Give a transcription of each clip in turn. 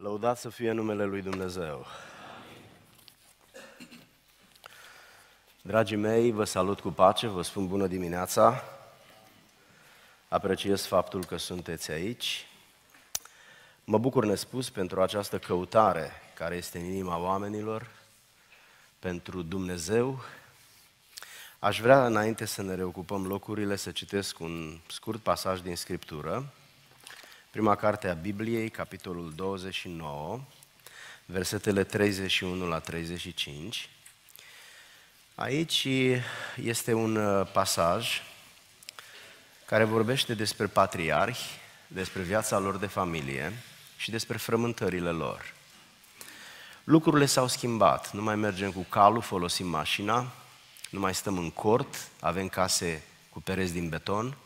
Lăudați să fie numele Lui Dumnezeu. Dragii mei, vă salut cu pace, vă spun bună dimineața. Apreciez faptul că sunteți aici. Mă bucur nespus pentru această căutare care este în inima oamenilor, pentru Dumnezeu. Aș vrea, înainte să ne reocupăm locurile, să citesc un scurt pasaj din Scriptură, Prima carte a Bibliei, capitolul 29, versetele 31 la 35. Aici este un uh, pasaj care vorbește despre patriarhi, despre viața lor de familie și despre frământările lor. Lucrurile s-au schimbat, nu mai mergem cu calul, folosim mașina, nu mai stăm în cort, avem case cu pereți din beton,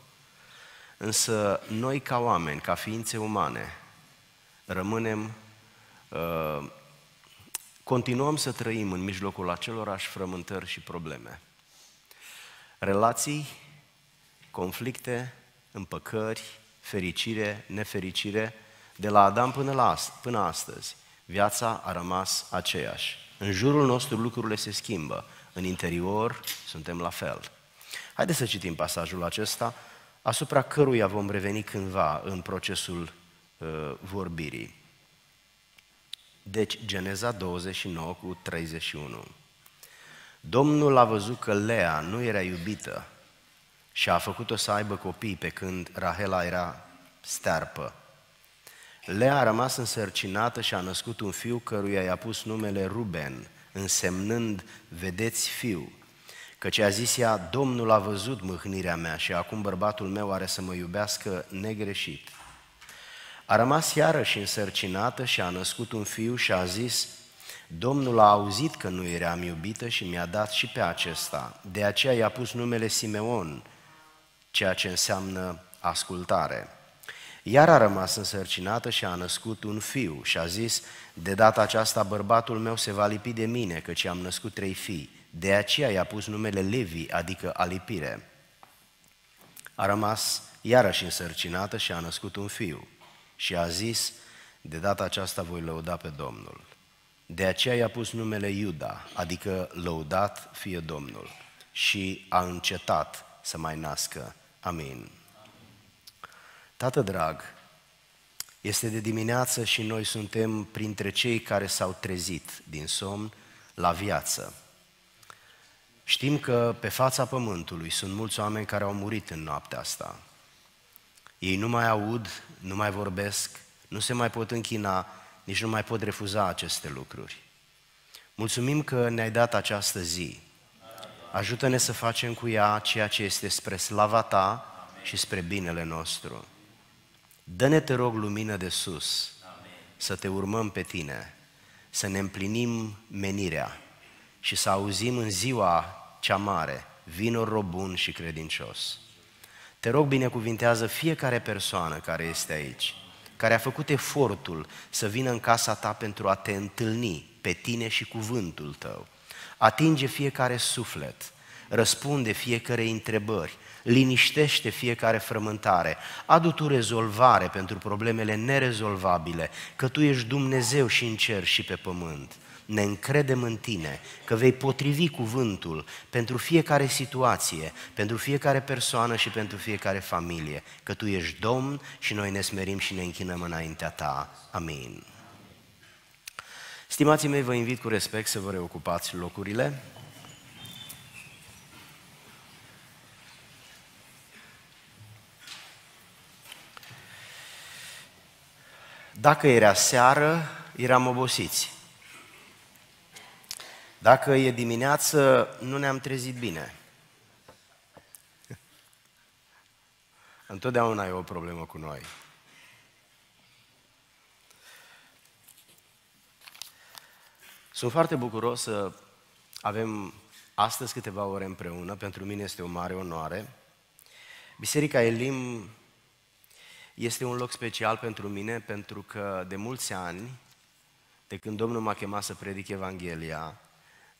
Însă noi ca oameni, ca ființe umane, rămânem, uh, continuăm să trăim în mijlocul acelorași frământări și probleme. Relații, conflicte, împăcări, fericire, nefericire, de la Adam până, la ast- până astăzi, viața a rămas aceeași. În jurul nostru lucrurile se schimbă, în interior suntem la fel. Haideți să citim pasajul acesta, asupra căruia vom reveni cândva în procesul uh, vorbirii. Deci, Geneza 29 cu 31. Domnul a văzut că Lea nu era iubită și a făcut-o să aibă copii pe când Rahela era stearpă. Lea a rămas însărcinată și a născut un fiu căruia i-a pus numele Ruben, însemnând vedeți fiu. Căci a zis ea, Domnul a văzut mâhnirea mea și acum bărbatul meu are să mă iubească negreșit. A rămas iarăși însărcinată și a născut un fiu și a zis, Domnul a auzit că nu eram iubită și mi-a dat și pe acesta. De aceea i-a pus numele Simeon, ceea ce înseamnă ascultare. Iar a rămas însărcinată și a născut un fiu și a zis, de data aceasta bărbatul meu se va lipi de mine, căci am născut trei fii. De aceea i-a pus numele Levi, adică alipire. A rămas iarăși însărcinată și a născut un fiu și a zis, de data aceasta voi lăuda pe Domnul. De aceea i-a pus numele Iuda, adică lăudat fie Domnul, și a încetat să mai nască. Amin. Tată drag, este de dimineață și noi suntem printre cei care s-au trezit din somn la viață. Știm că pe fața pământului sunt mulți oameni care au murit în noaptea asta. Ei nu mai aud, nu mai vorbesc, nu se mai pot închina, nici nu mai pot refuza aceste lucruri. Mulțumim că ne-ai dat această zi. Ajută-ne să facem cu ea ceea ce este spre slava ta și spre binele nostru. Dă-ne, te rog, lumină de sus, să te urmăm pe tine, să ne împlinim menirea și să auzim în ziua cea mare, vinul robun și credincios. Te rog, binecuvintează fiecare persoană care este aici, care a făcut efortul să vină în casa ta pentru a te întâlni pe tine și cuvântul tău. Atinge fiecare suflet, răspunde fiecare întrebări, liniștește fiecare frământare, adu tu rezolvare pentru problemele nerezolvabile, că tu ești Dumnezeu și în cer și pe pământ ne încredem în tine, că vei potrivi cuvântul pentru fiecare situație, pentru fiecare persoană și pentru fiecare familie, că tu ești Domn și noi ne smerim și ne închinăm înaintea ta. Amin. Stimații mei, vă invit cu respect să vă reocupați locurile. Dacă era seară, eram obosiți. Dacă e dimineață, nu ne-am trezit bine. Întotdeauna e o problemă cu noi. Sunt foarte bucuros să avem astăzi câteva ore împreună. Pentru mine este o mare onoare. Biserica Elim este un loc special pentru mine pentru că de mulți ani, de când Domnul m-a chemat să predic Evanghelia,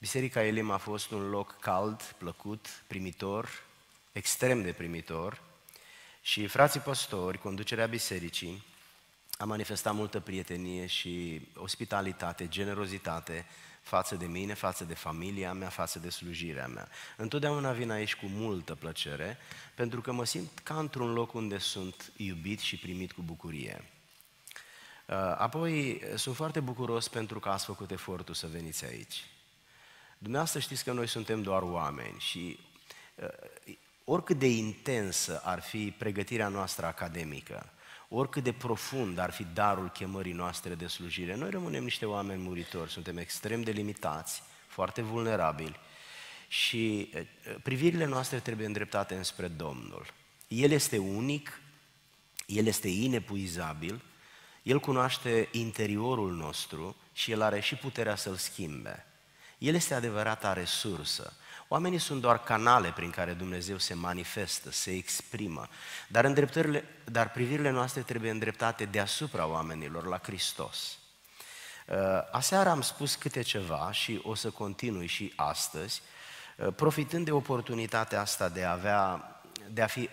Biserica Elim a fost un loc cald, plăcut, primitor, extrem de primitor și frații păstori, conducerea bisericii, a manifestat multă prietenie și ospitalitate, generozitate față de mine, față de familia mea, față de slujirea mea. Întotdeauna vin aici cu multă plăcere, pentru că mă simt ca într-un loc unde sunt iubit și primit cu bucurie. Uh, apoi, sunt foarte bucuros pentru că ați făcut efortul să veniți aici. Dumneavoastră știți că noi suntem doar oameni și uh, oricât de intensă ar fi pregătirea noastră academică, oricât de profund ar fi darul chemării noastre de slujire, noi rămânem niște oameni muritori, suntem extrem de limitați, foarte vulnerabili și uh, privirile noastre trebuie îndreptate înspre Domnul. El este unic, El este inepuizabil, El cunoaște interiorul nostru și El are și puterea să-l schimbe. El este adevărata resursă. Oamenii sunt doar canale prin care Dumnezeu se manifestă, se exprimă, dar, îndreptările, dar privirile noastre trebuie îndreptate deasupra oamenilor, la Hristos. Uh, aseară am spus câte ceva și o să continui și astăzi, uh, profitând de oportunitatea asta de a, avea, de a fi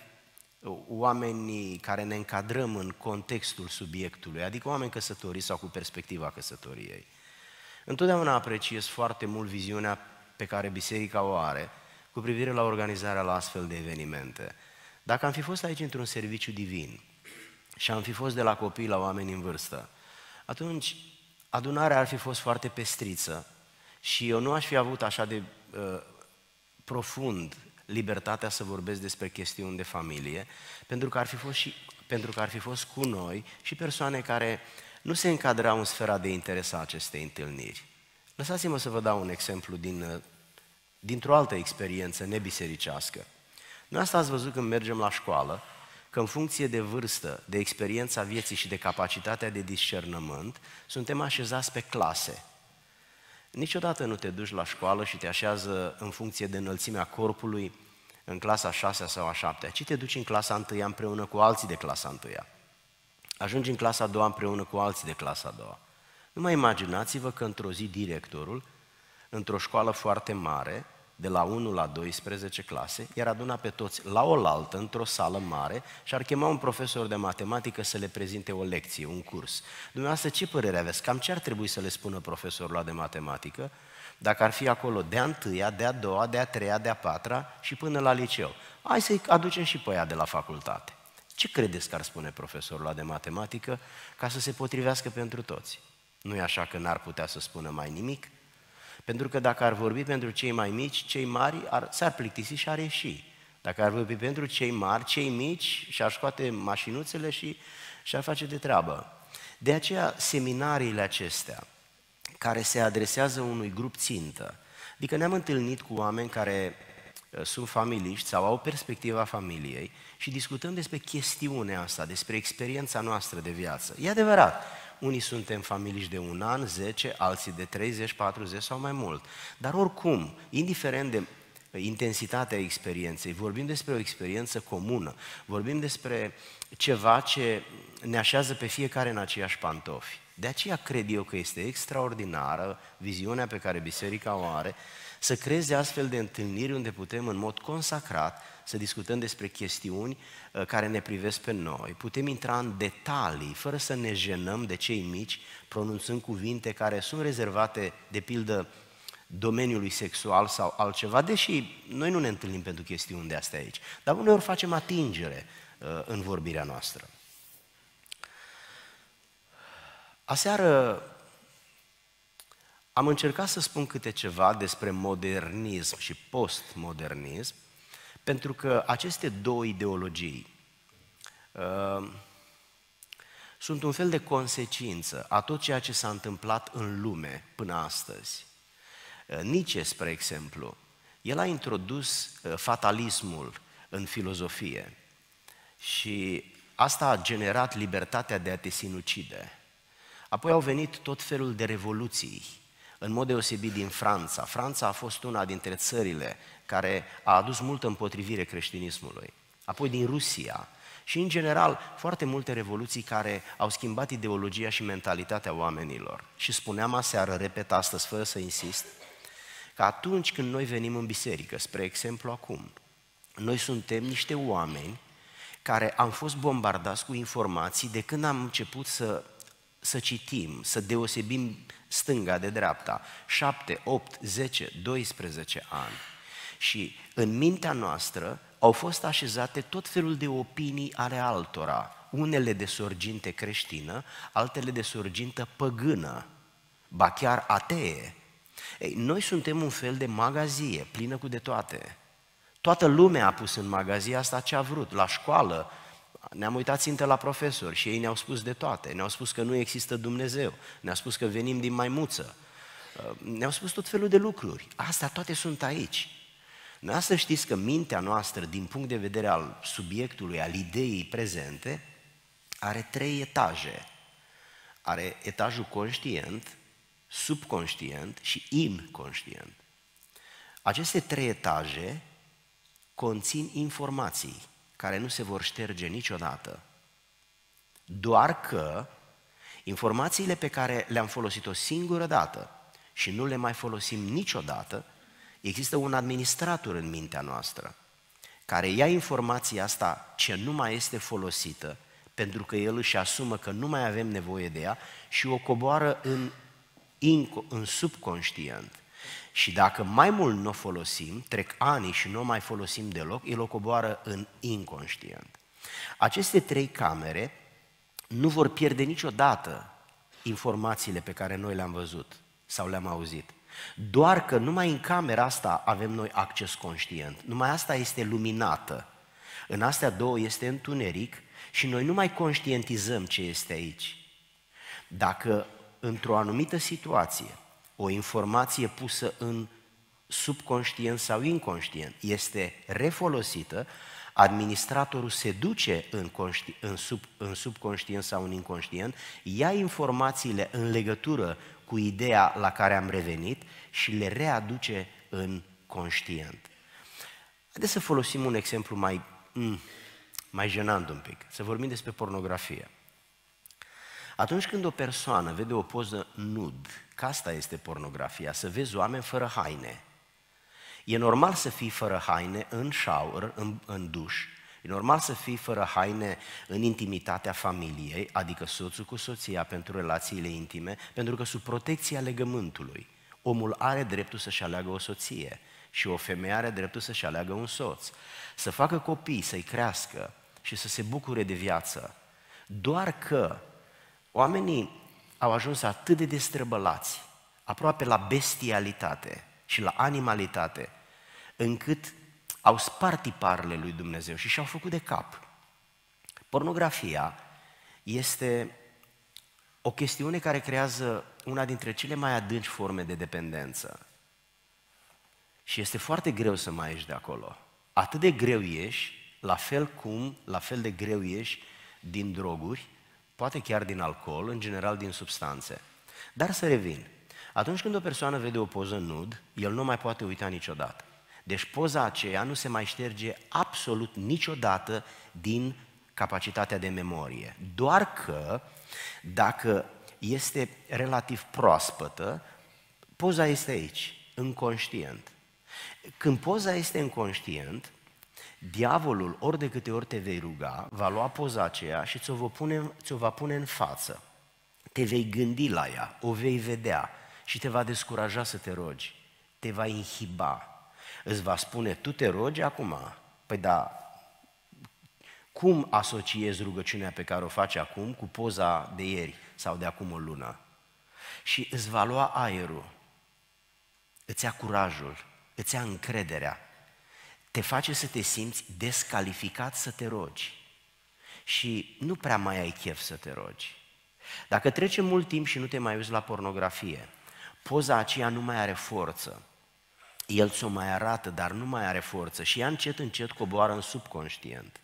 uh, oamenii care ne încadrăm în contextul subiectului, adică oameni căsătoriți sau cu perspectiva căsătoriei. Întotdeauna apreciez foarte mult viziunea pe care biserica o are cu privire la organizarea la astfel de evenimente. Dacă am fi fost aici într-un serviciu divin și am fi fost de la copii la oameni în vârstă, atunci adunarea ar fi fost foarte pestriță și eu nu aș fi avut așa de uh, profund libertatea să vorbesc despre chestiuni de familie, pentru că ar fi fost și pentru că ar fi fost cu noi și persoane care uh, nu se încadrau în sfera de interes a acestei întâlniri. Lăsați-mă să vă dau un exemplu din, uh, dintr-o altă experiență nebisericească. Noi asta ați văzut când mergem la școală, că în funcție de vârstă, de experiența vieții și de capacitatea de discernământ, suntem așezați pe clase. Niciodată nu te duci la școală și te așează în funcție de înălțimea corpului în clasa 6 sau a 7, ci te duci în clasa 1 împreună cu alții de clasa 1. Ajungi în clasa a doua împreună cu alții de clasa a doua. Nu mai imaginați-vă că într-o zi directorul, într-o școală foarte mare, de la 1 la 12 clase, iar aduna pe toți la oaltă, într-o sală mare, și ar chema un profesor de matematică să le prezinte o lecție, un curs. Dumneavoastră, ce părere aveți? Cam ce ar trebui să le spună profesorul de matematică? Dacă ar fi acolo de-a întâia, de-a doua, de-a treia, de-a patra și până la liceu. Hai să-i aducem și pe ea de la facultate. Ce credeți că ar spune profesorul la de matematică ca să se potrivească pentru toți? Nu e așa că n-ar putea să spună mai nimic? Pentru că dacă ar vorbi pentru cei mai mici, cei mari ar, s-ar plictisi și ar ieși. Dacă ar vorbi pentru cei mari, cei mici și-ar scoate mașinuțele și și-ar face de treabă. De aceea, seminariile acestea, care se adresează unui grup țintă, adică ne-am întâlnit cu oameni care uh, sunt familiști sau au perspectiva familiei și discutăm despre chestiunea asta, despre experiența noastră de viață. E adevărat, unii suntem familiști de un an, 10, alții de 30, 40 sau mai mult. Dar oricum, indiferent de intensitatea experienței, vorbim despre o experiență comună, vorbim despre ceva ce ne așează pe fiecare în aceiași pantofi. De aceea cred eu că este extraordinară viziunea pe care biserica o are, să creeze astfel de întâlniri unde putem în mod consacrat să discutăm despre chestiuni uh, care ne privesc pe noi. Putem intra în detalii, fără să ne jenăm de cei mici, pronunțând cuvinte care sunt rezervate, de pildă, domeniului sexual sau altceva, deși noi nu ne întâlnim pentru chestiuni de astea aici, dar uneori facem atingere uh, în vorbirea noastră. Aseară am încercat să spun câte ceva despre modernism și postmodernism pentru că aceste două ideologii uh, sunt un fel de consecință a tot ceea ce s-a întâmplat în lume până astăzi. Uh, Nietzsche, spre exemplu, el a introdus uh, fatalismul în filozofie și asta a generat libertatea de a te sinucide. Apoi au venit tot felul de revoluții, în mod deosebit din Franța. Franța a fost una dintre țările care a adus multă împotrivire creștinismului, apoi din Rusia și, în general, foarte multe revoluții care au schimbat ideologia și mentalitatea oamenilor. Și spuneam aseară, repet astăzi, fără să insist, că atunci când noi venim în biserică, spre exemplu acum, noi suntem niște oameni care am fost bombardați cu informații de când am început să, să citim, să deosebim stânga de dreapta, 7, 8, 10, 12 ani. Și în mintea noastră au fost așezate tot felul de opinii ale altora, unele de sorginte creștină, altele de sorgintă păgână, ba chiar atee. Ei, noi suntem un fel de magazie plină cu de toate. Toată lumea a pus în magazia asta ce a vrut, la școală, ne-am uitat țintă la profesori și ei ne-au spus de toate. Ne-au spus că nu există Dumnezeu, ne-au spus că venim din maimuță, uh, ne-au spus tot felul de lucruri. Astea toate sunt aici. Dar să știți că mintea noastră, din punct de vedere al subiectului, al ideii prezente, are trei etaje. Are etajul conștient, subconștient și inconștient. Aceste trei etaje conțin informații care nu se vor șterge niciodată. Doar că informațiile pe care le-am folosit o singură dată și nu le mai folosim niciodată, Există un administrator în mintea noastră care ia informația asta ce nu mai este folosită, pentru că el își asumă că nu mai avem nevoie de ea și o coboară în, inco, în subconștient. Și dacă mai mult nu o folosim, trec ani și nu o mai folosim deloc, el o coboară în inconștient. Aceste trei camere nu vor pierde niciodată informațiile pe care noi le-am văzut sau le-am auzit. Doar că numai în camera asta avem noi acces conștient. Numai asta este luminată. În astea două este întuneric și noi nu mai conștientizăm ce este aici. Dacă într-o anumită situație o informație pusă în subconștient sau inconștient este refolosită, administratorul se duce în, conști, în, sub, în subconștient sau în inconștient, ia informațiile în legătură cu ideea la care am revenit și le readuce în conștient. Haideți să folosim un exemplu mai, mm, mai jenant un pic, să vorbim despre pornografie. Atunci când o persoană vede o poză nud, că asta este pornografia, să vezi oameni fără haine. E normal să fii fără haine, în shower, în, în duș, normal să fii fără haine în intimitatea familiei, adică soțul cu soția pentru relațiile intime, pentru că sub protecția legământului omul are dreptul să-și aleagă o soție și o femeie are dreptul să-și aleagă un soț. Să facă copii, să-i crească și să se bucure de viață. Doar că oamenii au ajuns atât de destrăbălați, aproape la bestialitate și la animalitate, încât au spart tiparele lui Dumnezeu și și-au făcut de cap. Pornografia este o chestiune care creează una dintre cele mai adânci forme de dependență. Și este foarte greu să mai ieși de acolo. Atât de greu ieși, la fel cum, la fel de greu ieși din droguri, poate chiar din alcool, în general din substanțe. Dar să revin. Atunci când o persoană vede o poză nud, el nu mai poate uita niciodată. Deci poza aceea nu se mai șterge absolut niciodată din capacitatea de memorie. Doar că dacă este relativ proaspătă, poza este aici, în conștient. Când poza este în conștient, diavolul, ori de câte ori te vei ruga, va lua poza aceea și ți-o va pune, ți-o va pune în față. Te vei gândi la ea, o vei vedea și te va descuraja să te rogi, te va inhiba, îți va spune, tu te rogi acum? Păi da, cum asociezi rugăciunea pe care o faci acum cu poza de ieri sau de acum o lună? Și îți va lua aerul, îți ia curajul, îți ia încrederea, te face să te simți descalificat să te rogi și nu prea mai ai chef să te rogi. Dacă trece mult timp și nu te mai uiți la pornografie, poza aceea nu mai are forță. El ți-o mai arată, dar nu mai are forță și ea încet, încet coboară în subconștient.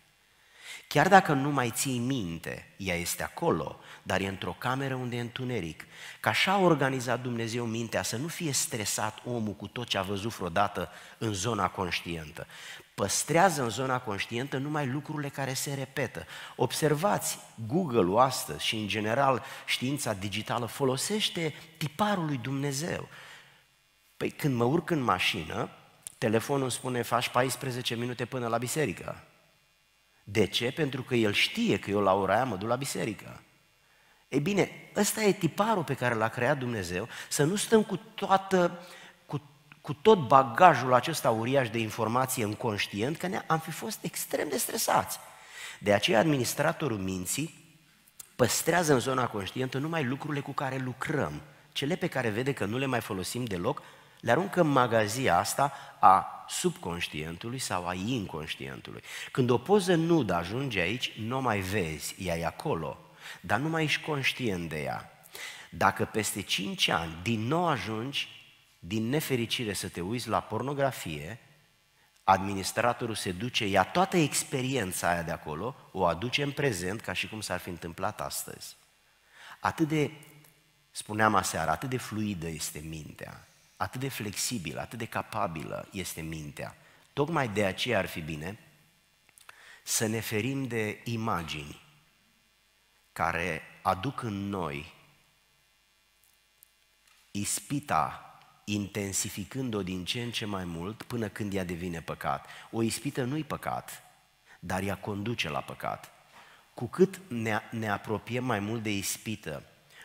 Chiar dacă nu mai ții minte, ea este acolo, dar e într-o cameră unde e întuneric. Ca așa a organizat Dumnezeu mintea, să nu fie stresat omul cu tot ce a văzut vreodată în zona conștientă. Păstrează în zona conștientă numai lucrurile care se repetă. Observați, Google-ul astăzi și în general știința digitală folosește tiparul lui Dumnezeu. Păi când mă urc în mașină, telefonul spune faci 14 minute până la biserică. De ce? Pentru că el știe că eu la ora aia mă duc la biserică. Ei bine, ăsta e tiparul pe care l-a creat Dumnezeu, să nu stăm cu toată cu, cu tot bagajul acesta uriaș de informație în conștient, că ne-am fi fost extrem de stresați. De aceea administratorul minții păstrează în zona conștientă numai lucrurile cu care lucrăm, cele pe care vede că nu le mai folosim deloc, le aruncă în magazia asta a subconștientului sau a inconștientului. Când o poză nudă ajunge aici, nu o mai vezi, ea e acolo, dar nu mai ești conștient de ea. Dacă peste 5 ani din nou ajungi, din nefericire să te uiți la pornografie, administratorul se duce, ia toată experiența aia de acolo, o aduce în prezent ca și cum s-ar fi întâmplat astăzi. Atât de, spuneam aseară, atât de fluidă este mintea atât de flexibilă, atât de capabilă este mintea. Tocmai de aceea ar fi bine să ne ferim de imagini care aduc în noi ispita intensificând-o din ce în ce mai mult până când ea devine păcat. O ispită nu-i păcat, dar ea conduce la păcat. Cu cât ne, ne apropiem mai mult de ispită,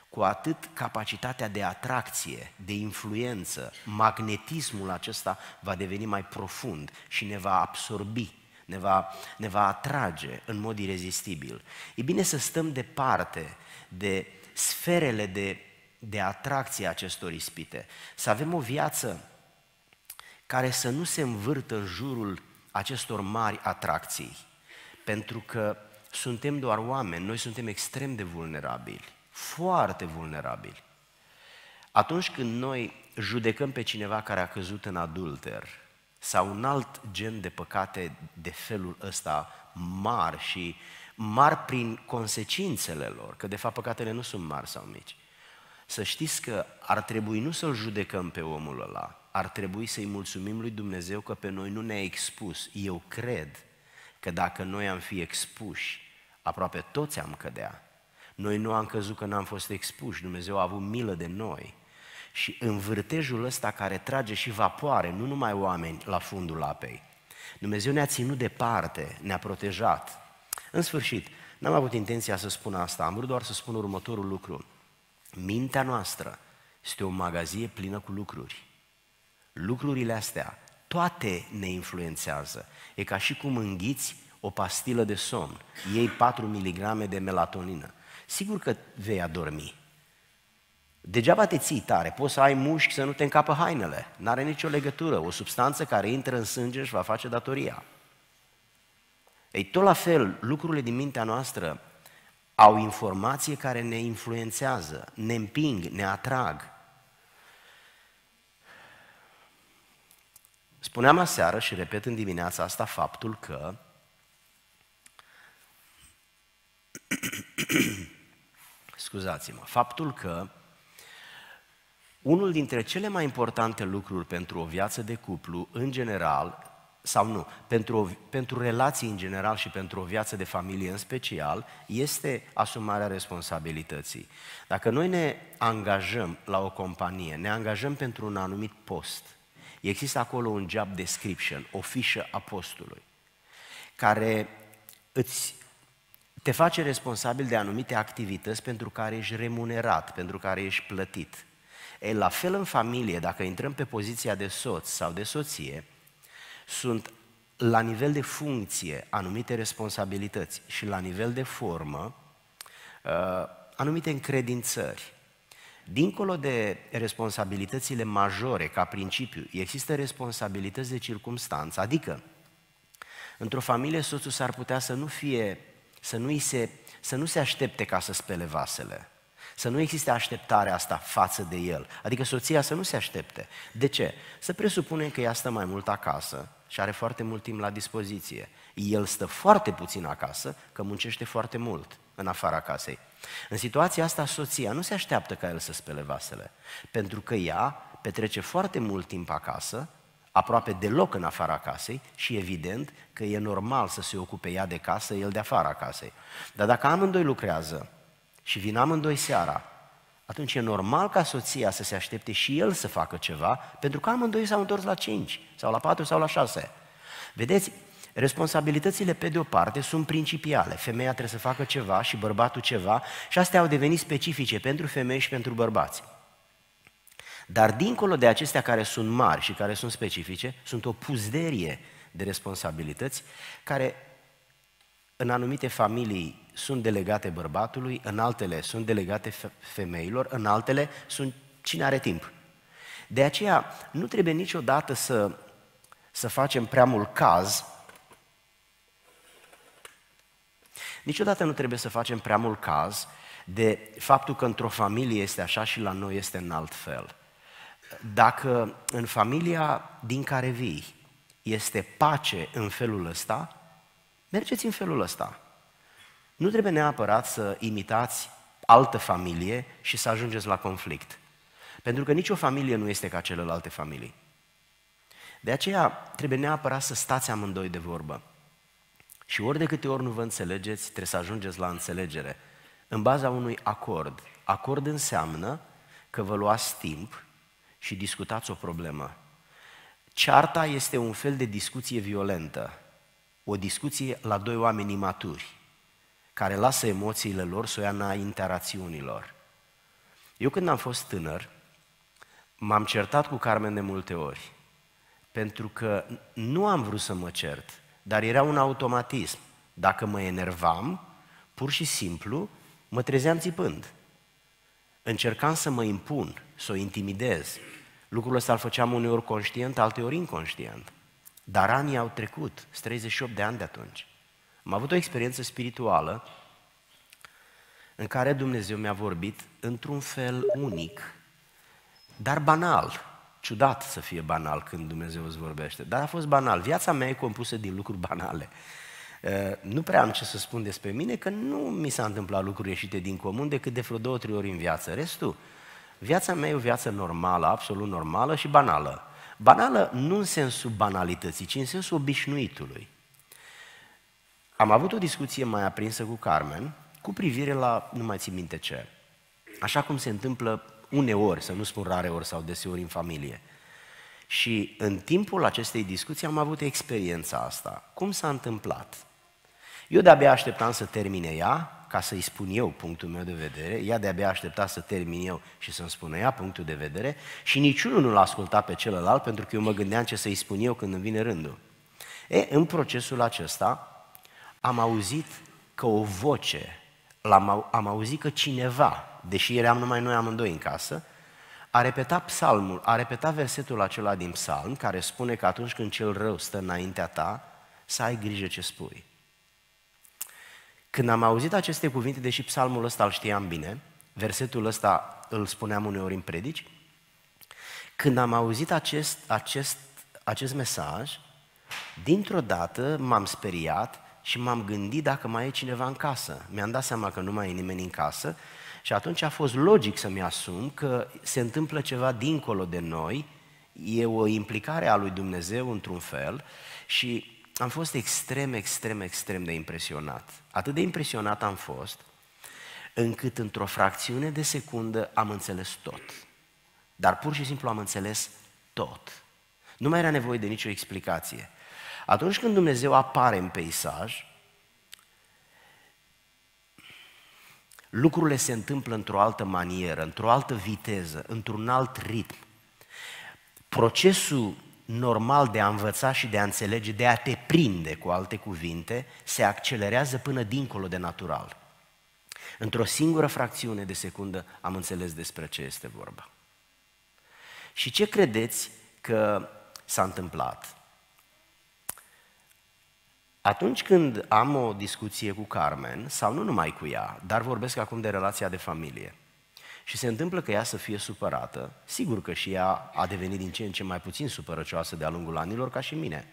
cu atât capacitatea de atracție, de influență, magnetismul acesta va deveni mai profund și ne va absorbi, ne va, ne va atrage în mod irezistibil. E bine să stăm departe de sferele de, de atracție a acestor ispite, să avem o viață care să nu se învârtă în jurul acestor mari atracții, pentru că suntem doar oameni, noi suntem extrem de vulnerabili foarte vulnerabili. Atunci când noi judecăm pe cineva care a căzut în adulter sau un alt gen de păcate de felul ăsta mari și mari prin consecințele lor, că de fapt păcatele nu sunt mari sau mici, să știți că ar trebui nu să-l judecăm pe omul ăla, ar trebui să-i mulțumim lui Dumnezeu că pe noi nu ne-a expus. Eu cred că dacă noi am fi expuși, aproape toți am cădea. Noi nu am crezut că n-am fost expuși, Dumnezeu a avut milă de noi. Și în vârtejul ăsta care trage și vapoare, nu numai oameni la fundul apei, Dumnezeu ne-a ținut departe, ne-a protejat. În sfârșit, n-am avut intenția să spun asta, am vrut doar să spun următorul lucru. Mintea noastră este o magazie plină cu lucruri. Lucrurile astea, toate ne influențează. E ca și cum înghiți o pastilă de somn. Iei 4 mg de melatonină sigur că vei adormi. Degeaba te ții tare, poți să ai mușchi să nu te încapă hainele. N-are nicio legătură. O substanță care intră în sânge și va face datoria. Ei, tot la fel, lucrurile din mintea noastră au informație care ne influențează, ne împing, ne atrag. Spuneam aseară și repet în dimineața asta faptul că scuzați-mă, faptul că unul dintre cele mai importante lucruri pentru o viață de cuplu, în general, sau nu, pentru, o, pentru relații în general și pentru o viață de familie în special, este asumarea responsabilității. Dacă noi ne angajăm la o companie, ne angajăm pentru un anumit post, există acolo un job description, o fișă a postului, care îți te face responsabil de anumite activități pentru care ești remunerat, pentru care ești plătit. E, la fel în familie, dacă intrăm pe poziția de soț sau de soție, sunt la nivel de funcție anumite responsabilități și la nivel de formă ă, anumite încredințări. Dincolo de responsabilitățile majore ca principiu, există responsabilități de circumstanță, adică într-o familie soțul s-ar putea să nu fie să nu, se, să nu se aștepte ca să spele vasele. Să nu existe așteptarea asta față de el. Adică soția să nu se aștepte. De ce? Să presupunem că ea stă mai mult acasă și are foarte mult timp la dispoziție. El stă foarte puțin acasă, că muncește foarte mult în afara casei. În situația asta, soția nu se așteaptă ca el să spele vasele, pentru că ea petrece foarte mult timp acasă aproape deloc în afara casei și evident că e normal să se ocupe ea de casă, el de afara casei. Dar dacă amândoi lucrează și vin amândoi seara, atunci e normal ca soția să se aștepte și el să facă ceva, pentru că amândoi s-au întors la 5 sau la 4 sau la 6. Vedeți, Responsabilitățile, pe de o parte, sunt principiale. Femeia trebuie să facă ceva și bărbatul ceva și astea au devenit specifice pentru femei și pentru bărbați. Dar dincolo de acestea care sunt mari și care sunt specifice, sunt o puzderie de responsabilități care în anumite familii sunt delegate bărbatului, în altele sunt delegate femeilor, în altele sunt cine are timp. De aceea nu trebuie niciodată să, să facem prea mult caz Niciodată nu trebuie să facem prea mult caz de faptul că într-o familie este așa și la noi este în alt fel. Dacă în familia din care vii este pace în felul ăsta, mergeți în felul ăsta. Nu trebuie neapărat să imitați altă familie și să ajungeți la conflict. Pentru că nicio familie nu este ca celelalte familii. De aceea trebuie neapărat să stați amândoi de vorbă. Și ori de câte ori nu vă înțelegeți, trebuie să ajungeți la înțelegere. În baza unui acord. Acord înseamnă că vă luați timp și discutați o problemă. Cearta este un fel de discuție violentă, o discuție la doi oameni maturi, care lasă emoțiile lor să o ia înaintea rațiunilor. Eu când am fost tânăr, m-am certat cu Carmen de multe ori, pentru că nu am vrut să mă cert, dar era un automatism. Dacă mă enervam, pur și simplu, mă trezeam țipând. Încercam să mă impun, să o intimidez. Lucrul ăsta îl făceam uneori conștient, alteori inconștient. Dar anii au trecut, 38 de ani de atunci. Am avut o experiență spirituală în care Dumnezeu mi-a vorbit într-un fel unic, dar banal. Ciudat să fie banal când Dumnezeu îți vorbește, dar a fost banal. Viața mea e compusă din lucruri banale. Ă, nu prea am ce să spun despre mine, că nu mi s-a întâmplat lucruri ieșite din comun decât de vreo două, trei ori în viață. Restul, Viața mea e o viață normală, absolut normală și banală. Banală nu în sensul banalității, ci în sensul obișnuitului. Am avut o discuție mai aprinsă cu Carmen cu privire la, nu mai țin minte ce, așa cum se întâmplă uneori, să nu spun rare ori sau deseori în familie. Și în timpul acestei discuții am avut experiența asta. Cum s-a întâmplat? Eu de-abia așteptam să termine ea ca să-i spun eu punctul meu de vedere, ea de-abia aștepta să termin eu și să-mi spună ea punctul de vedere și niciunul nu l-a ascultat pe celălalt pentru că eu mă gândeam ce să-i spun eu când îmi vine rândul. E, în procesul acesta am auzit că o voce, am am auzit că cineva, deși eram numai noi amândoi în casă, a repetat psalmul, a repetat versetul acela din psalm care spune că atunci când cel rău stă înaintea ta, să ai grijă ce spui. Când am auzit aceste cuvinte, deși psalmul ăsta îl știam bine, versetul ăsta îl spuneam uneori în predici, când am auzit acest, acest, acest mesaj, dintr-o dată m-am speriat și m-am gândit dacă mai e cineva în casă. Mi-am dat seama că nu mai e nimeni în casă și atunci a fost logic să-mi asum că se întâmplă ceva dincolo de noi, e o implicare a lui Dumnezeu într-un fel și am fost extrem, extrem, extrem de impresionat. Atât de impresionat am fost, încât într-o fracțiune de secundă am înțeles tot. Dar pur și simplu am înțeles tot. Nu mai era nevoie de nicio explicație. Atunci când Dumnezeu apare în peisaj, lucrurile se întâmplă într-o altă manieră, într-o altă viteză, într-un alt ritm. Procesul normal de a învăța și de a înțelege, de a te prinde, cu alte cuvinte, se accelerează până dincolo de natural. Într-o singură fracțiune de secundă am înțeles despre ce este vorba. Și ce credeți că s-a întâmplat? Atunci când am o discuție cu Carmen, sau nu numai cu ea, dar vorbesc acum de relația de familie, și se întâmplă că ea să fie supărată. Sigur că și ea a devenit din ce în ce mai puțin supărăcioasă de-a lungul anilor, ca și mine.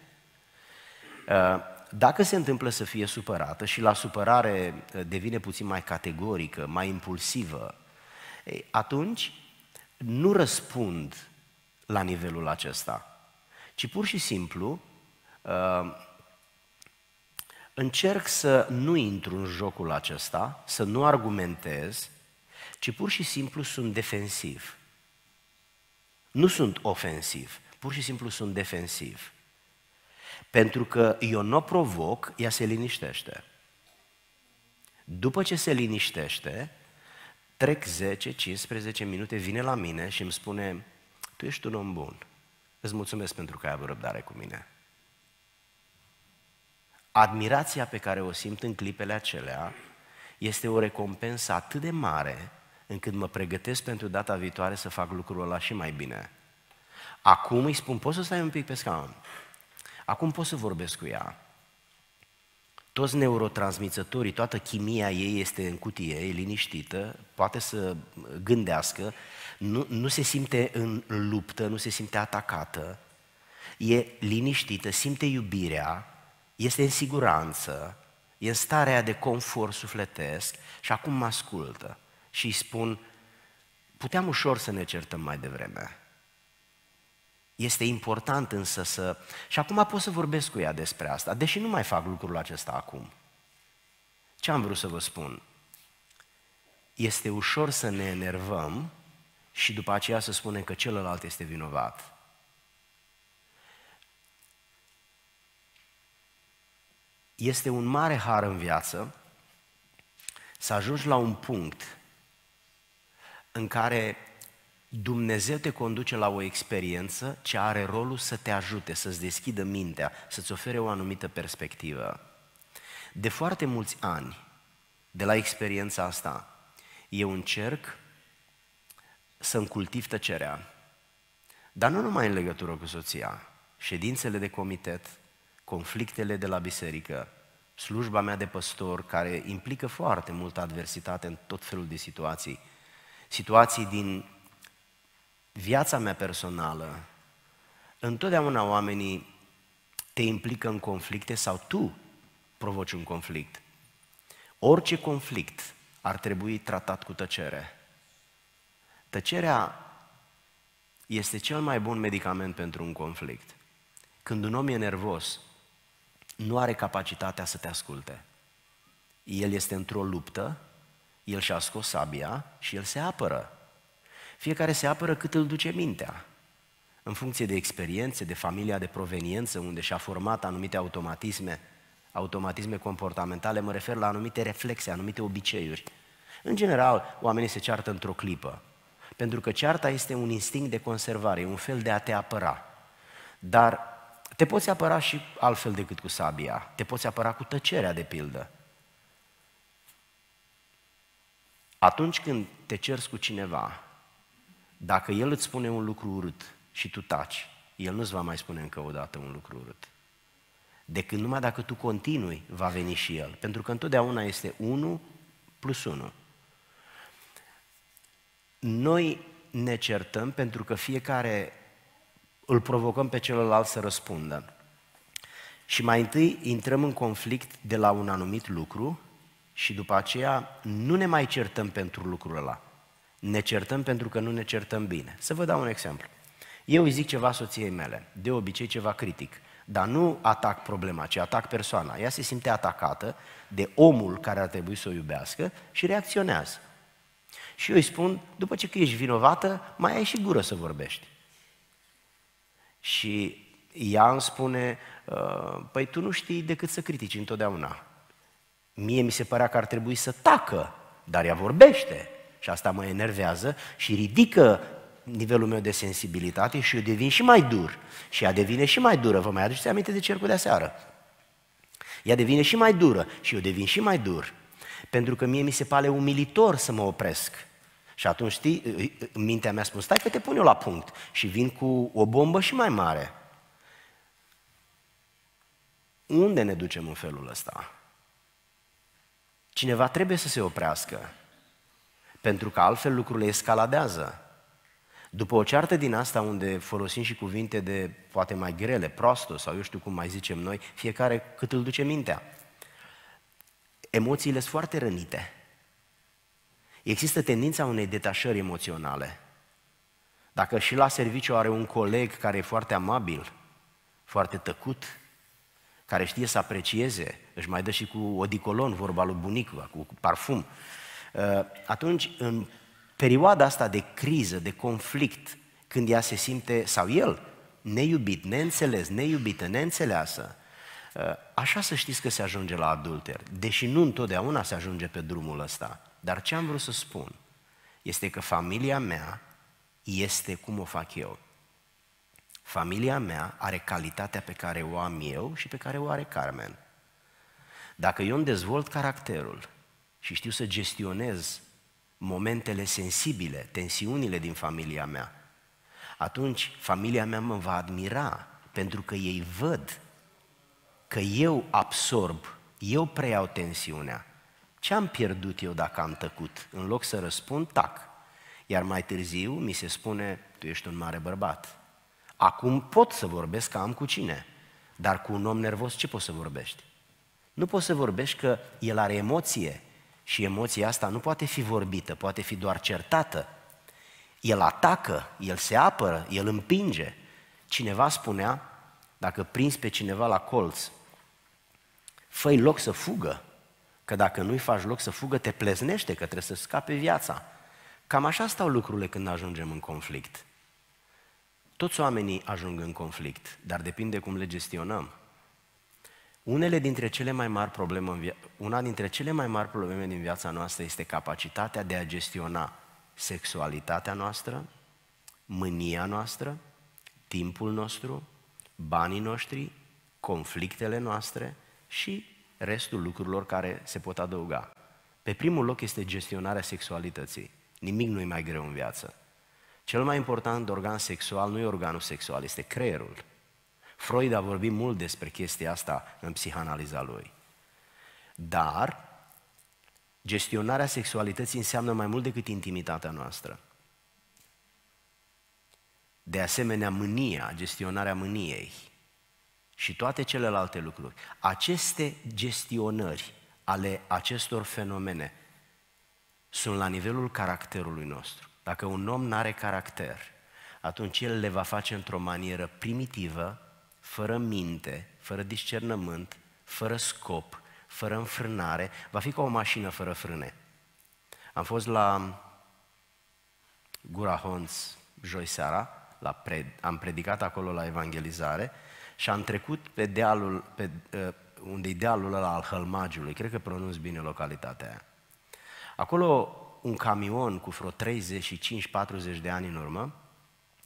Uh, dacă se întâmplă să fie supărată și la supărare uh, devine puțin mai categorică, mai impulsivă, atunci nu răspund la nivelul acesta, ci pur și simplu uh, încerc să nu intru în jocul acesta, să nu argumentez, ci pur și simplu sunt defensiv. Nu sunt ofensiv, pur și simplu sunt defensiv. Pentru că eu nu provoc, ea se liniștește. După ce se liniștește, trec 10-15 minute, vine la mine și îmi spune, tu ești un om bun, îți mulțumesc pentru că ai avut răbdare cu mine. Admirația pe care o simt în clipele acelea este o recompensă atât de mare încât mă pregătesc pentru data viitoare să fac lucrul ăla și mai bine. Acum îi spun, poți să stai un pic pe scaun? Acum pot să vorbesc cu ea. Toți neurotransmițătorii, toată chimia ei este în cutie, e liniștită, poate să gândească, nu, nu se simte în luptă, nu se simte atacată, e liniștită, simte iubirea, este în siguranță, e în starea de confort sufletesc și acum mă ascultă și îi spun, puteam ușor să ne certăm mai devreme. Este important însă să... Și acum pot să vorbesc cu ea despre asta, deși nu mai fac lucrul acesta acum. Ce am vrut să vă spun? Este ușor să ne enervăm și după aceea să spunem că celălalt este vinovat. Este un mare har în viață să ajungi la un punct în care Dumnezeu te conduce la o experiență ce are rolul să te ajute, să-ți deschidă mintea, să-ți ofere o anumită perspectivă. De foarte mulți ani, de la experiența asta, eu încerc să-mi cultiv tăcerea, dar nu numai în legătură cu soția, ședințele de comitet, conflictele de la biserică, slujba mea de păstor, care implică foarte multă adversitate în tot felul de situații, situații din viața mea personală, întotdeauna oamenii te implică în conflicte sau tu provoci un conflict. Orice conflict ar trebui tratat cu tăcere. Tăcerea este cel mai bun medicament pentru un conflict. Când un om e nervos, nu are capacitatea să te asculte. El este într-o luptă el și-a scos sabia și el se apără. Fiecare se apără cât îl duce mintea, în funcție de experiențe, de familia de proveniență, unde și-a format anumite automatisme, automatisme comportamentale, mă refer la anumite reflexe, anumite obiceiuri. În general, oamenii se ceartă într-o clipă, pentru că cearta este un instinct de conservare, un fel de a te apăra. Dar te poți apăra și altfel decât cu sabia, te poți apăra cu tăcerea, de pildă. Atunci când te ceri cu cineva, dacă el îți spune un lucru urât și tu taci, el nu-ți va mai spune încă o dată un lucru urât. De când numai dacă tu continui, va veni și el. Pentru că întotdeauna este 1 plus 1. Noi ne certăm pentru că fiecare îl provocăm pe celălalt să răspundă. Și mai întâi intrăm în conflict de la un anumit lucru și după aceea nu ne mai certăm pentru lucrul ăla. Ne certăm pentru că nu ne certăm bine. Să vă dau un exemplu. Eu îi zic ceva soției mele, de obicei ceva critic, dar nu atac problema, ci atac persoana. Ea se simte atacată de omul care ar trebui să o iubească și reacționează. Și eu îi spun, după ce că ești vinovată, mai ai și gură să vorbești. Și ea îmi spune, ă, păi tu nu știi decât să critici întotdeauna. Mie mi se părea că ar trebui să tacă, dar ea vorbește. Și asta mă enervează și ridică nivelul meu de sensibilitate și eu devin și mai dur. Și ea devine și mai dură. Vă mai aduceți aminte de cercul de seară? Ea devine și mai dură și eu devin și mai dur. Pentru că mie mi se pare umilitor să mă opresc. Și atunci, știi, mintea mea spune, stai că te pun eu la punct. Și vin cu o bombă și mai mare. Unde ne ducem în felul ăsta? Cineva trebuie să se oprească, pentru că altfel lucrurile escaladează. După o ceartă din asta unde folosim și cuvinte de poate mai grele, prosto sau eu știu cum mai zicem noi, fiecare cât îl duce mintea. Emoțiile sunt foarte rănite. Există tendința unei detașări emoționale. Dacă și la serviciu are un coleg care e foarte amabil, foarte tăcut, care știe să aprecieze, își mai dă și cu odicolon, vorba lui bunicul, cu parfum. Uh, atunci, în perioada asta de criză, de conflict, când ea se simte, sau el, neiubit, neînțeles, neiubită, neînțeleasă, uh, așa să știți că se ajunge la adulter, deși nu întotdeauna se ajunge pe drumul ăsta. Dar ce am vrut să spun este că familia mea este cum o fac eu. Familia mea are calitatea pe care o am eu și pe care o are Carmen. Dacă eu îmi dezvolt caracterul și știu să gestionez momentele sensibile, tensiunile din familia mea, atunci familia mea mă va admira pentru că ei văd că eu absorb, eu preiau tensiunea. Ce am pierdut eu dacă am tăcut? În loc să răspund, tac. Iar mai târziu mi se spune, tu ești un mare bărbat. Acum pot să vorbesc ca am cu cine, dar cu un om nervos ce poți să vorbești? Nu poți să vorbești că el are emoție și emoția asta nu poate fi vorbită, poate fi doar certată. El atacă, el se apără, el împinge. Cineva spunea, dacă prinzi pe cineva la colț, fă loc să fugă, că dacă nu-i faci loc să fugă, te pleznește, că trebuie să scape viața. Cam așa stau lucrurile când ajungem în conflict. Toți oamenii ajung în conflict, dar depinde cum le gestionăm. Unele dintre cele mai mari probleme în via- una dintre cele mai mari probleme din viața noastră este capacitatea de a gestiona sexualitatea noastră, mânia noastră, timpul nostru, banii noștri, conflictele noastre și restul lucrurilor care se pot adăuga. Pe primul loc este gestionarea sexualității. Nimic nu e mai greu în viață. Cel mai important organ sexual nu e organul sexual, este creierul. Freud a vorbit mult despre chestia asta în psihanaliza lui. Dar gestionarea sexualității înseamnă mai mult decât intimitatea noastră. De asemenea, mânia, gestionarea mâniei și toate celelalte lucruri. Aceste gestionări ale acestor fenomene sunt la nivelul caracterului nostru. Dacă un om nu are caracter, atunci el le va face într-o manieră primitivă, fără minte, fără discernământ, fără scop, fără înfrânare, va fi ca o mașină fără frâne. Am fost la Gura Honț joi seara, la pre, am predicat acolo la evangelizare și am trecut pe dealul, pe, ă, unde e dealul ăla al Hălmagiului, cred că pronunț bine localitatea aia. Acolo un camion cu vreo 35-40 de ani în urmă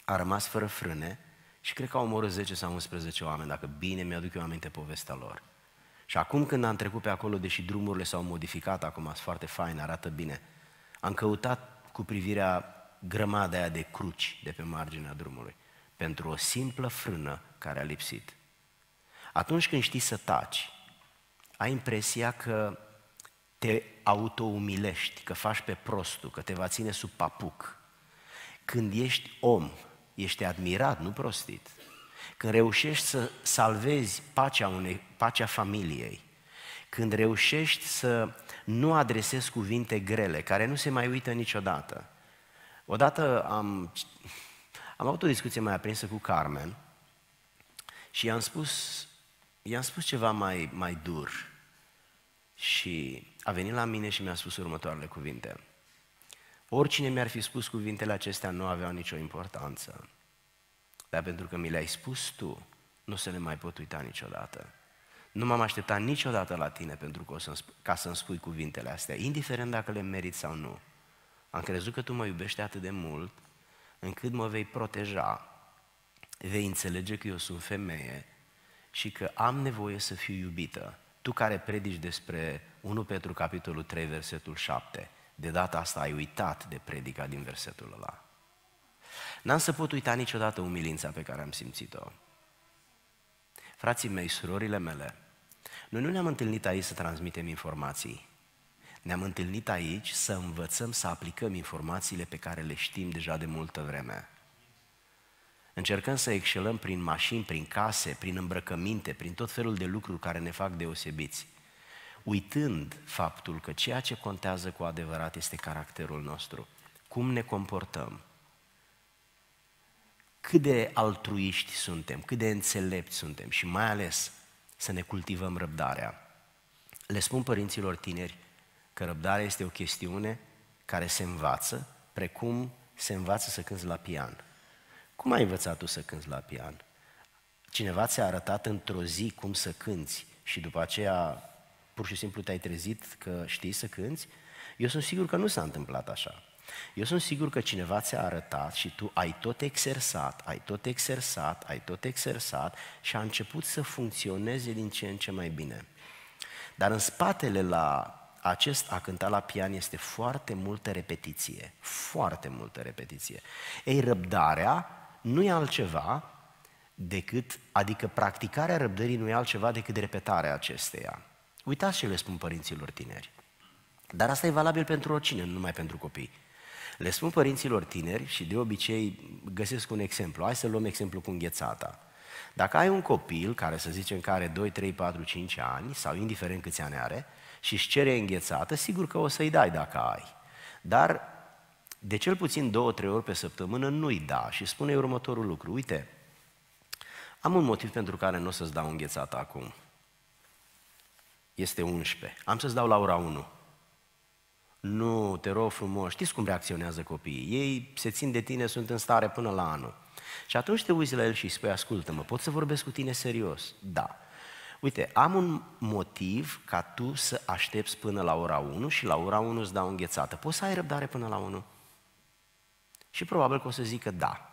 a rămas fără frâne și cred că au omorât 10 sau 11 oameni, dacă bine mi-aduc eu aminte povestea lor. Și acum când am trecut pe acolo, deși drumurile s-au modificat, acum sunt foarte fain, arată bine, am căutat cu privirea grămada aia de cruci de pe marginea drumului, pentru o simplă frână care a lipsit. Atunci când știi să taci, ai impresia că te autoumilești, că faci pe prostul, că te va ține sub papuc. Când ești om, ești admirat, nu prostit. Când reușești să salvezi pacea, unei, pacea familiei, când reușești să nu adresezi cuvinte grele, care nu se mai uită niciodată. Odată am, am avut o discuție mai aprinsă cu Carmen și i-am spus, i-am spus ceva mai, mai dur. Și a venit la mine și mi-a spus următoarele cuvinte. Oricine mi-ar fi spus cuvintele acestea nu aveau nicio importanță. Dar pentru că mi le-ai spus tu, nu se le mai pot uita niciodată. Nu m-am așteptat niciodată la tine pentru că o să ca să-mi spui cuvintele astea, indiferent dacă le merit sau nu. Am crezut că tu mă iubești atât de mult încât mă vei proteja, vei înțelege că eu sunt femeie și că am nevoie să fiu iubită. Tu care predici despre 1 Petru capitolul 3, versetul 7, de data asta ai uitat de predica din versetul ăla. N-am să pot uita niciodată umilința pe care am simțit-o. Frații mei, surorile mele, noi nu ne-am întâlnit aici să transmitem informații. Ne-am întâlnit aici să învățăm să aplicăm informațiile pe care le știm deja de multă vreme. Încercăm să excelăm prin mașini, prin case, prin îmbrăcăminte, prin tot felul de lucruri care ne fac deosebiți – uitând faptul că ceea ce contează cu adevărat este caracterul nostru. Cum ne comportăm? Cât de altruiști suntem, cât de înțelepți suntem și mai ales să ne cultivăm răbdarea. Le spun părinților tineri că răbdarea este o chestiune care se învață, precum se învață să cânți la pian. Cum ai învățat tu să cânți la pian? Cineva ți-a arătat într-o zi cum să cânți și după aceea pur și simplu te-ai trezit că știi să cânți? Eu sunt sigur că nu s-a întâmplat așa. Eu sunt sigur că cineva ți-a arătat și tu ai tot exersat, ai tot exersat, ai tot exersat și a început să funcționeze din ce în ce mai bine. Dar în spatele la acest a cânta la pian este foarte multă repetiție, foarte multă repetiție. Ei, răbdarea nu e altceva decât, adică practicarea răbdării nu e altceva decât repetarea acesteia. Uitați ce le spun părinților tineri. Dar asta e valabil pentru oricine, nu numai pentru copii. Le spun părinților tineri și de obicei găsesc un exemplu. Hai să luăm exemplu cu înghețata. Dacă ai un copil care să zicem că are 2, 3, 4, 5 ani sau indiferent câți ani are și își cere înghețată, sigur că o să-i dai dacă ai. Dar de cel puțin două, trei ori pe săptămână nu-i da și spune următorul lucru. Uite, am un motiv pentru care nu o să-ți dau înghețată acum este 11. Am să-ți dau la ora 1. Nu, te rog frumos, știți cum reacționează copiii. Ei se țin de tine, sunt în stare până la anul. Și atunci te uiți la el și îi spui, ascultă-mă, pot să vorbesc cu tine serios? Da. Uite, am un motiv ca tu să aștepți până la ora 1 și la ora 1 îți dau înghețată. Poți să ai răbdare până la 1? Și probabil că o să zică da.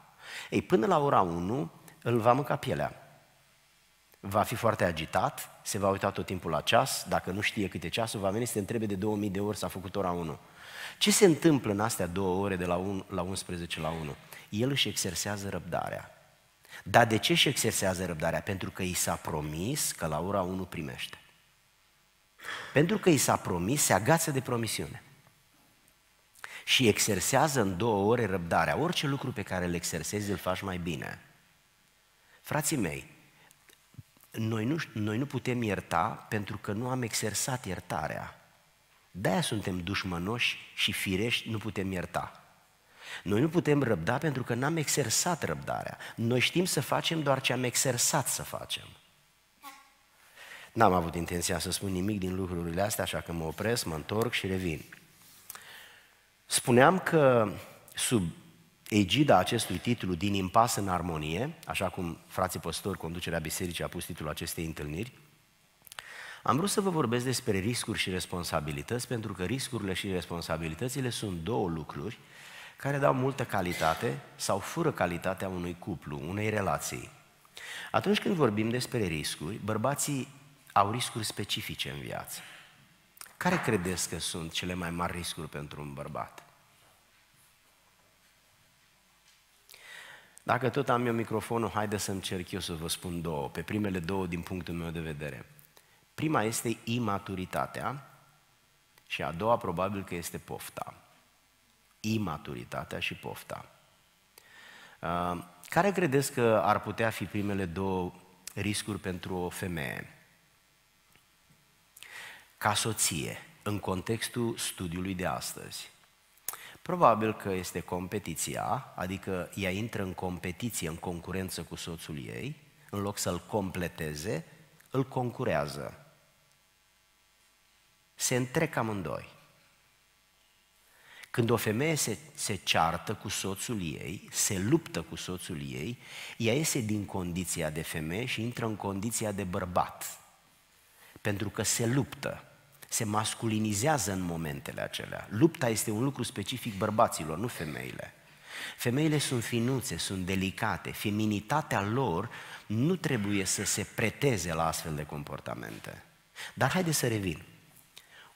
Ei, până la ora 1 îl va mânca pielea va fi foarte agitat, se va uita tot timpul la ceas, dacă nu știe câte ceasul, va veni să te întrebe de 2000 de ori s-a făcut ora 1. Ce se întâmplă în astea două ore de la, un, la 11 la 1? El își exersează răbdarea. Dar de ce își exersează răbdarea? Pentru că i s-a promis că la ora 1 primește. Pentru că i s-a promis, se agață de promisiune. Și exersează în două ore răbdarea. Orice lucru pe care îl exersezi, îl faci mai bine. Frații mei, noi nu, noi nu putem ierta pentru că nu am exersat iertarea. De-aia suntem dușmănoși și firești, nu putem ierta. Noi nu putem răbda pentru că n-am exersat răbdarea. Noi știm să facem doar ce am exersat să facem. N-am avut intenția să spun nimic din lucrurile astea, așa că mă opresc, mă întorc și revin. Spuneam că sub egida acestui titlu din impas în armonie, așa cum frații păstori, conducerea bisericii a pus titlul acestei întâlniri, am vrut să vă vorbesc despre riscuri și responsabilități, pentru că riscurile și responsabilitățile sunt două lucruri care dau multă calitate sau fură calitatea unui cuplu, unei relații. Atunci când vorbim despre riscuri, bărbații au riscuri specifice în viață. Care credeți că sunt cele mai mari riscuri pentru un bărbat? Dacă tot am eu microfonul, haide să încerc eu să vă spun două, pe primele două din punctul meu de vedere. Prima este imaturitatea și a doua probabil că este pofta. Imaturitatea și pofta. Uh, care credeți că ar putea fi primele două riscuri pentru o femeie? Ca soție, în contextul studiului de astăzi, Probabil că este competiția, adică ea intră în competiție, în concurență cu soțul ei, în loc să-l completeze, îl concurează. Se întrec amândoi. Când o femeie se, se ceartă cu soțul ei, se luptă cu soțul ei, ea iese din condiția de femeie și intră în condiția de bărbat. Pentru că se luptă se masculinizează în momentele acelea. Lupta este un lucru specific bărbaților, nu femeile. Femeile sunt finuțe, sunt delicate, feminitatea lor nu trebuie să se preteze la astfel de comportamente. Dar haideți să revin.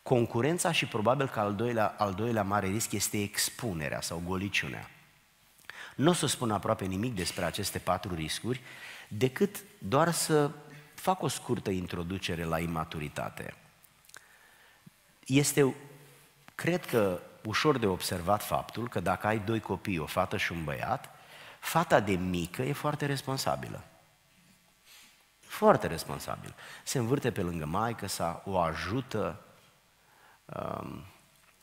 Concurența și probabil că al doilea, al doilea mare risc este expunerea sau goliciunea. Nu o să spun aproape nimic despre aceste patru riscuri, decât doar să fac o scurtă introducere la imaturitate. Este, cred că, ușor de observat faptul că dacă ai doi copii, o fată și un băiat, fata de mică e foarte responsabilă. Foarte responsabilă. Se învârte pe lângă maică sa, o ajută. Um,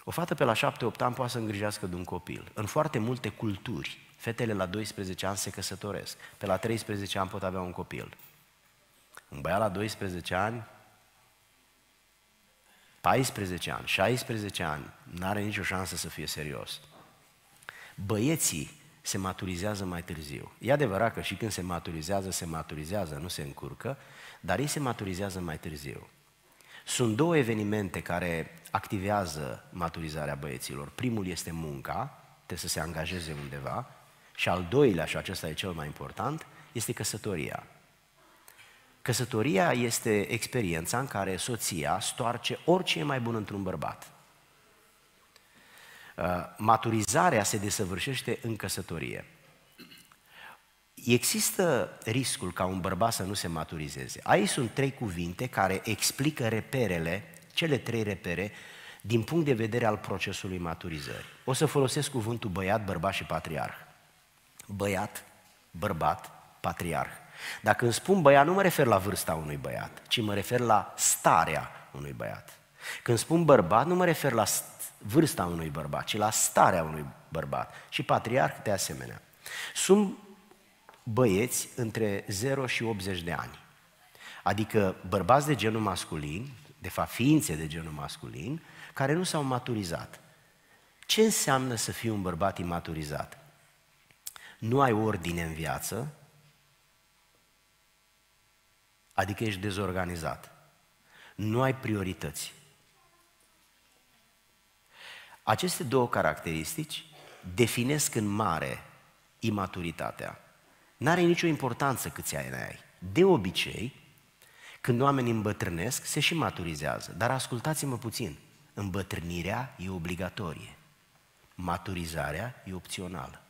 o fată pe la 7-8 ani poate să îngrijească de un copil. În foarte multe culturi, fetele la 12 ani se căsătoresc. Pe la 13 ani pot avea un copil. Un băiat la 12 ani 14 ani, 16 ani, nu are nicio șansă să fie serios. Băieții se maturizează mai târziu. E adevărat că și când se maturizează, se maturizează, nu se încurcă, dar ei se maturizează mai târziu. Sunt două evenimente care activează maturizarea băieților. Primul este munca, trebuie să se angajeze undeva, și al doilea, și acesta e cel mai important, este căsătoria. Căsătoria este experiența în care soția stoarce orice e mai bun într-un bărbat. Uh, maturizarea se desăvârșește în căsătorie. Există riscul ca un bărbat să nu se maturizeze. Aici sunt trei cuvinte care explică reperele, cele trei repere, din punct de vedere al procesului maturizării. O să folosesc cuvântul băiat, bărbat și patriarh. Băiat, bărbat, patriarh. Dacă îmi spun băiat, nu mă refer la vârsta unui băiat, ci mă refer la starea unui băiat. Când spun bărbat, nu mă refer la vârsta unui bărbat, ci la starea unui bărbat. Și patriarh de asemenea. Sunt băieți între 0 și 80 de ani. Adică bărbați de genul masculin, de fapt ființe de genul masculin, care nu s-au maturizat. Ce înseamnă să fii un bărbat imaturizat? Nu ai ordine în viață, adică ești dezorganizat. Nu ai priorități. Aceste două caracteristici definesc în mare imaturitatea. N-are nicio importanță câți ani ai. De obicei, când oamenii îmbătrânesc, se și maturizează. Dar ascultați-mă puțin. Îmbătrânirea e obligatorie. Maturizarea e opțională.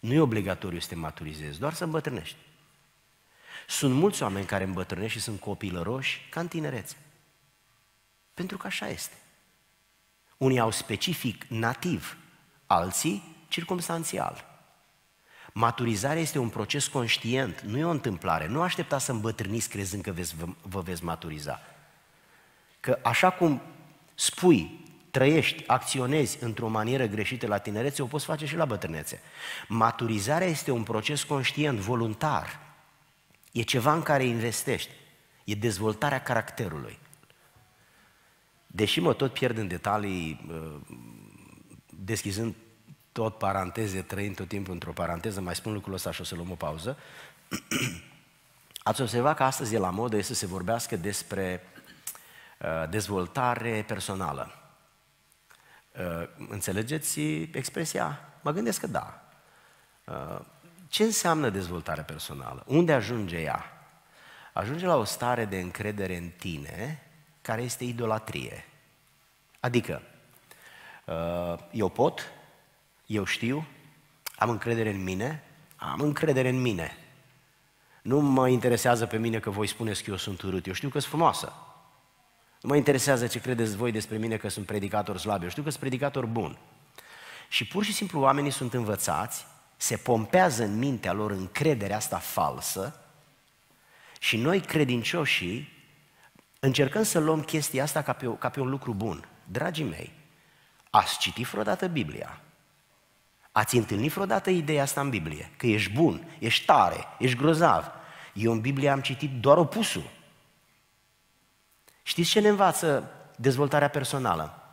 Nu e obligatoriu să te maturizezi, doar să îmbătrânești. Sunt mulți oameni care îmbătrânesc și sunt copilăroși ca în tinerețe. Pentru că așa este. Unii au specific nativ, alții circumstanțial. Maturizarea este un proces conștient, nu e o întâmplare. Nu aștepta să îmbătrâniți crezând că veți, vă, vă veți maturiza. Că așa cum spui, trăiești, acționezi într-o manieră greșită la tinerețe, o poți face și la bătrânețe. Maturizarea este un proces conștient, voluntar, E ceva în care investești. E dezvoltarea caracterului. Deși mă tot pierd în detalii, uh, deschizând tot paranteze, trăind tot timpul într-o paranteză, mai spun lucrul ăsta și o să luăm o pauză, ați observat că astăzi e la modă să se vorbească despre uh, dezvoltare personală. Uh, înțelegeți expresia? Mă gândesc că da. Ce înseamnă dezvoltare personală? Unde ajunge ea? Ajunge la o stare de încredere în tine care este idolatrie. Adică, uh, eu pot, eu știu, am încredere în mine, am încredere în mine. Nu mă interesează pe mine că voi spuneți că eu sunt urât, eu știu că sunt frumoasă. Nu mă interesează ce credeți voi despre mine că sunt predicator slab, eu știu că sunt predicator bun. Și pur și simplu oamenii sunt învățați se pompează în mintea lor încrederea asta falsă și noi credincioșii încercăm să luăm chestia asta ca pe, ca pe un lucru bun. Dragii mei, ați citit vreodată Biblia? Ați întâlnit vreodată ideea asta în Biblie? Că ești bun, ești tare, ești grozav. Eu în Biblie am citit doar opusul. Știți ce ne învață dezvoltarea personală?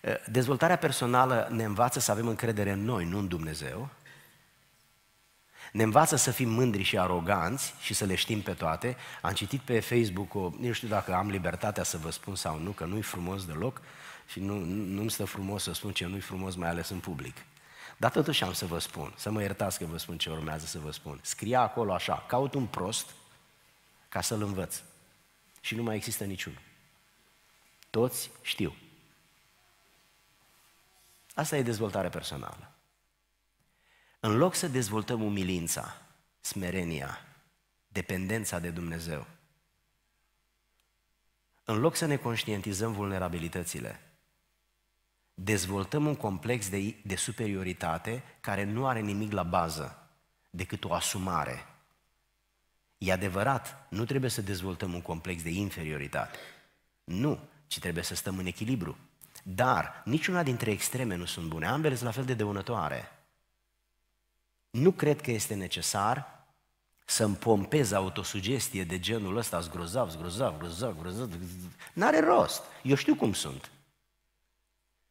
Eh, dezvoltarea personală ne învață să avem încredere în noi, nu în Dumnezeu. Ne învață să fim mândri și aroganți și să le știm pe toate. Am citit pe Facebook, o, nu știu dacă am libertatea să vă spun sau nu, că nu-i frumos deloc și nu, nu-mi stă frumos să spun ce nu-i frumos, mai ales în public. Dar totuși am să vă spun, să mă iertați că vă spun ce urmează să vă spun. Scria acolo așa, caut un prost ca să-l învăț. Și nu mai există niciunul. Toți știu Asta e dezvoltare personală. În loc să dezvoltăm umilința, smerenia, dependența de Dumnezeu, în loc să ne conștientizăm vulnerabilitățile, dezvoltăm un complex de, de superioritate care nu are nimic la bază decât o asumare. E adevărat, nu trebuie să dezvoltăm un complex de inferioritate. Nu, ci trebuie să stăm în echilibru. Dar niciuna dintre extreme nu sunt bune. Ambele sunt la fel de dăunătoare. Nu cred că este necesar să mi pompez autosugestie de genul ăsta, zgrozav, zgrozav, grozav, grozav, n-are rost. Eu știu cum sunt.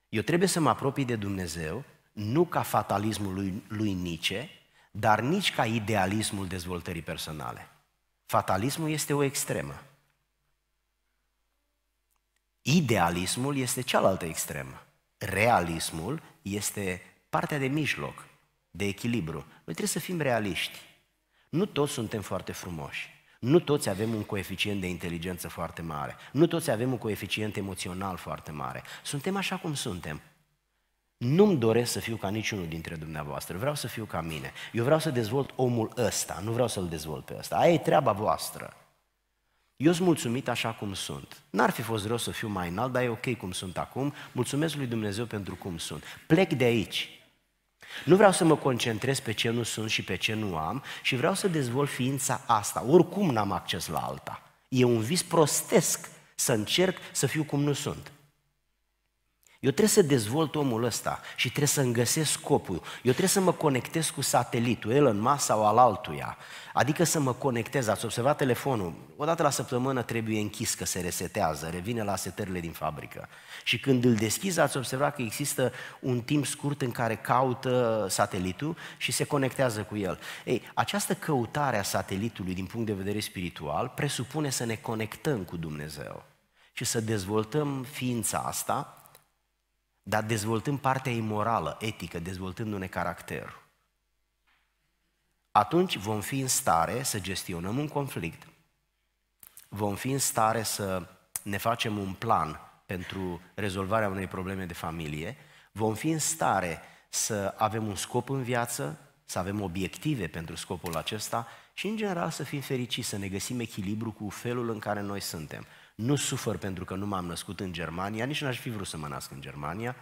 Eu trebuie să mă apropii de Dumnezeu, nu ca fatalismul lui, lui Nice, dar nici ca idealismul dezvoltării personale. Fatalismul este o extremă. Idealismul este cealaltă extremă. Realismul este partea de mijloc, de echilibru. Noi trebuie să fim realiști. Nu toți suntem foarte frumoși. Nu toți avem un coeficient de inteligență foarte mare. Nu toți avem un coeficient emoțional foarte mare. Suntem așa cum suntem. Nu-mi doresc să fiu ca niciunul dintre dumneavoastră, vreau să fiu ca mine. Eu vreau să dezvolt omul ăsta, nu vreau să-l dezvolt pe ăsta. Aia e treaba voastră. Eu sunt mulțumit așa cum sunt. N-ar fi fost rău să fiu mai înalt, dar e ok cum sunt acum. Mulțumesc lui Dumnezeu pentru cum sunt. Plec de aici. Nu vreau să mă concentrez pe ce nu sunt și pe ce nu am și vreau să dezvolt ființa asta. Oricum n-am acces la alta. E un vis prostesc să încerc să fiu cum nu sunt. Eu trebuie să dezvolt omul ăsta și trebuie să-mi găsesc scopul. Eu trebuie să mă conectez cu satelitul, el în masa sau al altuia. Adică să mă conectez. Ați observat telefonul? O dată la săptămână trebuie închis că se resetează, revine la setările din fabrică. Și când îl deschizi, ați observat că există un timp scurt în care caută satelitul și se conectează cu el. Ei, această căutare a satelitului din punct de vedere spiritual presupune să ne conectăm cu Dumnezeu și să dezvoltăm ființa asta dar dezvoltând partea imorală, etică, dezvoltându-ne caracterul, atunci vom fi în stare să gestionăm un conflict, vom fi în stare să ne facem un plan pentru rezolvarea unei probleme de familie, vom fi în stare să avem un scop în viață, să avem obiective pentru scopul acesta și, în general, să fim fericiți, să ne găsim echilibru cu felul în care noi suntem. Nu sufăr pentru că nu m-am născut în Germania, nici n-aș fi vrut să mă nasc în Germania.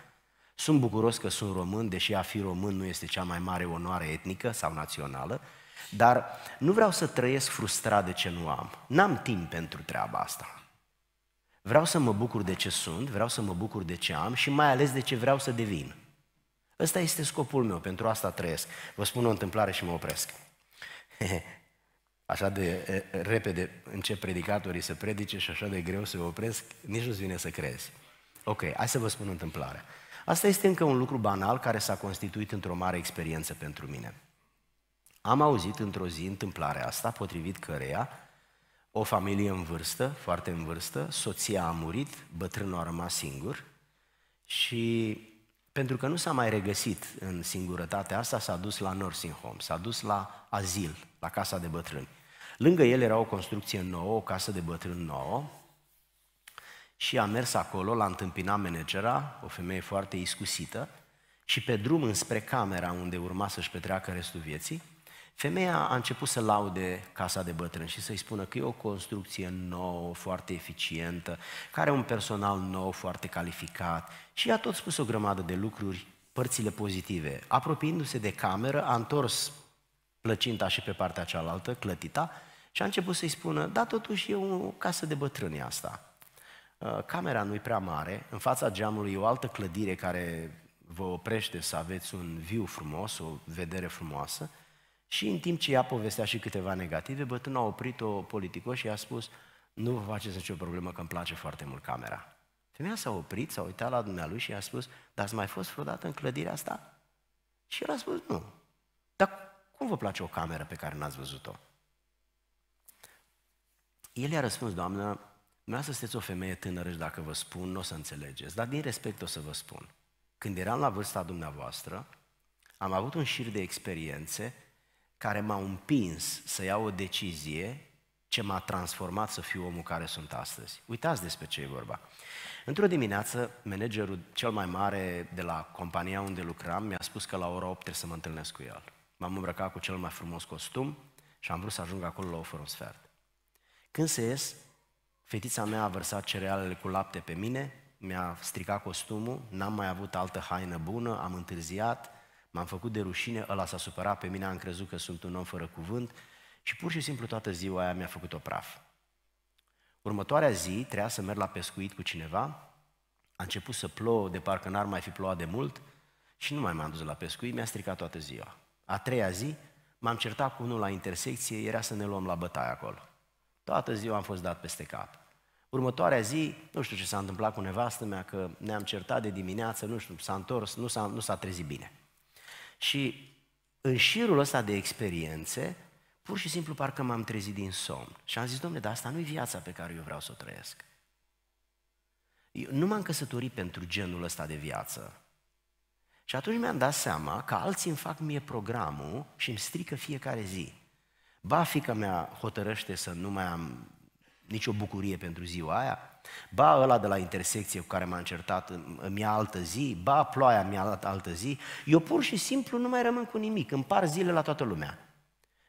Sunt bucuros că sunt român, deși a fi român nu este cea mai mare onoare etnică sau națională, dar nu vreau să trăiesc frustrat de ce nu am. N-am timp pentru treaba asta. Vreau să mă bucur de ce sunt, vreau să mă bucur de ce am și mai ales de ce vreau să devin. Ăsta este scopul meu, pentru asta trăiesc. Vă spun o întâmplare și mă opresc. așa de repede încep predicatorii să predice și așa de greu se opresc, nici nu-ți vine să crezi. Ok, hai să vă spun întâmplarea. Asta este încă un lucru banal care s-a constituit într-o mare experiență pentru mine. Am auzit într-o zi întâmplarea asta, potrivit căreia o familie în vârstă, foarte în vârstă, soția a murit, bătrânul a rămas singur și pentru că nu s-a mai regăsit în singurătatea asta, s-a dus la nursing home, s-a dus la azil, la casa de bătrâni. Lângă el era o construcție nouă, o casă de bătrân nouă și a mers acolo, l-a întâmpinat managera, o femeie foarte iscusită, și pe drum înspre camera unde urma să-și petreacă restul vieții, femeia a început să laude casa de bătrân și să-i spună că e o construcție nouă, foarte eficientă, care are un personal nou, foarte calificat și i-a tot spus o grămadă de lucruri, părțile pozitive. Apropiindu-se de cameră, a întors plăcinta și pe partea cealaltă, clătita, și a început să-i spună, da, totuși e o casă de bătrâni asta. Uh, camera nu-i prea mare, în fața geamului e o altă clădire care vă oprește să aveți un viu frumos, o vedere frumoasă. Și în timp ce ea povestea și câteva negative, bătrânul a oprit-o politico și i-a spus, nu vă faceți nicio problemă că îmi place foarte mult camera. Femeia s-a oprit, s-a uitat la dumnealui și i-a spus, dar ați mai fost vreodată în clădirea asta? Și el a spus, nu. Dar cum vă place o cameră pe care n-ați văzut-o? El i-a răspuns, doamnă, dumneavoastră sunteți o femeie tânără și dacă vă spun, nu o să înțelegeți, dar din respect o să vă spun. Când eram la vârsta dumneavoastră, am avut un șir de experiențe care m-au împins să iau o decizie ce m-a transformat să fiu omul care sunt astăzi. Uitați despre ce e vorba. Într-o dimineață, managerul cel mai mare de la compania unde lucram mi-a spus că la ora 8 trebuie să mă întâlnesc cu el. M-am îmbrăcat cu cel mai frumos costum și am vrut să ajung acolo la o sfert. Când se ies, fetița mea a vărsat cerealele cu lapte pe mine, mi-a stricat costumul, n-am mai avut altă haină bună, am întârziat, m-am făcut de rușine, ăla s-a supărat pe mine, am crezut că sunt un om fără cuvânt și pur și simplu toată ziua aia mi-a făcut o praf. Următoarea zi trebuia să merg la pescuit cu cineva, a început să plouă de parcă n-ar mai fi plouat de mult și nu mai m-am dus la pescuit, mi-a stricat toată ziua. A treia zi m-am certat cu unul la intersecție, era să ne luăm la bătaie acolo. Toată ziua am fost dat peste cap. Următoarea zi, nu știu ce s-a întâmplat cu nevastă mea, că ne-am certat de dimineață, nu știu, s-a întors, nu s-a, nu s-a trezit bine. Și în șirul ăsta de experiențe, pur și simplu parcă m-am trezit din somn. Și am zis, domnule, dar asta nu e viața pe care eu vreau să o trăiesc. Eu nu m-am căsătorit pentru genul ăsta de viață. Și atunci mi-am dat seama că alții îmi fac mie programul și îmi strică fiecare zi. Ba, fica mea hotărăște să nu mai am nicio bucurie pentru ziua aia, ba ăla de la intersecție cu care m-a încertat îmi ia altă zi, ba ploaia mi-a dat altă zi, eu pur și simplu nu mai rămân cu nimic, împar zile la toată lumea.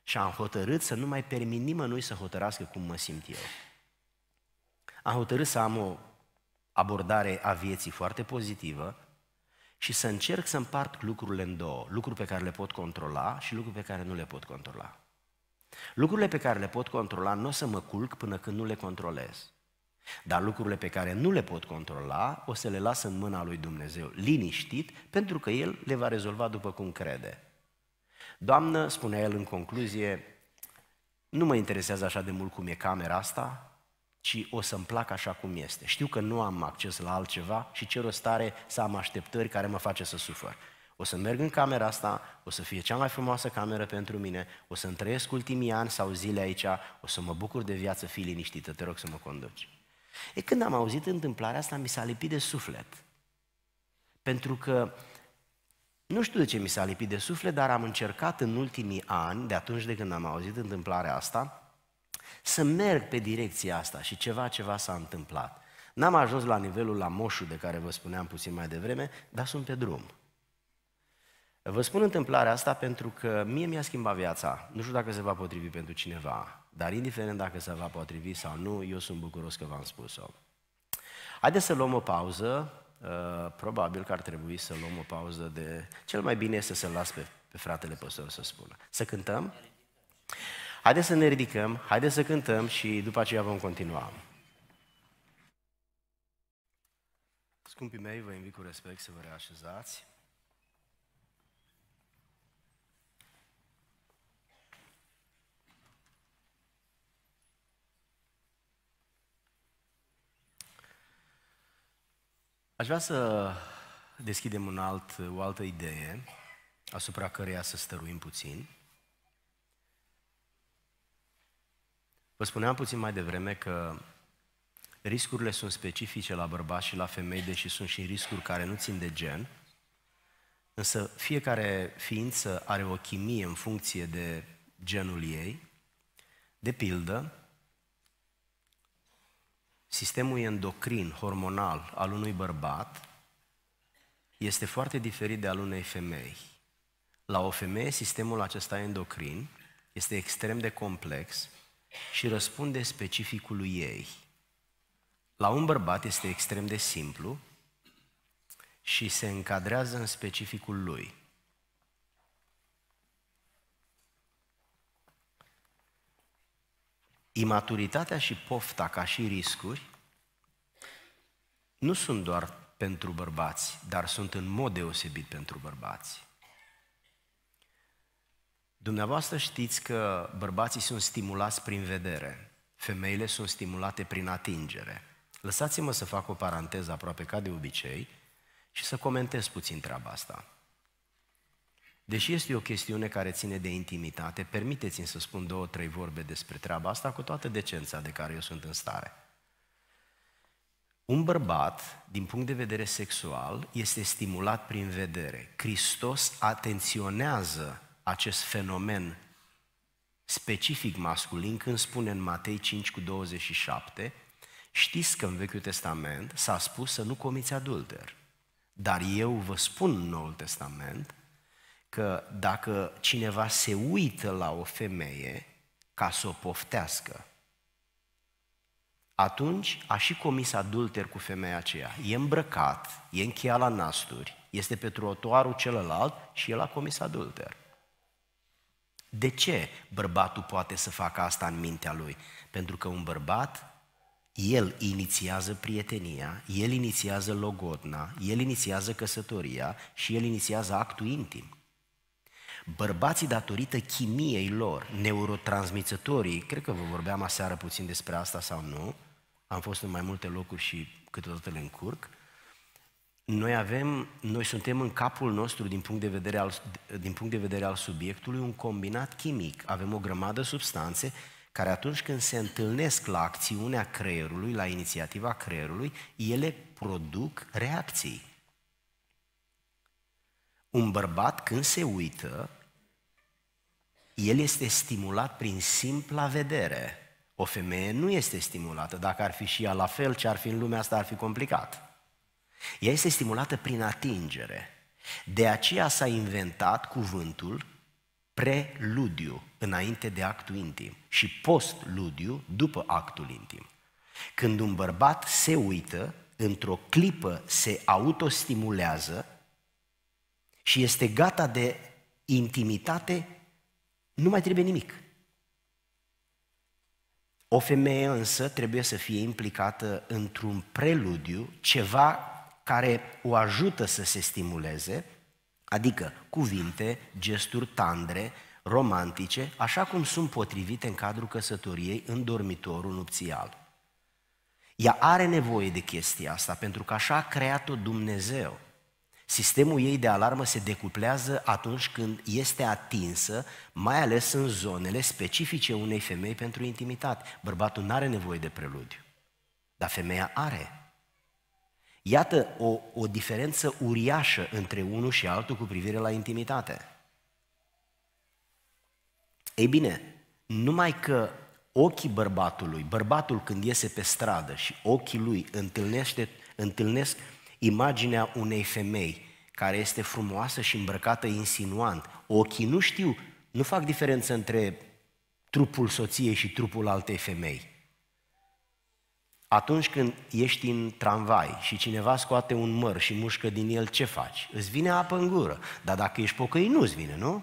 Și am hotărât să nu mai permit nimănui să hotărască cum mă simt eu. Am hotărât să am o abordare a vieții foarte pozitivă și să încerc să împart lucrurile în două, lucruri pe care le pot controla și lucruri pe care nu le pot controla. Lucrurile pe care le pot controla nu o să mă culc până când nu le controlez. Dar lucrurile pe care nu le pot controla o să le las în mâna lui Dumnezeu, liniștit, pentru că El le va rezolva după cum crede. Doamnă, spunea el în concluzie, nu mă interesează așa de mult cum e camera asta, ci o să-mi plac așa cum este. Știu că nu am acces la altceva și cer o stare să am așteptări care mă face să sufăr o să merg în camera asta, o să fie cea mai frumoasă cameră pentru mine, o să întrăiesc trăiesc ultimii ani sau zile aici, o să mă bucur de viață, fii liniștită, te rog să mă conduci. E când am auzit întâmplarea asta, mi s-a lipit de suflet. Pentru că nu știu de ce mi s-a lipit de suflet, dar am încercat în ultimii ani, de atunci de când am auzit întâmplarea asta, să merg pe direcția asta și ceva, ceva s-a întâmplat. N-am ajuns la nivelul la moșu de care vă spuneam puțin mai devreme, dar sunt pe drum. Vă spun întâmplarea asta pentru că mie mi-a schimbat viața. Nu știu dacă se va potrivi pentru cineva, dar indiferent dacă se va potrivi sau nu, eu sunt bucuros că v-am spus-o. Haideți să luăm o pauză, uh, probabil că ar trebui să luăm o pauză de... Cel mai bine este să-l las pe, pe fratele păstor să spună. Să cântăm? Haideți să ne ridicăm, haideți să cântăm și după aceea vom continua. Scumpii mei, vă invit cu respect să vă reașezați. Aș vrea să deschidem un alt, o altă idee asupra căreia să stăruim puțin. Vă spuneam puțin mai devreme că riscurile sunt specifice la bărbați și la femei, deși sunt și riscuri care nu țin de gen, însă fiecare ființă are o chimie în funcție de genul ei. De pildă, sistemul endocrin, hormonal al unui bărbat este foarte diferit de al unei femei. La o femeie, sistemul acesta endocrin este extrem de complex și răspunde specificului ei. La un bărbat este extrem de simplu și se încadrează în specificul lui. Imaturitatea și pofta ca și riscuri nu sunt doar pentru bărbați, dar sunt în mod deosebit pentru bărbați. Dumneavoastră știți că bărbații sunt stimulați prin vedere, femeile sunt stimulate prin atingere. Lăsați-mă să fac o paranteză aproape ca de obicei și să comentez puțin treaba asta. Deși este o chestiune care ține de intimitate, permiteți-mi să spun două, trei vorbe despre treaba asta cu toată decența de care eu sunt în stare. Un bărbat, din punct de vedere sexual, este stimulat prin vedere. Hristos atenționează acest fenomen specific masculin când spune în Matei 5 cu 27, știți că în Vechiul Testament s-a spus să nu comiți adulter. Dar eu vă spun în Noul Testament că dacă cineva se uită la o femeie ca să o poftească, atunci a și comis adulter cu femeia aceea. E îmbrăcat, e încheiat la nasturi, este pe trotuarul celălalt și el a comis adulter. De ce bărbatul poate să facă asta în mintea lui? Pentru că un bărbat, el inițiază prietenia, el inițiază logodna, el inițiază căsătoria și el inițiază actul intim. Bărbații, datorită chimiei lor, neurotransmițătorii, cred că vă vorbeam aseară puțin despre asta sau nu, am fost în mai multe locuri și câteodată le încurc, noi avem, noi suntem în capul nostru, din punct, de vedere al, din punct de vedere al subiectului, un combinat chimic. Avem o grămadă substanțe care atunci când se întâlnesc la acțiunea creierului, la inițiativa creierului, ele produc reacții. Un bărbat când se uită, el este stimulat prin simpla vedere. O femeie nu este stimulată. Dacă ar fi și ea la fel, ce ar fi în lumea asta, ar fi complicat. Ea este stimulată prin atingere. De aceea s-a inventat cuvântul preludiu, înainte de actul intim, și postludiu, după actul intim. Când un bărbat se uită, într-o clipă se autostimulează și este gata de intimitate nu mai trebuie nimic. O femeie însă trebuie să fie implicată într-un preludiu, ceva care o ajută să se stimuleze, adică cuvinte, gesturi tandre, romantice, așa cum sunt potrivite în cadrul căsătoriei în dormitorul nupțial. Ea are nevoie de chestia asta pentru că așa a creat-o Dumnezeu. Sistemul ei de alarmă se decuplează atunci când este atinsă, mai ales în zonele specifice unei femei pentru intimitate. Bărbatul nu are nevoie de preludiu, dar femeia are. Iată o, o diferență uriașă între unul și altul cu privire la intimitate. Ei bine, numai că ochii bărbatului, bărbatul când iese pe stradă și ochii lui întâlnește, întâlnesc imaginea unei femei care este frumoasă și îmbrăcată insinuant. Ochii nu știu, nu fac diferență între trupul soției și trupul altei femei. Atunci când ești în tramvai și cineva scoate un măr și mușcă din el, ce faci? Îți vine apă în gură. Dar dacă ești pocăit, nu-ți vine, nu?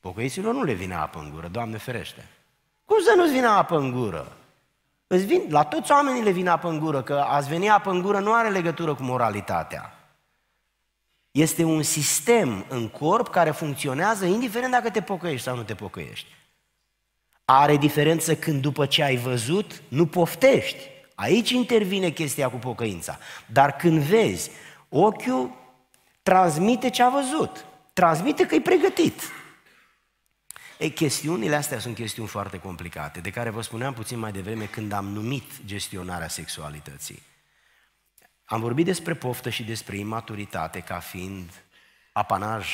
Pocăiților nu le vine apă în gură, Doamne ferește. Cum să nu-ți vine apă în gură? Îți vin, la toți oamenii le vine apă în gură, că ați veni apă în gură nu are legătură cu moralitatea. Este un sistem în corp care funcționează indiferent dacă te pocăiești sau nu te pocăiești. Are diferență când după ce ai văzut, nu poftești. Aici intervine chestia cu pocăința. Dar când vezi, ochiul transmite ce a văzut. Transmite că e pregătit. E, chestiunile astea sunt chestiuni foarte complicate, de care vă spuneam puțin mai devreme când am numit gestionarea sexualității. Am vorbit despre poftă și despre imaturitate ca fiind apanaj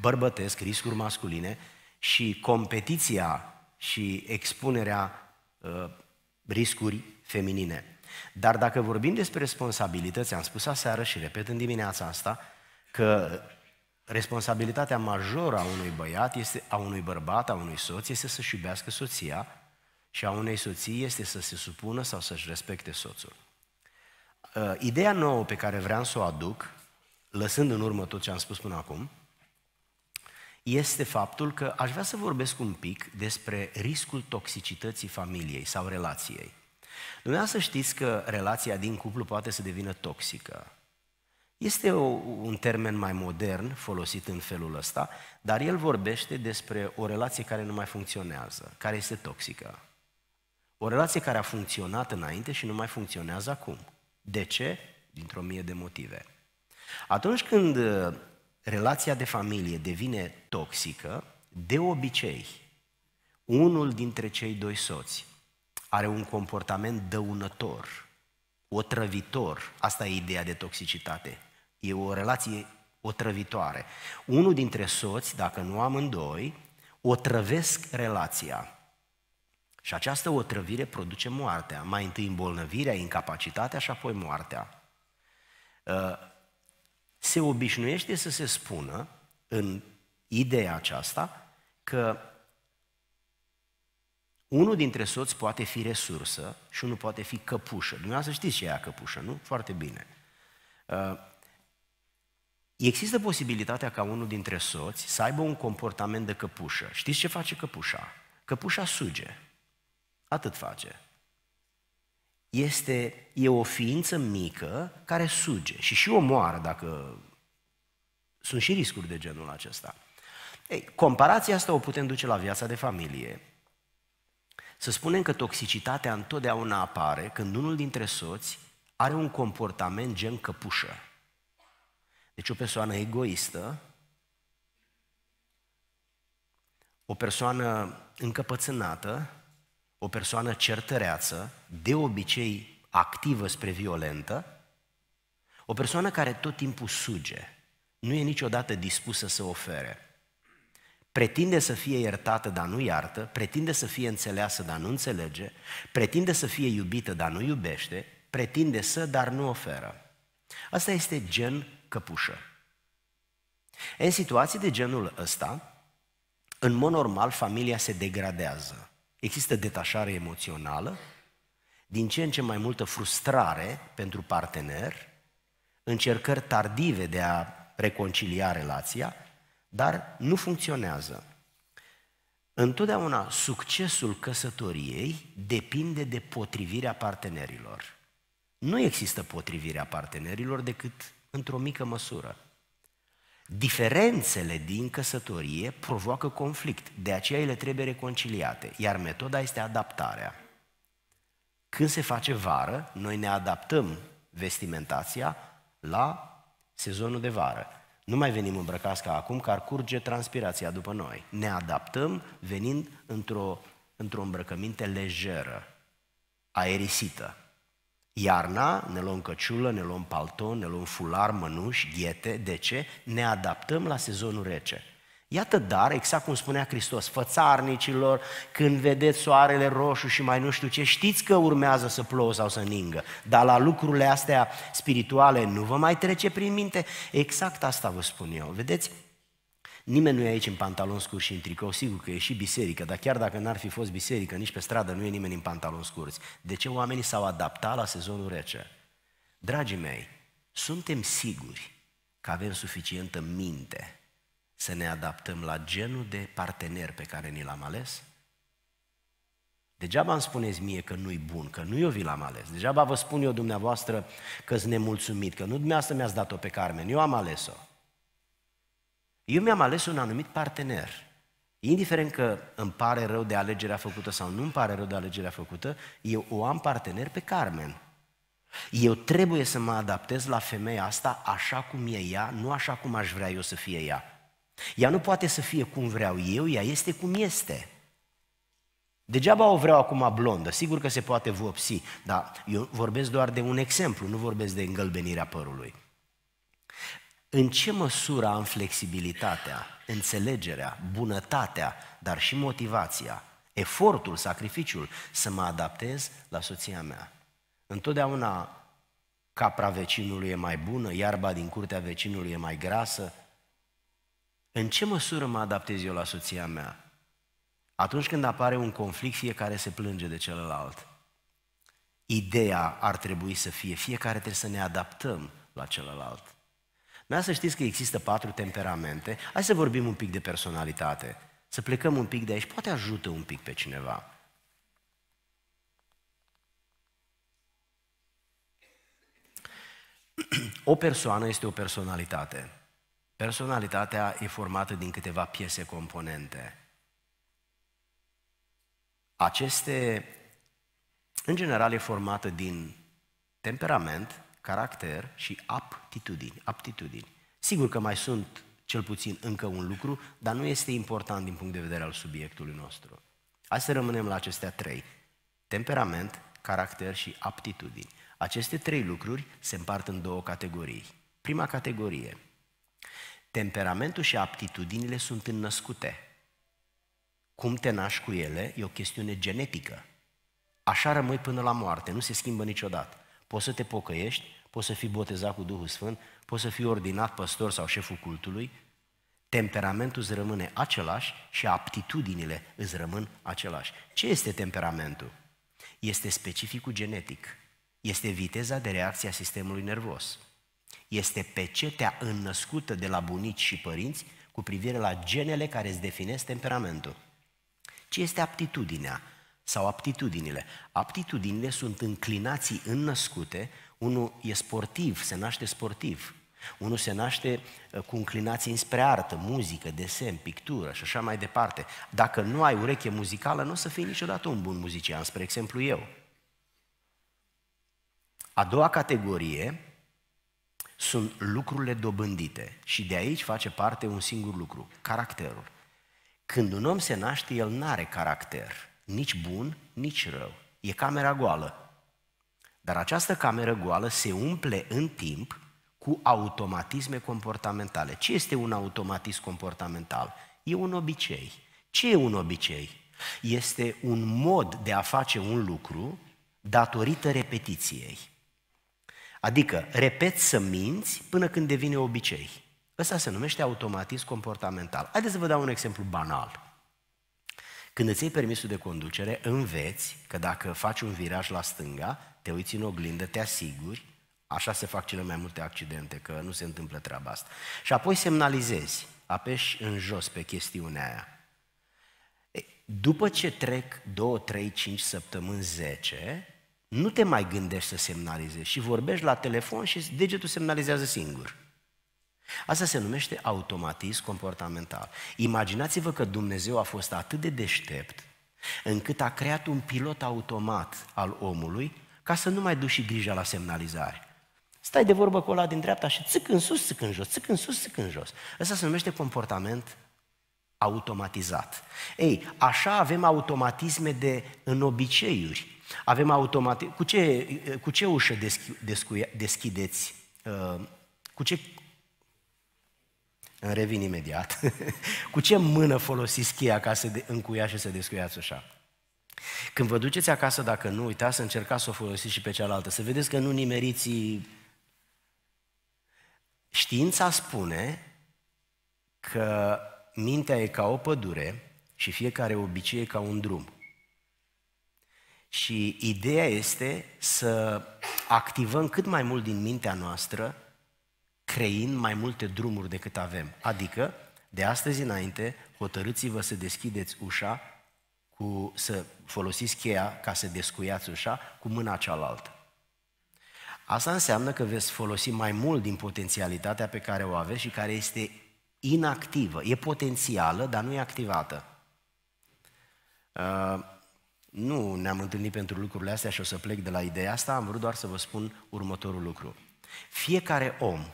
bărbătesc, riscuri masculine și competiția și expunerea uh, riscuri feminine. Dar dacă vorbim despre responsabilități, am spus aseară și repet în dimineața asta, că Responsabilitatea majoră a unui băiat, este, a unui bărbat, a unui soț, este să-și iubească soția și a unei soții este să se supună sau să-și respecte soțul. Uh, ideea nouă pe care vreau să o aduc, lăsând în urmă tot ce am spus până acum, este faptul că aș vrea să vorbesc un pic despre riscul toxicității familiei sau relației. Dumneavoastră știți că relația din cuplu poate să devină toxică. Este o, un termen mai modern folosit în felul ăsta, dar el vorbește despre o relație care nu mai funcționează, care este toxică. O relație care a funcționat înainte și nu mai funcționează acum. De ce? Dintr-o mie de motive. Atunci când uh, relația de familie devine toxică, de obicei, unul dintre cei doi soți are un comportament dăunător, otrăvitor. Asta e ideea de toxicitate. E o relație otrăvitoare. Unul dintre soți, dacă nu amândoi, otrăvesc relația. Și această otrăvire produce moartea. Mai întâi îmbolnăvirea, incapacitatea și apoi moartea. Ă, se obișnuiește să se spună în ideea aceasta că unul dintre soți poate fi resursă și unul poate fi căpușă. Dumneavoastră știți ce e aia căpușă, nu? Foarte bine. Ă, Există posibilitatea ca unul dintre soți să aibă un comportament de căpușă. Știți ce face căpușa? Căpușa suge. Atât face. Este, e o ființă mică care suge și și omoară dacă sunt și riscuri de genul acesta. Ei, comparația asta o putem duce la viața de familie. Să spunem că toxicitatea întotdeauna apare când unul dintre soți are un comportament gen căpușă. Deci o persoană egoistă, o persoană încăpățânată, o persoană certăreață, de obicei activă spre violentă, o persoană care tot timpul suge, nu e niciodată dispusă să ofere. Pretinde să fie iertată, dar nu iartă, pretinde să fie înțeleasă, dar nu înțelege, pretinde să fie iubită, dar nu iubește, pretinde să, dar nu oferă. Asta este gen căpușă. În situații de genul ăsta, în mod normal, familia se degradează. Există detașare emoțională, din ce în ce mai multă frustrare pentru partener, încercări tardive de a reconcilia relația, dar nu funcționează. Întotdeauna succesul căsătoriei depinde de potrivirea partenerilor. Nu există potrivirea partenerilor decât într-o mică măsură. Diferențele din căsătorie provoacă conflict, de aceea ele trebuie reconciliate, iar metoda este adaptarea. Când se face vară, noi ne adaptăm vestimentația la sezonul de vară. Nu mai venim îmbrăcați ca acum, că ar curge transpirația după noi. Ne adaptăm venind într-o, într-o îmbrăcăminte lejeră, aerisită. Iarna ne luăm căciulă, ne luăm palton, ne luăm fular, mănuși, ghete. De ce? Ne adaptăm la sezonul rece. Iată dar, exact cum spunea Hristos, fățarnicilor, când vedeți soarele roșu și mai nu știu ce, știți că urmează să plouă sau să ningă, dar la lucrurile astea spirituale nu vă mai trece prin minte? Exact asta vă spun eu. Vedeți, Nimeni nu e aici în pantaloni scurți și în tricou, sigur că e și biserică, dar chiar dacă n-ar fi fost biserică, nici pe stradă nu e nimeni în pantaloni scurți. De ce oamenii s-au adaptat la sezonul rece? Dragii mei, suntem siguri că avem suficientă minte să ne adaptăm la genul de partener pe care ni l-am ales? Degeaba îmi spuneți mie că nu-i bun, că nu eu vi l-am ales. Degeaba vă spun eu dumneavoastră că-s nemulțumit, că nu dumneavoastră mi-ați dat-o pe Carmen, eu am ales-o. Eu mi-am ales un anumit partener. Indiferent că îmi pare rău de alegerea făcută sau nu îmi pare rău de alegerea făcută, eu o am partener pe Carmen. Eu trebuie să mă adaptez la femeia asta așa cum e ea, nu așa cum aș vrea eu să fie ea. Ea nu poate să fie cum vreau eu, ea este cum este. Degeaba o vreau acum blondă, sigur că se poate vopsi, dar eu vorbesc doar de un exemplu, nu vorbesc de îngălbenirea părului în ce măsură am flexibilitatea, înțelegerea, bunătatea, dar și motivația, efortul, sacrificiul să mă adaptez la soția mea. Întotdeauna capra vecinului e mai bună, iarba din curtea vecinului e mai grasă. În ce măsură mă adaptez eu la soția mea? Atunci când apare un conflict, fiecare se plânge de celălalt. Ideea ar trebui să fie, fiecare trebuie să ne adaptăm la celălalt. Dar să știți că există patru temperamente. Hai să vorbim un pic de personalitate. Să plecăm un pic de aici, poate ajută un pic pe cineva. O persoană este o personalitate. Personalitatea e formată din câteva piese componente. Aceste, în general, e formată din temperament, caracter și aptitudini, aptitudini. Sigur că mai sunt cel puțin încă un lucru, dar nu este important din punct de vedere al subiectului nostru. Hai să rămânem la acestea trei. Temperament, caracter și aptitudini. Aceste trei lucruri se împart în două categorii. Prima categorie. Temperamentul și aptitudinile sunt înnăscute. Cum te naști cu ele e o chestiune genetică. Așa rămâi până la moarte, nu se schimbă niciodată. Poți să te pocăiești, poți să fii botezat cu Duhul Sfânt, poți să fii ordinat păstor sau șeful cultului, temperamentul îți rămâne același și aptitudinile îți rămân același. Ce este temperamentul? Este specificul genetic, este viteza de reacție a sistemului nervos, este pecetea înnăscută de la bunici și părinți cu privire la genele care îți definesc temperamentul. Ce este aptitudinea sau aptitudinile? Aptitudinile sunt înclinații înnăscute unul e sportiv, se naște sportiv. Unul se naște uh, cu înclinații înspre artă, muzică, desen, pictură și așa mai departe. Dacă nu ai ureche muzicală, nu o să fii niciodată un bun muzician, spre exemplu eu. A doua categorie sunt lucrurile dobândite și de aici face parte un singur lucru, caracterul. Când un om se naște, el nu are caracter, nici bun, nici rău. E camera goală, dar această cameră goală se umple în timp cu automatisme comportamentale. Ce este un automatism comportamental? E un obicei. Ce e un obicei? Este un mod de a face un lucru datorită repetiției. Adică repet să minți până când devine obicei. Ăsta se numește automatism comportamental. Haideți să vă dau un exemplu banal. Când îți iei permisul de conducere, înveți că dacă faci un viraj la stânga, te uiți în oglindă, te asiguri, așa se fac cele mai multe accidente, că nu se întâmplă treaba asta. Și apoi semnalizezi, apeși în jos pe chestiunea aia. După ce trec 2, 3, 5 săptămâni, 10, nu te mai gândești să semnalizezi și vorbești la telefon și degetul semnalizează singur. Asta se numește automatism comportamental. Imaginați-vă că Dumnezeu a fost atât de deștept încât a creat un pilot automat al omului ca să nu mai duci și grija la semnalizare. Stai de vorbă cu ăla din dreapta și țic în sus, țic în jos, țic în sus, țic în jos. Ăsta se numește comportament automatizat. Ei, așa avem automatisme de în obiceiuri. Avem automat Cu ce, cu ce ușă deschi, deschideți? Uh, cu ce îmi revin imediat. cu ce mână folosiți cheia ca să de, încuia și să descuiați ușa? Când vă duceți acasă, dacă nu, uitați să încercați să o folosiți și pe cealaltă, să vedeți că nu nimeriți... Știința spune că mintea e ca o pădure și fiecare obicei e ca un drum. Și ideea este să activăm cât mai mult din mintea noastră, creind mai multe drumuri decât avem. Adică, de astăzi înainte, hotărâți-vă să deschideți ușa cu, să folosiți cheia ca să descuiați ușa cu mâna cealaltă. Asta înseamnă că veți folosi mai mult din potențialitatea pe care o aveți și care este inactivă. E potențială, dar nu e activată. Uh, nu ne-am întâlnit pentru lucrurile astea și o să plec de la ideea asta, am vrut doar să vă spun următorul lucru. Fiecare om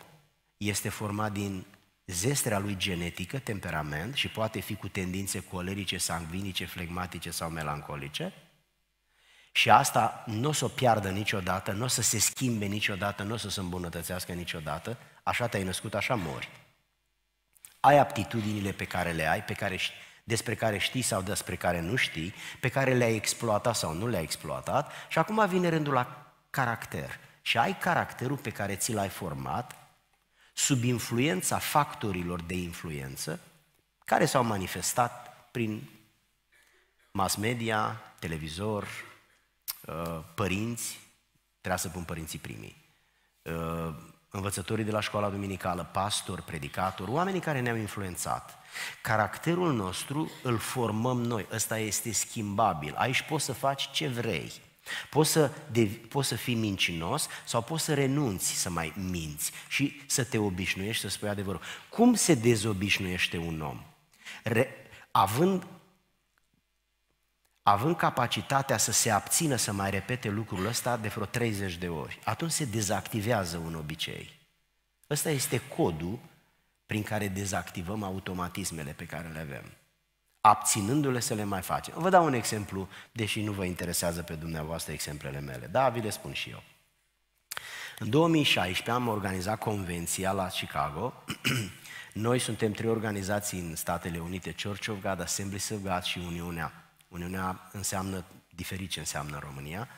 este format din Zestrea lui genetică, temperament și poate fi cu tendințe colerice, sangvinice, flegmatice sau melancolice. Și asta nu o să o piardă niciodată, nu o să se schimbe niciodată, nu o să se îmbunătățească niciodată. Așa te-ai născut, așa mori. Ai aptitudinile pe care le ai, pe care despre care știi sau despre care nu știi, pe care le-ai exploatat sau nu le-ai exploatat și acum vine rândul la caracter. Și ai caracterul pe care ți l-ai format sub influența factorilor de influență care s-au manifestat prin mass media, televizor, uh, părinți, trebuia să pun părinții primii, uh, învățătorii de la școala duminicală, pastori, predicatori, oamenii care ne-au influențat. Caracterul nostru îl formăm noi, ăsta este schimbabil, aici poți să faci ce vrei. Poți să, de, poți să fii mincinos sau poți să renunți să mai minți și să te obișnuiești să spui adevărul. Cum se dezobișnuiește un om? Re, având, având capacitatea să se abțină să mai repete lucrul ăsta de vreo 30 de ori, atunci se dezactivează un obicei. Ăsta este codul prin care dezactivăm automatismele pe care le avem abținându-le să le mai facem. Vă dau un exemplu, deși nu vă interesează pe dumneavoastră exemplele mele. Da, vi le spun și eu. În 2016 am organizat convenția la Chicago. Noi suntem trei organizații în Statele Unite, Church of God, Assemblies of God și Uniunea. Uniunea înseamnă diferit ce înseamnă România.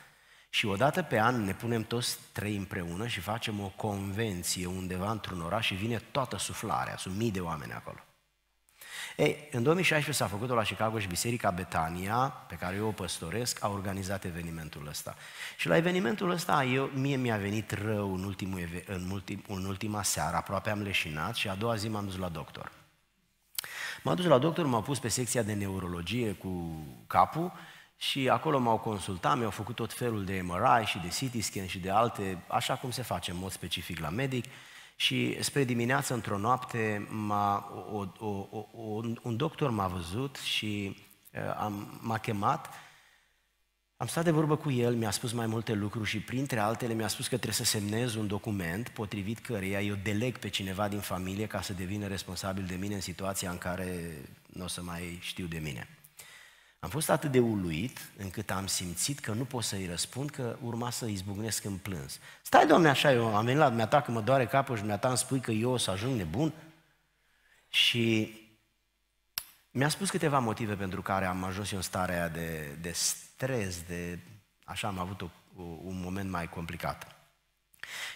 Și odată pe an ne punem toți trei împreună și facem o convenție undeva într-un oraș și vine toată suflarea, sunt mii de oameni acolo. Ei, în 2016 s-a făcut la Chicago și Biserica Betania, pe care eu o păstoresc, a organizat evenimentul ăsta. Și la evenimentul ăsta eu, mie mi-a venit rău în, ultimul, în, ultim, în ultima seară, aproape am leșinat și a doua zi m-am dus la doctor. M-am dus la doctor, m-au pus pe secția de neurologie cu capul și acolo m-au consultat, mi-au făcut tot felul de MRI și de CT scan și de alte, așa cum se face în mod specific la medic. Și spre dimineață, într-o noapte, m-a, o, o, o, un doctor m-a văzut și uh, am, m-a chemat. Am stat de vorbă cu el, mi-a spus mai multe lucruri și printre altele mi-a spus că trebuie să semnez un document potrivit căreia eu deleg pe cineva din familie ca să devină responsabil de mine în situația în care nu o să mai știu de mine. Am fost atât de uluit încât am simțit că nu pot să-i răspund, că urma să izbucnesc în plâns. Stai, domne, așa, eu am venit la dumneata că mă doare capul și dumneata îmi spui că eu o să ajung nebun? Și mi-a spus câteva motive pentru care am ajuns eu în starea de, de stres, de... Așa am avut o, o, un moment mai complicat.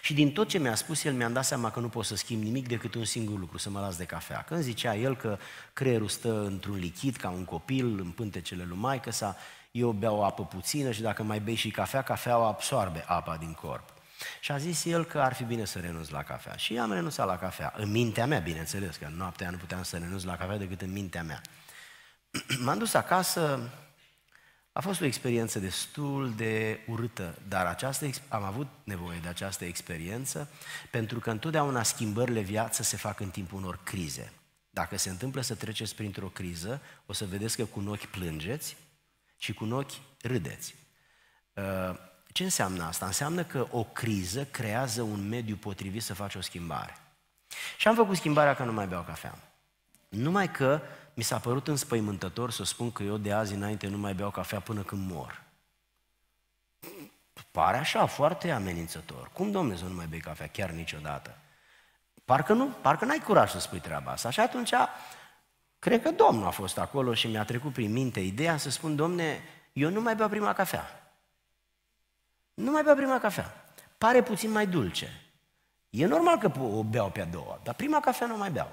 Și din tot ce mi-a spus el, mi-am dat seama că nu pot să schimb nimic decât un singur lucru, să mă las de cafea. Când zicea el că creierul stă într-un lichid ca un copil în pântecele lui maică sa, eu beau apă puțină și dacă mai bei și cafea, cafeaua absorbe apa din corp. Și a zis el că ar fi bine să renunț la cafea. Și am renunțat la cafea. În mintea mea, bineînțeles, că noaptea nu puteam să renunț la cafea decât în mintea mea. M-am dus acasă, a fost o experiență destul de urâtă, dar această, am avut nevoie de această experiență pentru că întotdeauna schimbările viață se fac în timpul unor crize. Dacă se întâmplă să treceți printr-o criză, o să vedeți că cu un ochi plângeți și cu un ochi râdeți. Uh, ce înseamnă asta? Înseamnă că o criză creează un mediu potrivit să faci o schimbare. Și am făcut schimbarea că nu mai beau cafea. Numai că mi s-a părut înspăimântător să spun că eu de azi înainte nu mai beau cafea până când mor. Pare așa, foarte amenințător. Cum, domnule, să nu mai bei cafea? Chiar niciodată. Parcă nu, parcă n-ai curaj să spui treaba asta. Și atunci, cred că Domnul a fost acolo și mi-a trecut prin minte ideea să spun, domne, eu nu mai beau prima cafea. Nu mai beau prima cafea. Pare puțin mai dulce. E normal că o beau pe a doua, dar prima cafea nu mai beau.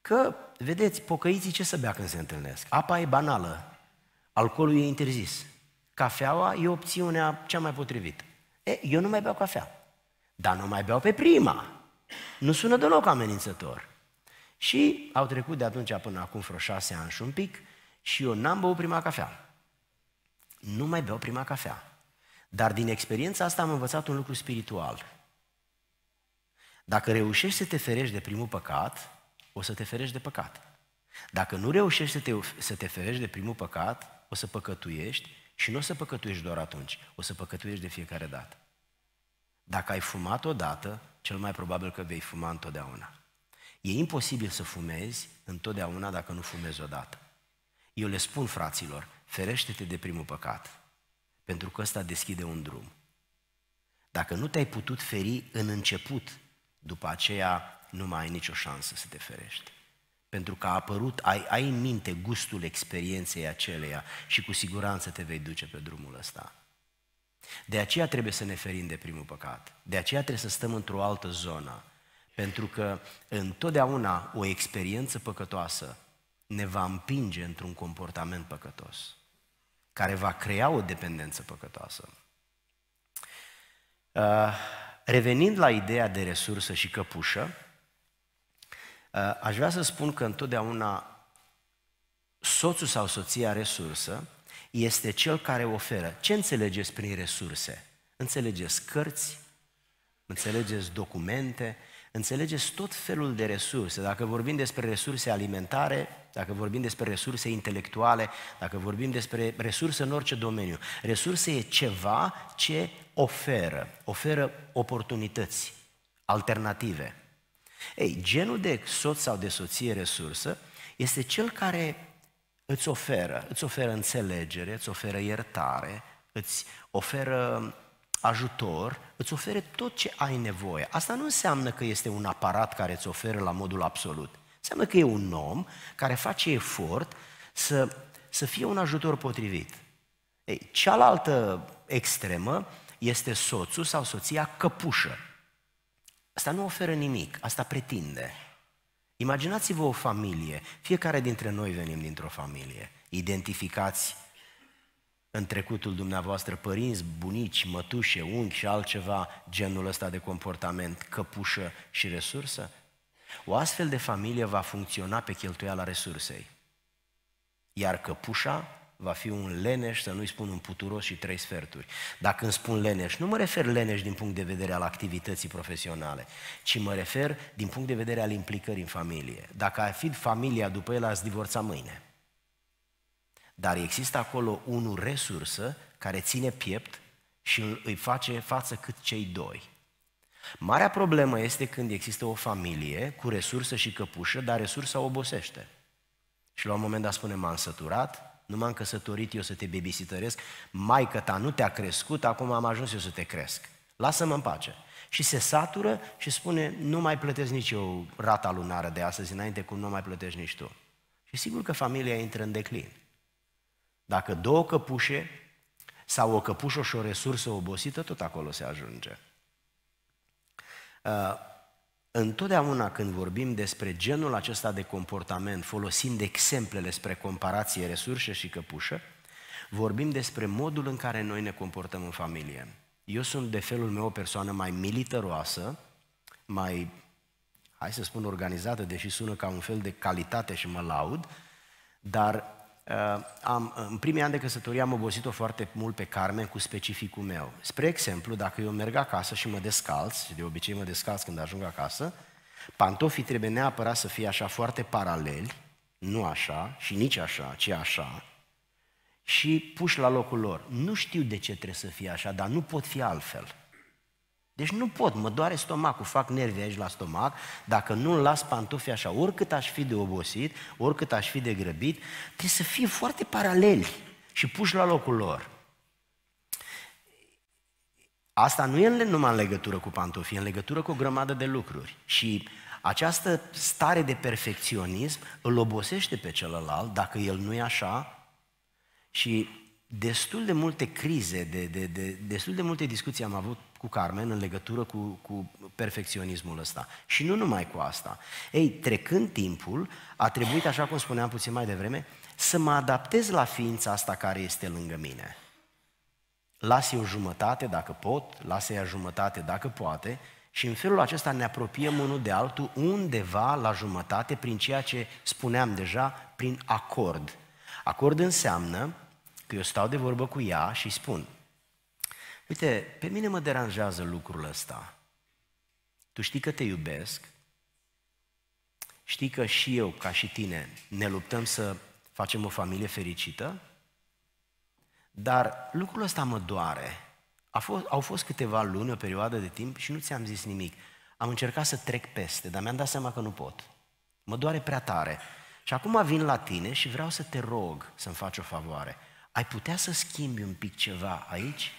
Că, vedeți, pocăiții ce să bea când se întâlnesc? Apa e banală, alcoolul e interzis, cafeaua e opțiunea cea mai potrivită. E, eu nu mai beau cafea, dar nu mai beau pe prima. Nu sună deloc amenințător. Și au trecut de atunci până acum vreo șase ani și un pic și eu n-am băut prima cafea. Nu mai beau prima cafea. Dar din experiența asta am învățat un lucru spiritual. Dacă reușești să te ferești de primul păcat, o să te ferești de păcat. Dacă nu reușești să te, să te ferești de primul păcat, o să păcătuiești și nu o să păcătuiești doar atunci, o să păcătuiești de fiecare dată. Dacă ai fumat odată, cel mai probabil că vei fuma întotdeauna. E imposibil să fumezi întotdeauna dacă nu fumezi odată. Eu le spun fraților, ferește-te de primul păcat, pentru că ăsta deschide un drum. Dacă nu te-ai putut feri în început, după aceea nu mai ai nicio șansă să te ferești. Pentru că a apărut, ai, ai în minte gustul experienței aceleia și cu siguranță te vei duce pe drumul ăsta. De aceea trebuie să ne ferim de primul păcat. De aceea trebuie să stăm într-o altă zonă. Pentru că întotdeauna o experiență păcătoasă ne va împinge într-un comportament păcătos, care va crea o dependență păcătoasă. Uh, revenind la ideea de resursă și căpușă, Uh, aș vrea să spun că întotdeauna soțul sau soția resursă este cel care oferă. Ce înțelegeți prin resurse? Înțelegeți cărți, înțelegeți documente, înțelegeți tot felul de resurse. Dacă vorbim despre resurse alimentare, dacă vorbim despre resurse intelectuale, dacă vorbim despre resurse în orice domeniu, resurse e ceva ce oferă, oferă oportunități, alternative. Ei, genul de soț sau de soție resursă este cel care îți oferă, îți oferă înțelegere, îți oferă iertare, îți oferă ajutor, îți oferă tot ce ai nevoie. Asta nu înseamnă că este un aparat care îți oferă la modul absolut. Înseamnă că e un om care face efort să, să fie un ajutor potrivit. Ei, cealaltă extremă este soțul sau soția căpușă. Asta nu oferă nimic, asta pretinde. Imaginați-vă o familie, fiecare dintre noi venim dintr-o familie, identificați în trecutul dumneavoastră părinți, bunici, mătușe, unchi și altceva genul ăsta de comportament, căpușă și resursă? O astfel de familie va funcționa pe cheltuiala resursei. Iar căpușa va fi un leneș, să nu-i spun un puturos și trei sferturi. Dacă îmi spun leneș, nu mă refer leneș din punct de vedere al activității profesionale, ci mă refer din punct de vedere al implicării în familie. Dacă ai fi familia după el, ați divorța mâine. Dar există acolo unul resursă care ține piept și îi face față cât cei doi. Marea problemă este când există o familie cu resursă și căpușă, dar resursa obosește. Și la un moment dat spune, m-am săturat, nu m-am căsătorit eu să te babysităresc, maică ta nu te-a crescut, acum am ajuns eu să te cresc. Lasă-mă în pace. Și se satură și spune, nu mai plătesc nici eu rata lunară de astăzi, înainte cum nu mai plătești nici tu. Și sigur că familia intră în declin. Dacă două căpușe sau o căpușă și o resursă obosită, tot acolo se ajunge. Uh, Întotdeauna când vorbim despre genul acesta de comportament, folosind exemplele spre comparație resurse și căpușă, vorbim despre modul în care noi ne comportăm în familie. Eu sunt de felul meu o persoană mai militaroasă, mai, hai să spun, organizată, deși sună ca un fel de calitate și mă laud, dar Uh, am, în primii ani de căsătorie am obosit-o foarte mult pe Carmen cu specificul meu. Spre exemplu, dacă eu merg acasă și mă descalț, și de obicei mă descalț când ajung acasă, pantofii trebuie neapărat să fie așa foarte paraleli, nu așa și nici așa, ci așa, și puși la locul lor. Nu știu de ce trebuie să fie așa, dar nu pot fi altfel. Deci nu pot, mă doare stomacul, fac nervi aici la stomac, dacă nu-l las pantofii așa, oricât aș fi de obosit, oricât aș fi de grăbit, trebuie să fie foarte paraleli și puși la locul lor. Asta nu e numai în legătură cu pantofii, e în legătură cu o grămadă de lucruri. Și această stare de perfecționism îl obosește pe celălalt dacă el nu e așa și destul de multe crize, de, de, de, destul de multe discuții am avut cu Carmen în legătură cu, cu perfecționismul ăsta. Și nu numai cu asta. Ei, trecând timpul, a trebuit, așa cum spuneam puțin mai devreme, să mă adaptez la ființa asta care este lângă mine. Las eu jumătate dacă pot, las ea jumătate dacă poate și în felul acesta ne apropiem unul de altul undeva la jumătate prin ceea ce spuneam deja, prin acord. Acord înseamnă că eu stau de vorbă cu ea și spun, uite, pe mine mă deranjează lucrul ăsta. Tu știi că te iubesc, știi că și eu, ca și tine, ne luptăm să facem o familie fericită, dar lucrul ăsta mă doare. A fost, au fost câteva luni, o perioadă de timp și nu ți-am zis nimic. Am încercat să trec peste, dar mi-am dat seama că nu pot. Mă doare prea tare. Și acum vin la tine și vreau să te rog să-mi faci o favoare ai putea să schimbi un pic ceva aici?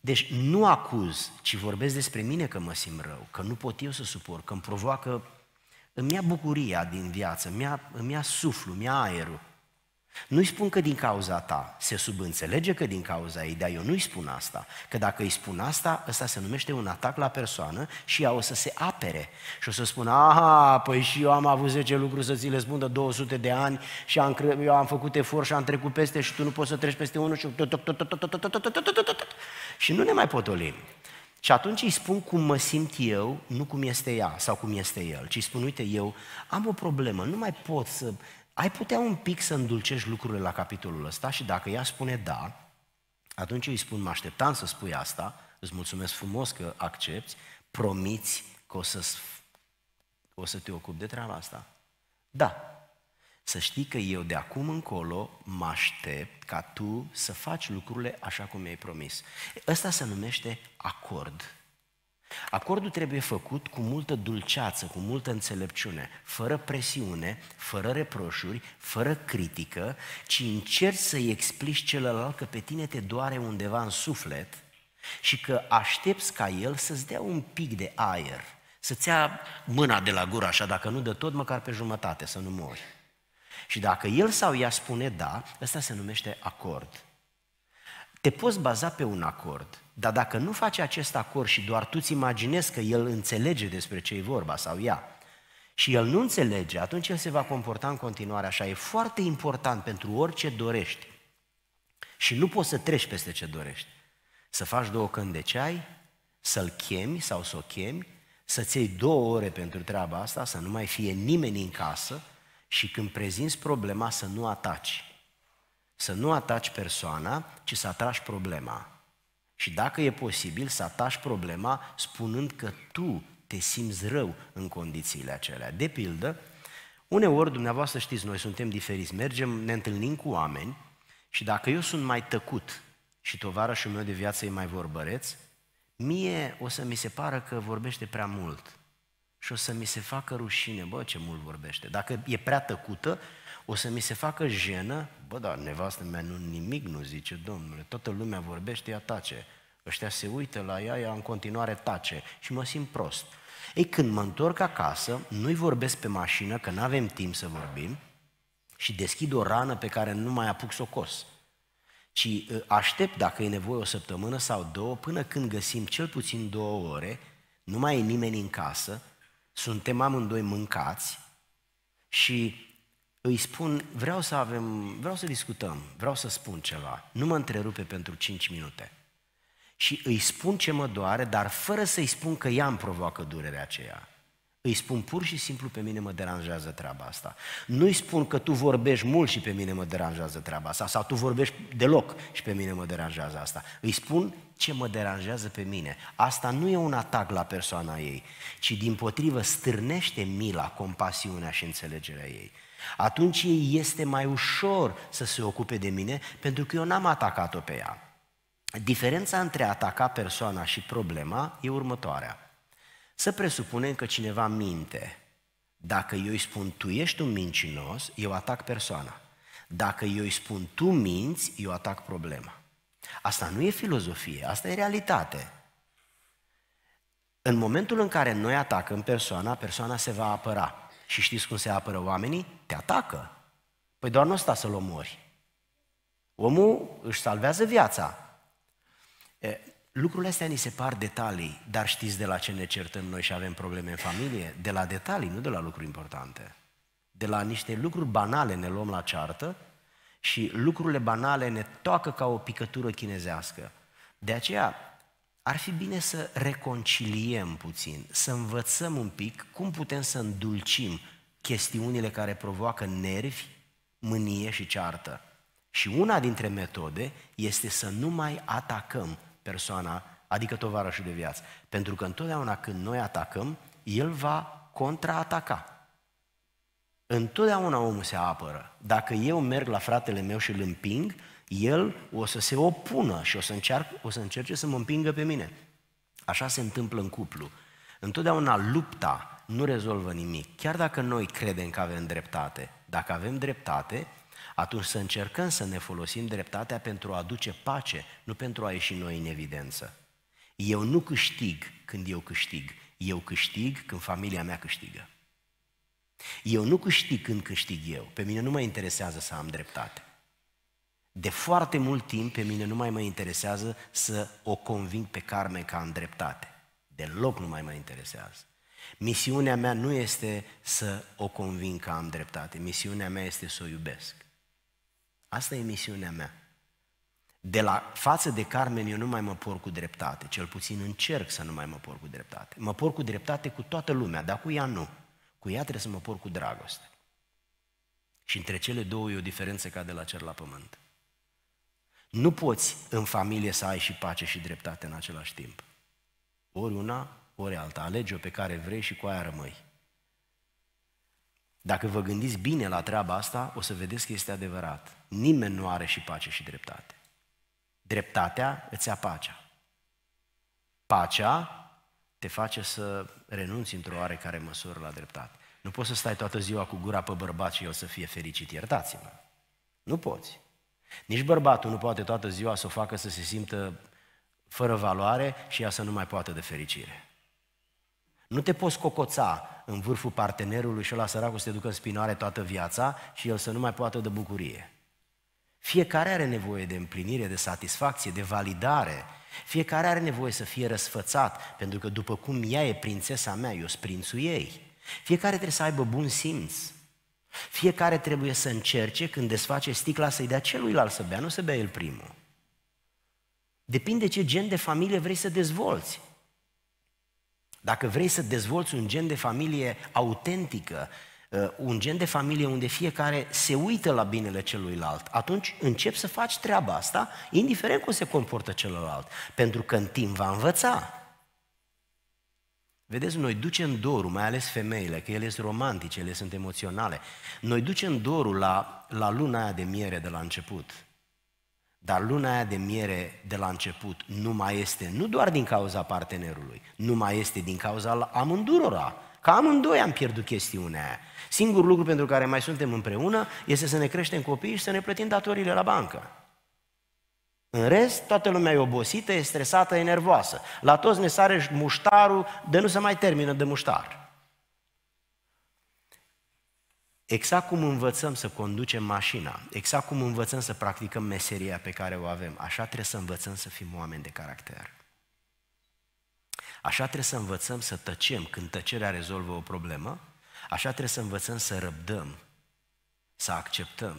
Deci nu acuz, ci vorbesc despre mine că mă simt rău, că nu pot eu să suport, că îmi provoacă, îmi ia bucuria din viață, îmi ia, îmi ia suflu, îmi ia aerul. Nu-i spun că din cauza ta se subînțelege că din cauza ei, dar eu nu-i spun asta. Că dacă îi spun asta, ăsta se numește un atac la persoană și ea o să se apere. Și o să spună, aha, păi și eu am avut 10 lucruri să ți le spun de 200 de ani și am, eu am făcut efort și am trecut peste și tu nu poți să treci peste unul și... Și nu ne mai potolim. Și atunci îi spun cum mă simt eu, nu cum este ea sau cum este el, ci spun, uite, eu am o problemă, nu mai pot să ai putea un pic să îndulcești lucrurile la capitolul ăsta și dacă ea spune da, atunci îi spun, mă așteptam să spui asta, îți mulțumesc frumos că accepti, promiți că o să, o să te ocup de treaba asta. Da, să știi că eu de acum încolo mă aștept ca tu să faci lucrurile așa cum mi-ai promis. Ăsta se numește acord. Acordul trebuie făcut cu multă dulceață, cu multă înțelepciune, fără presiune, fără reproșuri, fără critică, ci încerci să-i explici celălalt că pe tine te doare undeva în suflet și că aștepți ca el să-ți dea un pic de aer, să-ți ia mâna de la gură așa, dacă nu de tot, măcar pe jumătate, să nu mori. Și dacă el sau ea spune da, ăsta se numește acord. Te poți baza pe un acord – dar dacă nu faci acest acord și doar tu ți imaginezi că el înțelege despre ce e vorba sau ea, și el nu înțelege, atunci el se va comporta în continuare așa. E foarte important pentru orice dorești. Și nu poți să treci peste ce dorești. Să faci două când de ceai, să-l chemi sau să o chemi, să-ți iei două ore pentru treaba asta, să nu mai fie nimeni în casă și când prezinți problema să nu ataci. Să nu ataci persoana, ci să atragi problema. Și dacă e posibil să atași problema spunând că tu te simți rău în condițiile acelea. De pildă, uneori, dumneavoastră știți, noi suntem diferiți, mergem, ne întâlnim cu oameni și dacă eu sunt mai tăcut și tovarășul meu de viață e mai vorbăreț, mie o să mi se pară că vorbește prea mult și o să mi se facă rușine, bă, ce mult vorbește. Dacă e prea tăcută, o să mi se facă jenă, bă, da, nevastă mea nu, nimic nu zice, domnule, toată lumea vorbește, ea tace. Ăștia se uită la ea, ea în continuare tace și mă simt prost. Ei, când mă întorc acasă, nu-i vorbesc pe mașină, că nu avem timp să vorbim, și deschid o rană pe care nu mai apuc să o cos. Ci ă, aștept, dacă e nevoie, o săptămână sau două, până când găsim cel puțin două ore, nu mai e nimeni în casă, suntem amândoi mâncați și îi spun, vreau să avem, vreau să discutăm, vreau să spun ceva, nu mă întrerupe pentru 5 minute. Și îi spun ce mă doare, dar fără să-i spun că ea îmi provoacă durerea aceea. Îi spun pur și simplu pe mine mă deranjează treaba asta. Nu-i spun că tu vorbești mult și pe mine mă deranjează treaba asta sau tu vorbești deloc și pe mine mă deranjează asta. Îi spun ce mă deranjează pe mine. Asta nu e un atac la persoana ei, ci din potrivă stârnește mila, compasiunea și înțelegerea ei atunci ei este mai ușor să se ocupe de mine pentru că eu n-am atacat-o pe ea. Diferența între a ataca persoana și problema e următoarea. Să presupunem că cineva minte. Dacă eu îi spun tu ești un mincinos, eu atac persoana. Dacă eu îi spun tu minți, eu atac problema. Asta nu e filozofie, asta e realitate. În momentul în care noi atacăm persoana, persoana se va apăra. Și știți cum se apără oamenii? Te atacă. Păi doar nu sta să-l omori. Omul își salvează viața. E, lucrurile astea ni se par detalii, dar știți de la ce ne certăm noi și avem probleme în familie? De la detalii, nu de la lucruri importante. De la niște lucruri banale ne luăm la ceartă și lucrurile banale ne toacă ca o picătură chinezească. De aceea, ar fi bine să reconciliem puțin, să învățăm un pic cum putem să îndulcim chestiunile care provoacă nervi, mânie și ceartă. Și una dintre metode este să nu mai atacăm persoana, adică tovarășul de viață. Pentru că întotdeauna când noi atacăm, el va contraataca. Întotdeauna omul se apără. Dacă eu merg la fratele meu și îl împing, el o să se opună și o să, încearcă, o să încerce să mă împingă pe mine. Așa se întâmplă în cuplu. Întotdeauna lupta nu rezolvă nimic. Chiar dacă noi credem că avem dreptate, dacă avem dreptate, atunci să încercăm să ne folosim dreptatea pentru a aduce pace, nu pentru a ieși noi în evidență. Eu nu câștig când eu câștig, eu câștig când familia mea câștigă. Eu nu câștig când câștig eu, pe mine nu mă interesează să am dreptate. De foarte mult timp pe mine nu mai mă interesează să o conving pe Carmen ca în dreptate. Deloc nu mai mă interesează. Misiunea mea nu este să o conving că am dreptate. Misiunea mea este să o iubesc. Asta e misiunea mea. De la față de Carmen eu nu mai mă por cu dreptate, cel puțin încerc să nu mai mă por cu dreptate. Mă por cu dreptate cu toată lumea, dar cu ea nu. Cu ea trebuie să mă por cu dragoste. Și între cele două e o diferență ca de la cer la pământ. Nu poți în familie să ai și pace și dreptate în același timp. Ori una, ori alta. Alege-o pe care vrei și cu aia rămâi. Dacă vă gândiți bine la treaba asta, o să vedeți că este adevărat. Nimeni nu are și pace și dreptate. Dreptatea îți ia pacea. Pacea te face să renunți într-o oarecare măsură la dreptate. Nu poți să stai toată ziua cu gura pe bărbat și el să fie fericit, iertați-mă. Nu poți. Nici bărbatul nu poate toată ziua să o facă să se simtă fără valoare și ea să nu mai poată de fericire. Nu te poți cocoța în vârful partenerului și la săracul să te ducă în spinoare toată viața și el să nu mai poată de bucurie. Fiecare are nevoie de împlinire, de satisfacție, de validare. Fiecare are nevoie să fie răsfățat, pentru că după cum ea e prințesa mea, eu sunt prințul ei. Fiecare trebuie să aibă bun simț. Fiecare trebuie să încerce când desface sticla să-i dea celuilalt să bea, nu să bea el primul. Depinde ce gen de familie vrei să dezvolți. Dacă vrei să dezvolți un gen de familie autentică, uh, un gen de familie unde fiecare se uită la binele celuilalt, atunci începi să faci treaba asta, indiferent cum se comportă celălalt, pentru că în timp va învăța. Vedeți, noi ducem dorul, mai ales femeile, că ele sunt romantice, ele sunt emoționale. Noi ducem dorul la, la luna aia de miere de la început. Dar luna aia de miere de la început nu mai este, nu doar din cauza partenerului, nu mai este din cauza amândurora. Ca amândoi am pierdut chestiunea aia. Singurul lucru pentru care mai suntem împreună este să ne creștem copiii și să ne plătim datorile la bancă. În rest, toată lumea e obosită, e stresată, e nervoasă. La toți ne sare muștarul de nu se mai termină de muștar. Exact cum învățăm să conducem mașina, exact cum învățăm să practicăm meseria pe care o avem, așa trebuie să învățăm să fim oameni de caracter. Așa trebuie să învățăm să tăcem când tăcerea rezolvă o problemă, așa trebuie să învățăm să răbdăm, să acceptăm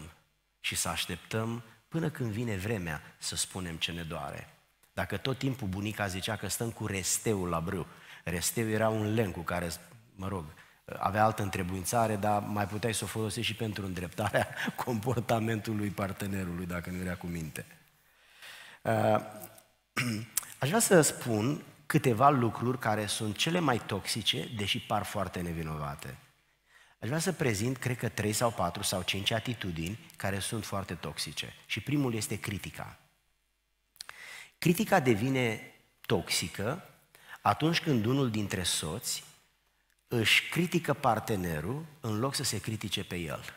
și să așteptăm până când vine vremea să spunem ce ne doare. Dacă tot timpul bunica zicea că stăm cu resteul la brâu, resteul era un len cu care, mă rog, avea altă întrebuințare, dar mai puteai să o folosești și pentru îndreptarea comportamentului partenerului, dacă nu era cu minte. Uh, aș vrea să spun câteva lucruri care sunt cele mai toxice, deși par foarte nevinovate. Aș vrea să prezint, cred că, trei sau patru sau cinci atitudini care sunt foarte toxice. Și primul este critica. Critica devine toxică atunci când unul dintre soți își critică partenerul în loc să se critique pe el.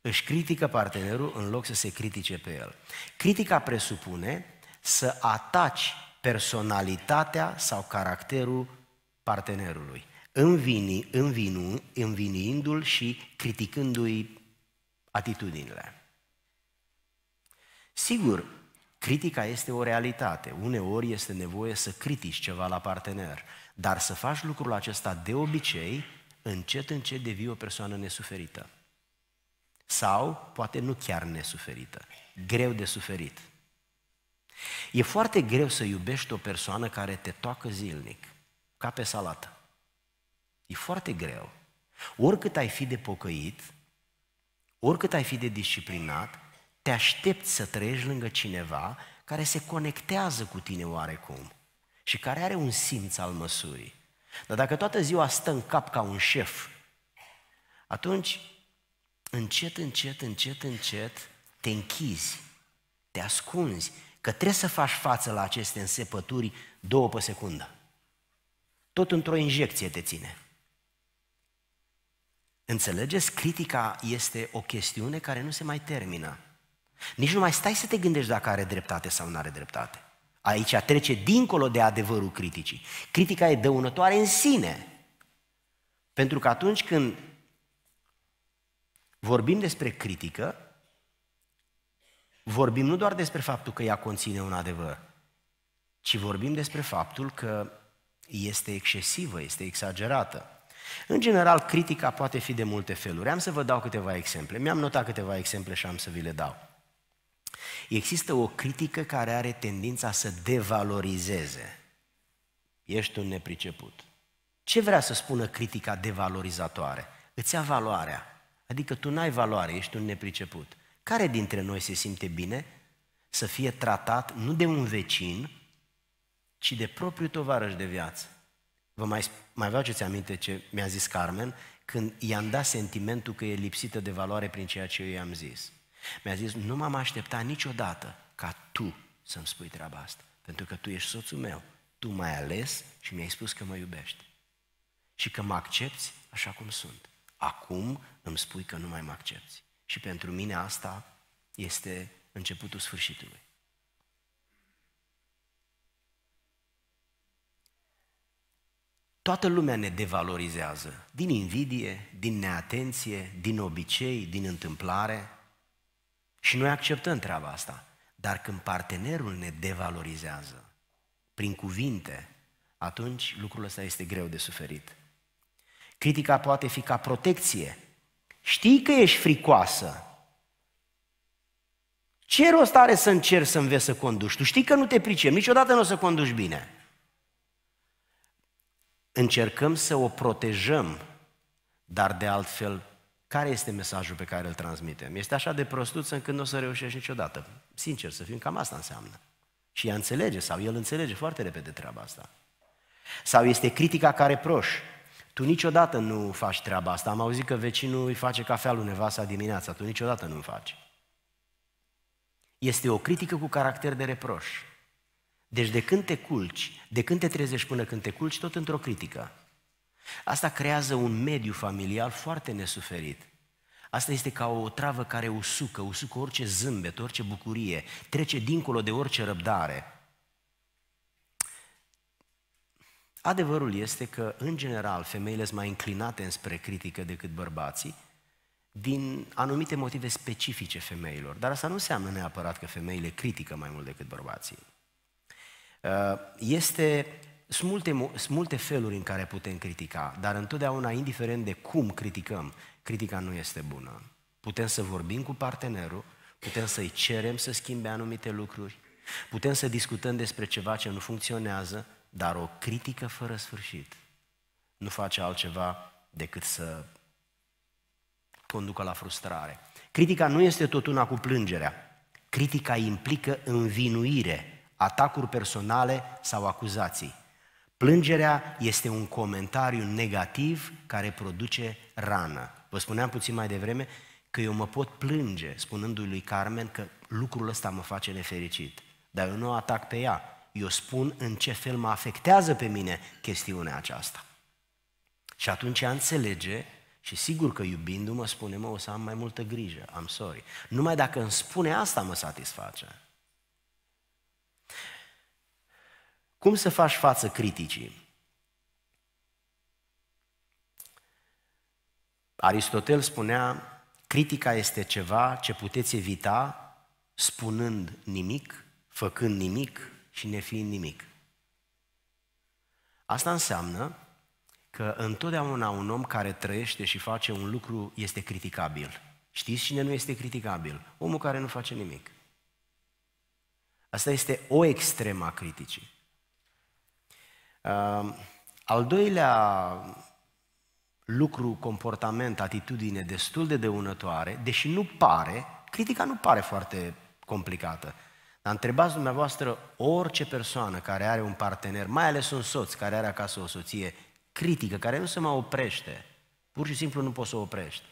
Își critică partenerul în loc să se critique pe el. Critica presupune să ataci personalitatea sau caracterul partenerului, învini, învinu, învinindu l și criticându-i atitudinile. Sigur, critica este o realitate. Uneori este nevoie să critici ceva la partener, dar să faci lucrul acesta de obicei, încet, încet devii o persoană nesuferită. Sau, poate nu chiar nesuferită, greu de suferit. E foarte greu să iubești o persoană care te toacă zilnic, ca pe salată. E foarte greu. Oricât ai fi de pocăit, oricât ai fi de disciplinat, te aștepți să trăiești lângă cineva care se conectează cu tine oarecum și care are un simț al măsurii. Dar dacă toată ziua stă în cap ca un șef, atunci încet, încet, încet, încet te închizi, te ascunzi, că trebuie să faci față la aceste însepături două pe secundă tot într-o injecție te ține. Înțelegeți? Critica este o chestiune care nu se mai termină. Nici nu mai stai să te gândești dacă are dreptate sau nu are dreptate. Aici trece dincolo de adevărul criticii. Critica e dăunătoare în sine. Pentru că atunci când vorbim despre critică, vorbim nu doar despre faptul că ea conține un adevăr, ci vorbim despre faptul că este excesivă, este exagerată. În general, critica poate fi de multe feluri. Am să vă dau câteva exemple. Mi-am notat câteva exemple și am să vi le dau. Există o critică care are tendința să devalorizeze. Ești un nepriceput. Ce vrea să spună critica devalorizatoare? Îți ia valoarea. Adică tu n-ai valoare, ești un nepriceput. Care dintre noi se simte bine să fie tratat nu de un vecin, ci de propriul tovarăș de viață. Vă mai, mai ce aminte ce mi-a zis Carmen când i-am dat sentimentul că e lipsită de valoare prin ceea ce eu i-am zis. Mi-a zis, nu m-am așteptat niciodată ca tu să-mi spui treaba asta, pentru că tu ești soțul meu, tu m-ai ales și mi-ai spus că mă iubești și că mă accepti așa cum sunt. Acum îmi spui că nu mai mă accepti. Și pentru mine asta este începutul sfârșitului. Toată lumea ne devalorizează din invidie, din neatenție, din obicei, din întâmplare. Și noi acceptăm treaba asta. Dar când partenerul ne devalorizează prin cuvinte, atunci lucrul ăsta este greu de suferit. Critica poate fi ca protecție. Știi că ești fricoasă. Ce rost are să încerci să înveți să conduci? Tu știi că nu te pricep, niciodată nu o să conduci bine încercăm să o protejăm, dar de altfel, care este mesajul pe care îl transmitem? Este așa de prostuță încât nu o să reușești niciodată. Sincer să fim, cam asta înseamnă. Și ea înțelege, sau el înțelege foarte repede treaba asta. Sau este critica care proș. Tu niciodată nu faci treaba asta. Am auzit că vecinul îi face cafea lui nevasa dimineața. Tu niciodată nu faci. Este o critică cu caracter de reproș. Deci de când te culci, de când te trezești până când te culci, tot într-o critică. Asta creează un mediu familial foarte nesuferit. Asta este ca o travă care usucă, usucă orice zâmbet, orice bucurie, trece dincolo de orice răbdare. Adevărul este că, în general, femeile sunt mai înclinate înspre critică decât bărbații, din anumite motive specifice femeilor. Dar asta nu înseamnă neapărat că femeile critică mai mult decât bărbații. Uh, este, sunt multe, sunt multe feluri în care putem critica, dar întotdeauna, indiferent de cum criticăm, critica nu este bună. Putem să vorbim cu partenerul, putem să-i cerem să schimbe anumite lucruri, putem să discutăm despre ceva ce nu funcționează, dar o critică fără sfârșit nu face altceva decât să conducă la frustrare. Critica nu este totuna cu plângerea. Critica implică învinuire atacuri personale sau acuzații. Plângerea este un comentariu negativ care produce rană. Vă spuneam puțin mai devreme că eu mă pot plânge spunându-i lui Carmen că lucrul ăsta mă face nefericit, dar eu nu atac pe ea. Eu spun în ce fel mă afectează pe mine chestiunea aceasta. Și atunci ea înțelege și sigur că iubindu-mă spune, mă, o să am mai multă grijă, am sorry. Numai dacă îmi spune asta mă satisface. Cum să faci față criticii? Aristotel spunea, critica este ceva ce puteți evita spunând nimic, făcând nimic și nefiind nimic. Asta înseamnă că întotdeauna un om care trăiește și face un lucru este criticabil. Știți cine nu este criticabil? Omul care nu face nimic. Asta este o extremă a criticii. Al doilea lucru, comportament, atitudine destul de dăunătoare, deși nu pare, critica nu pare foarte complicată. Dar întrebați dumneavoastră orice persoană care are un partener, mai ales un soț care are acasă o soție critică, care nu se mai oprește, pur și simplu nu poți să o oprești,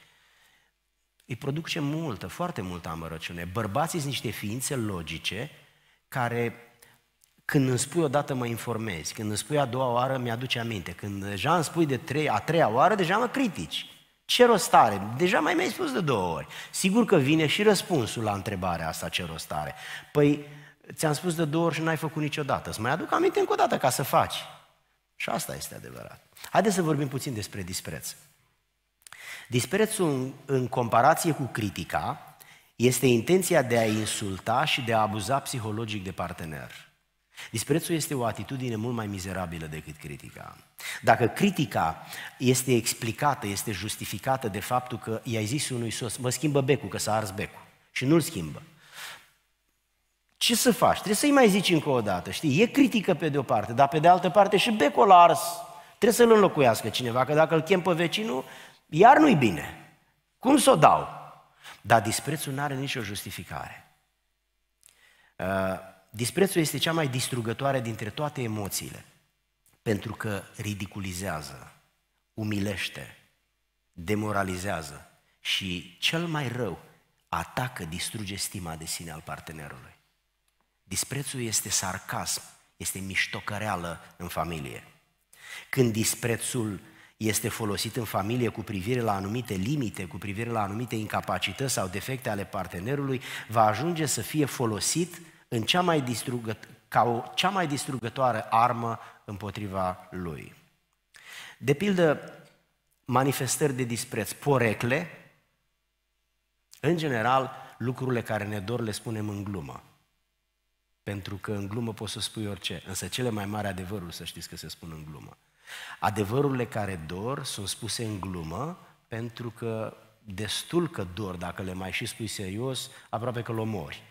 îi produce multă, foarte multă amărăciune. Bărbații sunt niște ființe logice care când îmi spui dată mă informezi, când îmi spui a doua oară mi-aduce aminte, când deja îmi spui de trei, a treia oară, deja mă critici. Ce rost are? Deja mai mi-ai spus de două ori. Sigur că vine și răspunsul la întrebarea asta, ce rost are. Păi, ți-am spus de două ori și n-ai făcut niciodată. Îți mai aduc aminte încă o dată ca să faci. Și asta este adevărat. Haideți să vorbim puțin despre dispreț. Disprețul în comparație cu critica este intenția de a insulta și de a abuza psihologic de partener. Disprețul este o atitudine mult mai mizerabilă decât critica. Dacă critica este explicată, este justificată de faptul că i-ai zis unui sos, mă schimbă becul, că s-a ars becul, și nu-l schimbă, ce să faci? Trebuie să-i mai zici încă o dată, știi? E critică pe de o parte, dar pe de altă parte și becul a ars. Trebuie să-l înlocuiască cineva, că dacă îl chem pe vecinul, iar nu-i bine. Cum să o dau? Dar disprețul nu are nicio justificare. Uh, Disprețul este cea mai distrugătoare dintre toate emoțiile, pentru că ridiculizează, umilește, demoralizează și cel mai rău atacă, distruge stima de sine al partenerului. Disprețul este sarcasm, este miștocăreală în familie. Când disprețul este folosit în familie cu privire la anumite limite, cu privire la anumite incapacități sau defecte ale partenerului, va ajunge să fie folosit în cea mai distrugăt- ca o cea mai distrugătoare armă împotriva lui. De pildă, manifestări de dispreț, porecle, în general, lucrurile care ne dor le spunem în glumă. Pentru că în glumă poți să spui orice, însă cele mai mari adevăruri să știți că se spun în glumă. Adevărurile care dor sunt spuse în glumă pentru că destul că dor, dacă le mai și spui serios, aproape că l omori.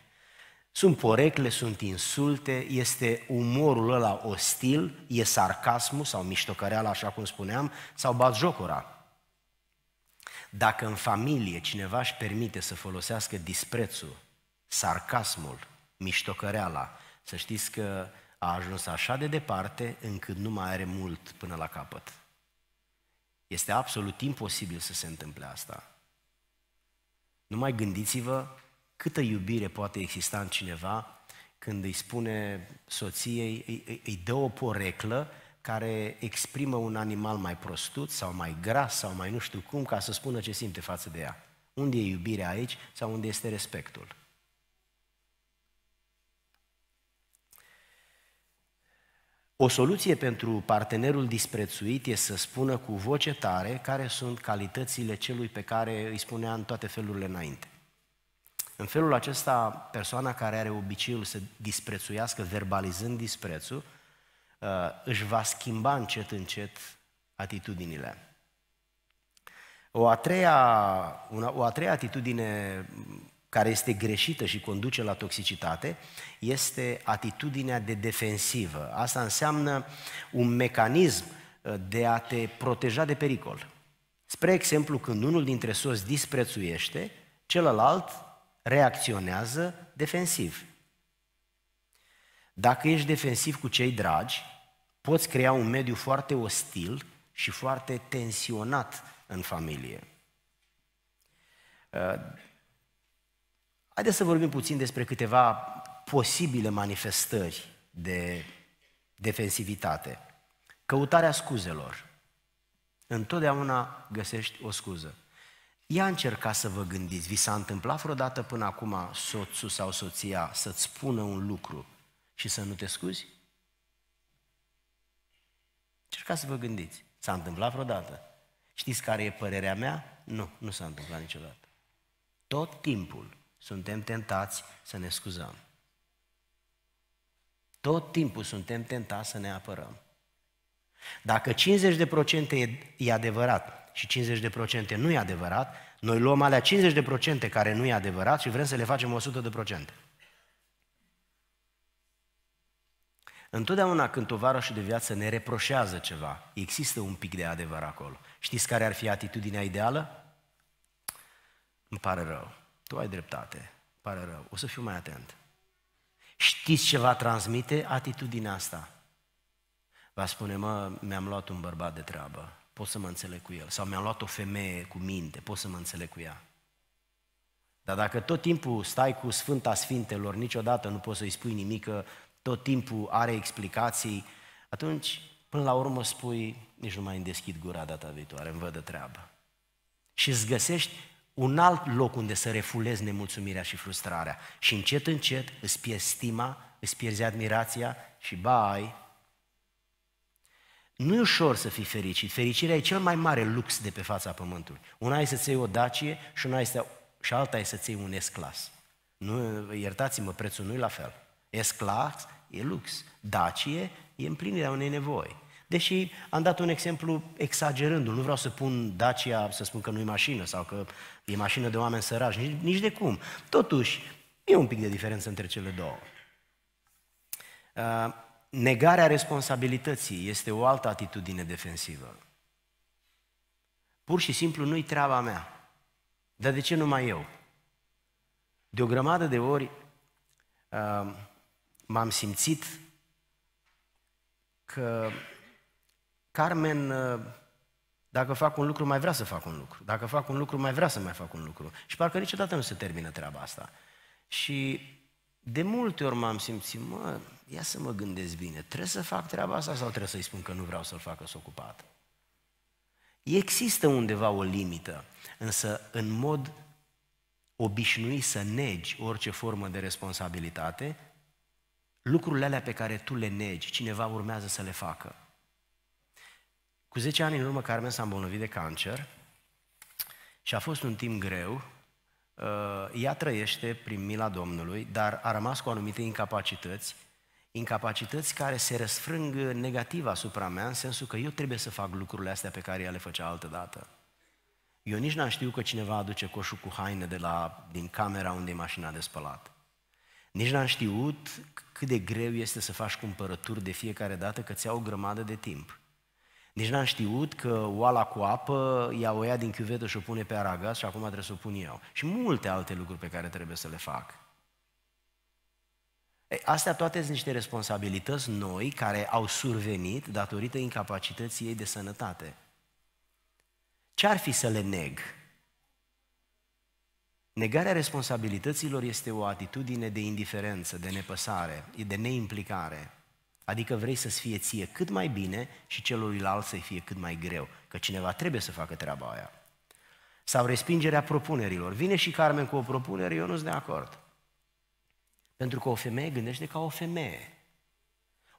Sunt porecle, sunt insulte, este umorul ăla ostil, e sarcasmul sau miștocăreala, așa cum spuneam, sau batjocura. Dacă în familie cineva își permite să folosească disprețul, sarcasmul, miștocăreala, să știți că a ajuns așa de departe încât nu mai are mult până la capăt. Este absolut imposibil să se întâmple asta. Nu mai gândiți-vă Câtă iubire poate exista în cineva când îi spune soției, îi, îi dă o poreclă care exprimă un animal mai prostut sau mai gras sau mai nu știu cum ca să spună ce simte față de ea. Unde e iubirea aici sau unde este respectul? O soluție pentru partenerul disprețuit e să spună cu voce tare care sunt calitățile celui pe care îi spunea în toate felurile înainte. În felul acesta, persoana care are obiceiul să disprețuiască, verbalizând disprețul, uh, își va schimba încet, încet atitudinile. O a treia, una, o a treia atitudine care este greșită și conduce la toxicitate este atitudinea de defensivă. Asta înseamnă un mecanism uh, de a te proteja de pericol. Spre exemplu, când unul dintre soți disprețuiește, celălalt reacționează defensiv. Dacă ești defensiv cu cei dragi, poți crea un mediu foarte ostil și foarte tensionat în familie. Uh, haideți să vorbim puțin despre câteva posibile manifestări de defensivitate. Căutarea scuzelor. Întotdeauna găsești o scuză. Ia încerca să vă gândiți, vi s-a întâmplat vreodată până acum soțul sau soția să-ți spună un lucru și să nu te scuzi? Încerca să vă gândiți, s-a întâmplat vreodată? Știți care e părerea mea? Nu, nu s-a întâmplat niciodată. Tot timpul suntem tentați să ne scuzăm. Tot timpul suntem tentați să ne apărăm. Dacă 50% e adevărat, și 50% nu e adevărat, noi luăm alea 50% care nu e adevărat și vrem să le facem 100%. Întotdeauna când tovarășul de viață ne reproșează ceva, există un pic de adevăr acolo. Știți care ar fi atitudinea ideală? Îmi pare rău. Tu ai dreptate. Îmi pare rău. O să fiu mai atent. Știți ce va transmite atitudinea asta? Va spune, mă, mi-am luat un bărbat de treabă pot să mă înțeleg cu el. Sau mi-am luat o femeie cu minte, pot să mă înțeleg cu ea. Dar dacă tot timpul stai cu Sfânta Sfintelor, niciodată nu poți să-i spui nimic, că tot timpul are explicații, atunci până la urmă spui, nici nu mai deschid gura data viitoare, îmi văd de treabă. Și îți găsești un alt loc unde să refulezi nemulțumirea și frustrarea. Și încet, încet îți pierzi stima, îți pierzi admirația și bai, nu e ușor să fii fericit. Fericirea e cel mai mare lux de pe fața pământului. Una e să-ți iei o dacie și, una este, și alta e să-ți iei un esclas. Nu, iertați-mă, prețul nu e la fel. Esclas e lux. Dacie e împlinirea unei nevoi. Deși am dat un exemplu exagerându nu vreau să pun Dacia, să spun că nu e mașină sau că e mașină de oameni sărași, nici, nici de cum. Totuși, e un pic de diferență între cele două. Uh, negarea responsabilității este o altă atitudine defensivă. Pur și simplu nu-i treaba mea. Dar de ce numai eu? De o grămadă de ori uh, m-am simțit că Carmen, uh, dacă fac un lucru, mai vrea să fac un lucru. Dacă fac un lucru, mai vrea să mai fac un lucru. Și parcă niciodată nu se termină treaba asta. Și de multe ori m-am simțit, mă, ia să mă gândesc bine, trebuie să fac treaba asta sau trebuie să-i spun că nu vreau să-l facă să ocupat? Există undeva o limită, însă în mod obișnuit să negi orice formă de responsabilitate, lucrurile alea pe care tu le negi, cineva urmează să le facă. Cu 10 ani în urmă, Carmen s-a îmbolnăvit de cancer și a fost un timp greu, Uh, ea trăiește prin mila Domnului, dar a rămas cu anumite incapacități, incapacități care se răsfrâng negativ asupra mea, în sensul că eu trebuie să fac lucrurile astea pe care ea le făcea altădată. dată. Eu nici n-am știut că cineva aduce coșul cu haine de la, din camera unde e mașina de spălat. Nici n-am știut cât de greu este să faci cumpărături de fiecare dată că ți au o grămadă de timp. Nici n-am știut că oala cu apă ia o ia din chiuvetă și o pune pe aragaz și acum trebuie să o pun eu. Și multe alte lucruri pe care trebuie să le fac. Ei, astea toate sunt niște responsabilități noi care au survenit datorită incapacității ei de sănătate. Ce ar fi să le neg? Negarea responsabilităților este o atitudine de indiferență, de nepăsare, de neimplicare. Adică vrei să-ți fie ție cât mai bine și celuilalt să-i fie cât mai greu, că cineva trebuie să facă treaba aia. Sau respingerea propunerilor. Vine și Carmen cu o propunere, eu nu sunt de acord. Pentru că o femeie gândește ca o femeie.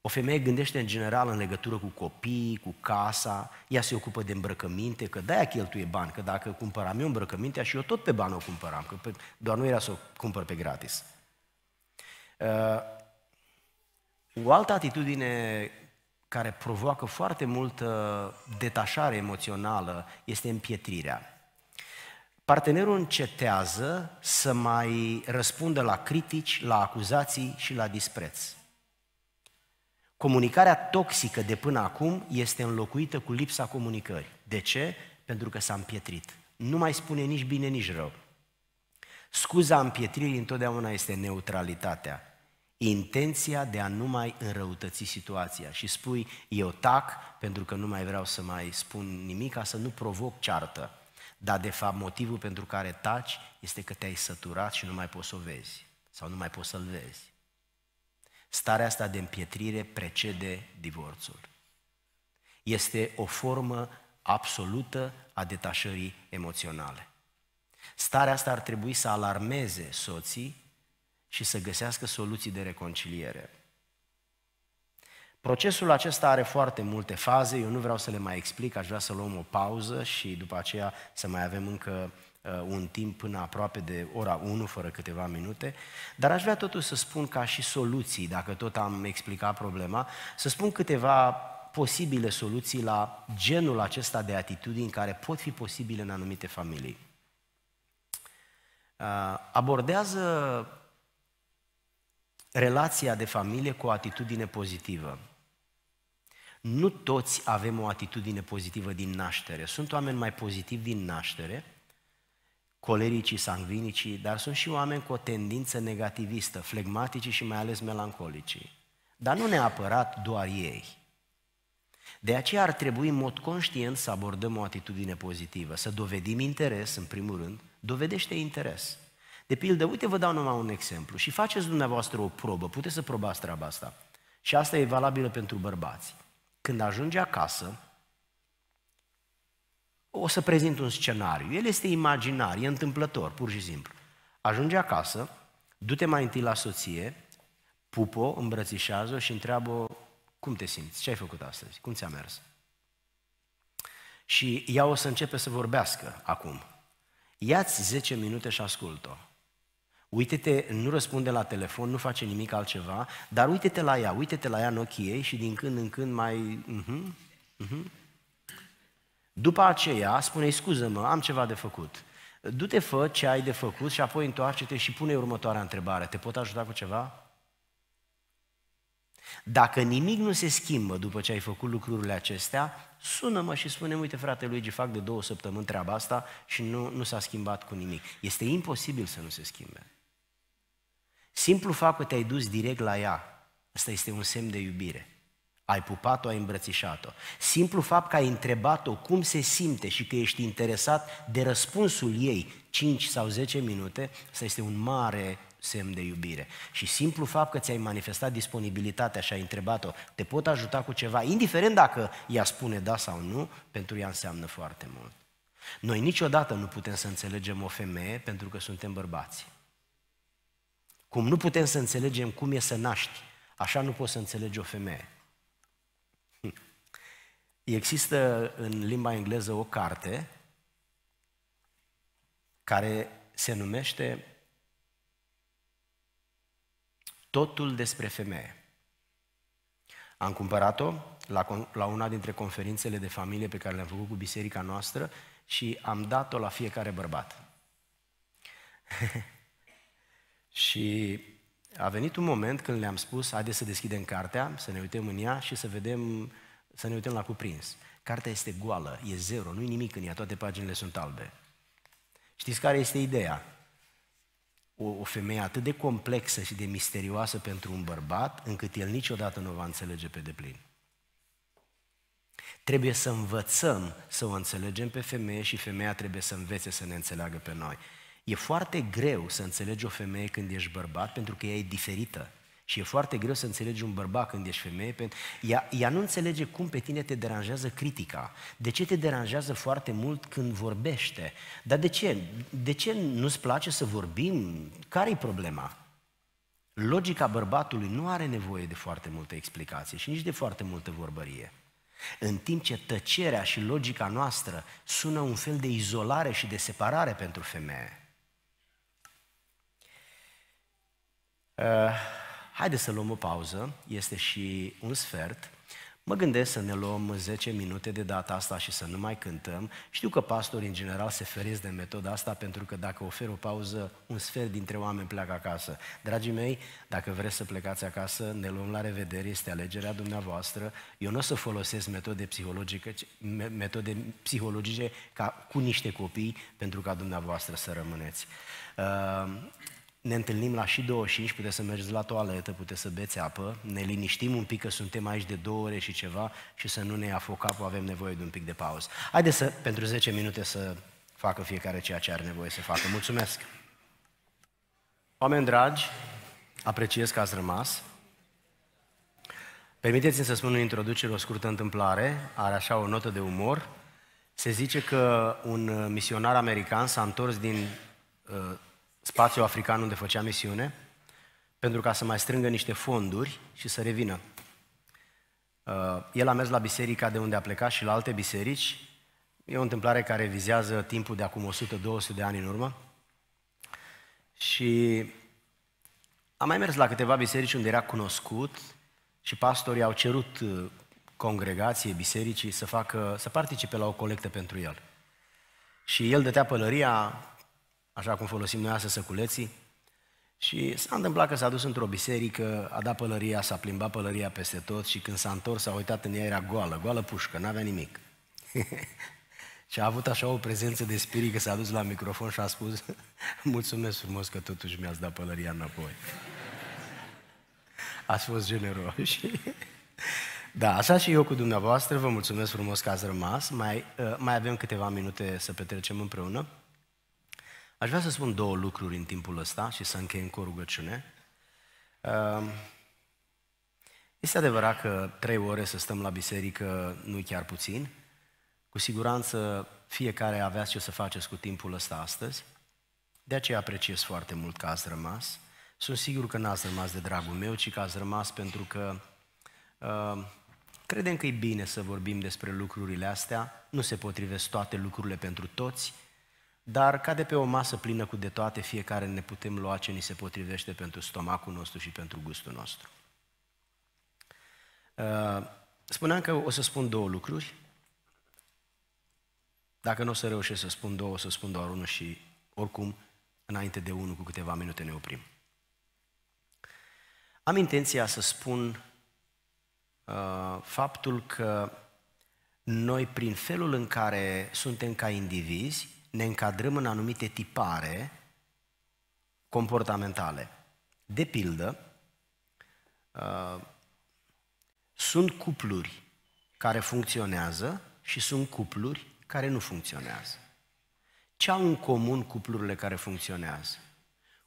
O femeie gândește în general în legătură cu copiii, cu casa, ea se ocupă de îmbrăcăminte, că de-aia cheltuie bani, că dacă cumpăram eu îmbrăcămintea și eu tot pe bani o cumpăram, că doar nu era să o cumpăr pe gratis. Uh, o altă atitudine care provoacă foarte multă detașare emoțională este împietrirea. Partenerul încetează să mai răspundă la critici, la acuzații și la dispreț. Comunicarea toxică de până acum este înlocuită cu lipsa comunicării. De ce? Pentru că s-a împietrit. Nu mai spune nici bine, nici rău. Scuza împietririi întotdeauna este neutralitatea intenția de a nu mai înrăutăți situația și spui eu tac pentru că nu mai vreau să mai spun nimic ca să nu provoc ceartă. Dar de fapt motivul pentru care taci este că te-ai săturat și nu mai poți să o vezi sau nu mai poți să-l vezi. Starea asta de împietrire precede divorțul. Este o formă absolută a detașării emoționale. Starea asta ar trebui să alarmeze soții și să găsească soluții de reconciliere. Procesul acesta are foarte multe faze, eu nu vreau să le mai explic, aș vrea să luăm o pauză și după aceea să mai avem încă uh, un timp până aproape de ora 1, fără câteva minute, dar aș vrea totuși să spun ca și soluții, dacă tot am explicat problema, să spun câteva posibile soluții la genul acesta de atitudini care pot fi posibile în anumite familii. Uh, abordează relația de familie cu o atitudine pozitivă. Nu toți avem o atitudine pozitivă din naștere. Sunt oameni mai pozitivi din naștere, colericii, sangvinicii, dar sunt și oameni cu o tendință negativistă, flegmaticii și mai ales melancolicii. Dar nu neapărat doar ei. De aceea ar trebui în mod conștient să abordăm o atitudine pozitivă, să dovedim interes, în primul rând, dovedește interes. De pildă, uite, vă dau numai un exemplu și faceți dumneavoastră o probă, puteți să probați treaba asta. Și asta e valabilă pentru bărbați. Când ajunge acasă, o să prezint un scenariu. El este imaginar, e întâmplător, pur și simplu. Ajunge acasă, du-te mai întâi la soție, pupo, îmbrățișează și întreabă cum te simți, ce ai făcut astăzi, cum ți-a mers. Și ea o să începe să vorbească acum. Ia-ți 10 minute și ascultă. o Uite-te, nu răspunde la telefon, nu face nimic altceva, dar uite-te la ea, uite-te la ea în ochii ei și din când în când mai... Uh-huh, uh-huh. După aceea spune scuză-mă, am ceva de făcut. Du-te, fă ce ai de făcut și apoi întoarce-te și pune următoarea întrebare. Te pot ajuta cu ceva? Dacă nimic nu se schimbă după ce ai făcut lucrurile acestea, sună-mă și spune, uite frate Luigi, fac de două săptămâni treaba asta și nu, nu s-a schimbat cu nimic. Este imposibil să nu se schimbe. Simplu fapt că te-ai dus direct la ea, ăsta este un semn de iubire. Ai pupat-o, ai îmbrățișat-o. Simplu fapt că ai întrebat-o cum se simte și că ești interesat de răspunsul ei 5 sau 10 minute, ăsta este un mare semn de iubire. Și simplu fapt că ți-ai manifestat disponibilitatea și ai întrebat-o, te pot ajuta cu ceva, indiferent dacă ea spune da sau nu, pentru ea înseamnă foarte mult. Noi niciodată nu putem să înțelegem o femeie pentru că suntem bărbați. Cum nu putem să înțelegem cum e să naști, așa nu poți să înțelegi o femeie. Hm. Există în limba engleză o carte care se numește Totul despre femeie. Am cumpărat-o la, la una dintre conferințele de familie pe care le-am făcut cu biserica noastră și am dat-o la fiecare bărbat. Și a venit un moment când le-am spus, haideți să deschidem cartea, să ne uităm în ea și să vedem, să ne uităm la cuprins. Cartea este goală, e zero, nu-i nimic în ea, toate paginile sunt albe. Știți care este ideea? O, o femeie atât de complexă și de misterioasă pentru un bărbat, încât el niciodată nu o va înțelege pe deplin. Trebuie să învățăm să o înțelegem pe femeie și femeia trebuie să învețe să ne înțeleagă pe noi. E foarte greu să înțelegi o femeie când ești bărbat, pentru că ea e diferită. Și e foarte greu să înțelegi un bărbat când ești femeie, pentru ea, ea nu înțelege cum pe tine te deranjează critica. De ce te deranjează foarte mult când vorbește? Dar de ce? De ce nu-ți place să vorbim? Care-i problema? Logica bărbatului nu are nevoie de foarte multă explicație și nici de foarte multă vorbărie. În timp ce tăcerea și logica noastră sună un fel de izolare și de separare pentru femeie. Eh, haideți să luăm o pauză, este și un sfert. Mă gândesc să ne luăm 10 minute de data asta și să nu mai cântăm. Știu că pastorii în general se feresc de metoda asta pentru că dacă ofer o pauză, un sfert dintre oameni pleacă acasă. Dragii mei, dacă vreți să plecați acasă, ne luăm la revedere, este alegerea dumneavoastră. Eu nu o să folosesc metode psihologice, metode psihologice ca cu niște copii pentru ca dumneavoastră să rămâneți. Uh, ne întâlnim la și 25, puteți să mergeți la toaletă, puteți să beți apă, ne liniștim un pic că suntem aici de două ore și ceva și să nu ne ia capul, avem nevoie de un pic de pauză. Haideți să, pentru 10 minute să facă fiecare ceea ce are nevoie să facă. Mulțumesc! Oameni dragi, apreciez că ați rămas. Permiteți-mi să spun în introducere o scurtă întâmplare, are așa o notă de umor. Se zice că un misionar american s-a întors din uh, spațiul african unde făcea misiune, pentru ca să mai strângă niște fonduri și să revină. Uh, el a mers la biserica de unde a plecat și la alte biserici. E o întâmplare care vizează timpul de acum 100-200 de ani în urmă. Și a mai mers la câteva biserici unde era cunoscut și pastorii au cerut uh, congregației, bisericii să, facă, să participe la o colectă pentru el. Și el dătea pălăria, așa cum folosim noi astăzi săculeții, și s-a întâmplat că s-a dus într-o biserică, a dat pălăria, s-a plimbat pălăria peste tot și când s-a întors, s-a uitat în ea, era goală, goală pușcă, n-avea nimic. și a avut așa o prezență de spirit că s-a dus la microfon și a spus Mulțumesc frumos că totuși mi-ați dat pălăria înapoi. ați fost generoși. da, așa și eu cu dumneavoastră, vă mulțumesc frumos că ați rămas. Mai, uh, mai avem câteva minute să petrecem împreună. Aș vrea să spun două lucruri în timpul ăsta și să încheiem cu o rugăciune. Ehm, este adevărat că trei ore să stăm la biserică nu i chiar puțin. Cu siguranță fiecare aveați ce să faceți cu timpul ăsta astăzi. De aceea apreciez foarte mult că ați rămas. Sunt sigur că n-ați rămas de dragul meu, ci că ați rămas pentru că uh, credem că e bine să vorbim despre lucrurile astea. Nu se potrivesc toate lucrurile pentru toți, dar ca de pe o masă plină cu de toate, fiecare ne putem lua ce ni se potrivește pentru stomacul nostru și pentru gustul nostru. Uh, spuneam că o să spun două lucruri. Dacă nu o să reușesc să spun două, o să spun doar unul și oricum, înainte de unul, cu câteva minute ne oprim. Am intenția să spun uh, faptul că noi, prin felul în care suntem ca indivizi, ne încadrăm în anumite tipare comportamentale. De pildă, uh, sunt cupluri care funcționează și sunt cupluri care nu funcționează. Ce au în comun cuplurile care funcționează?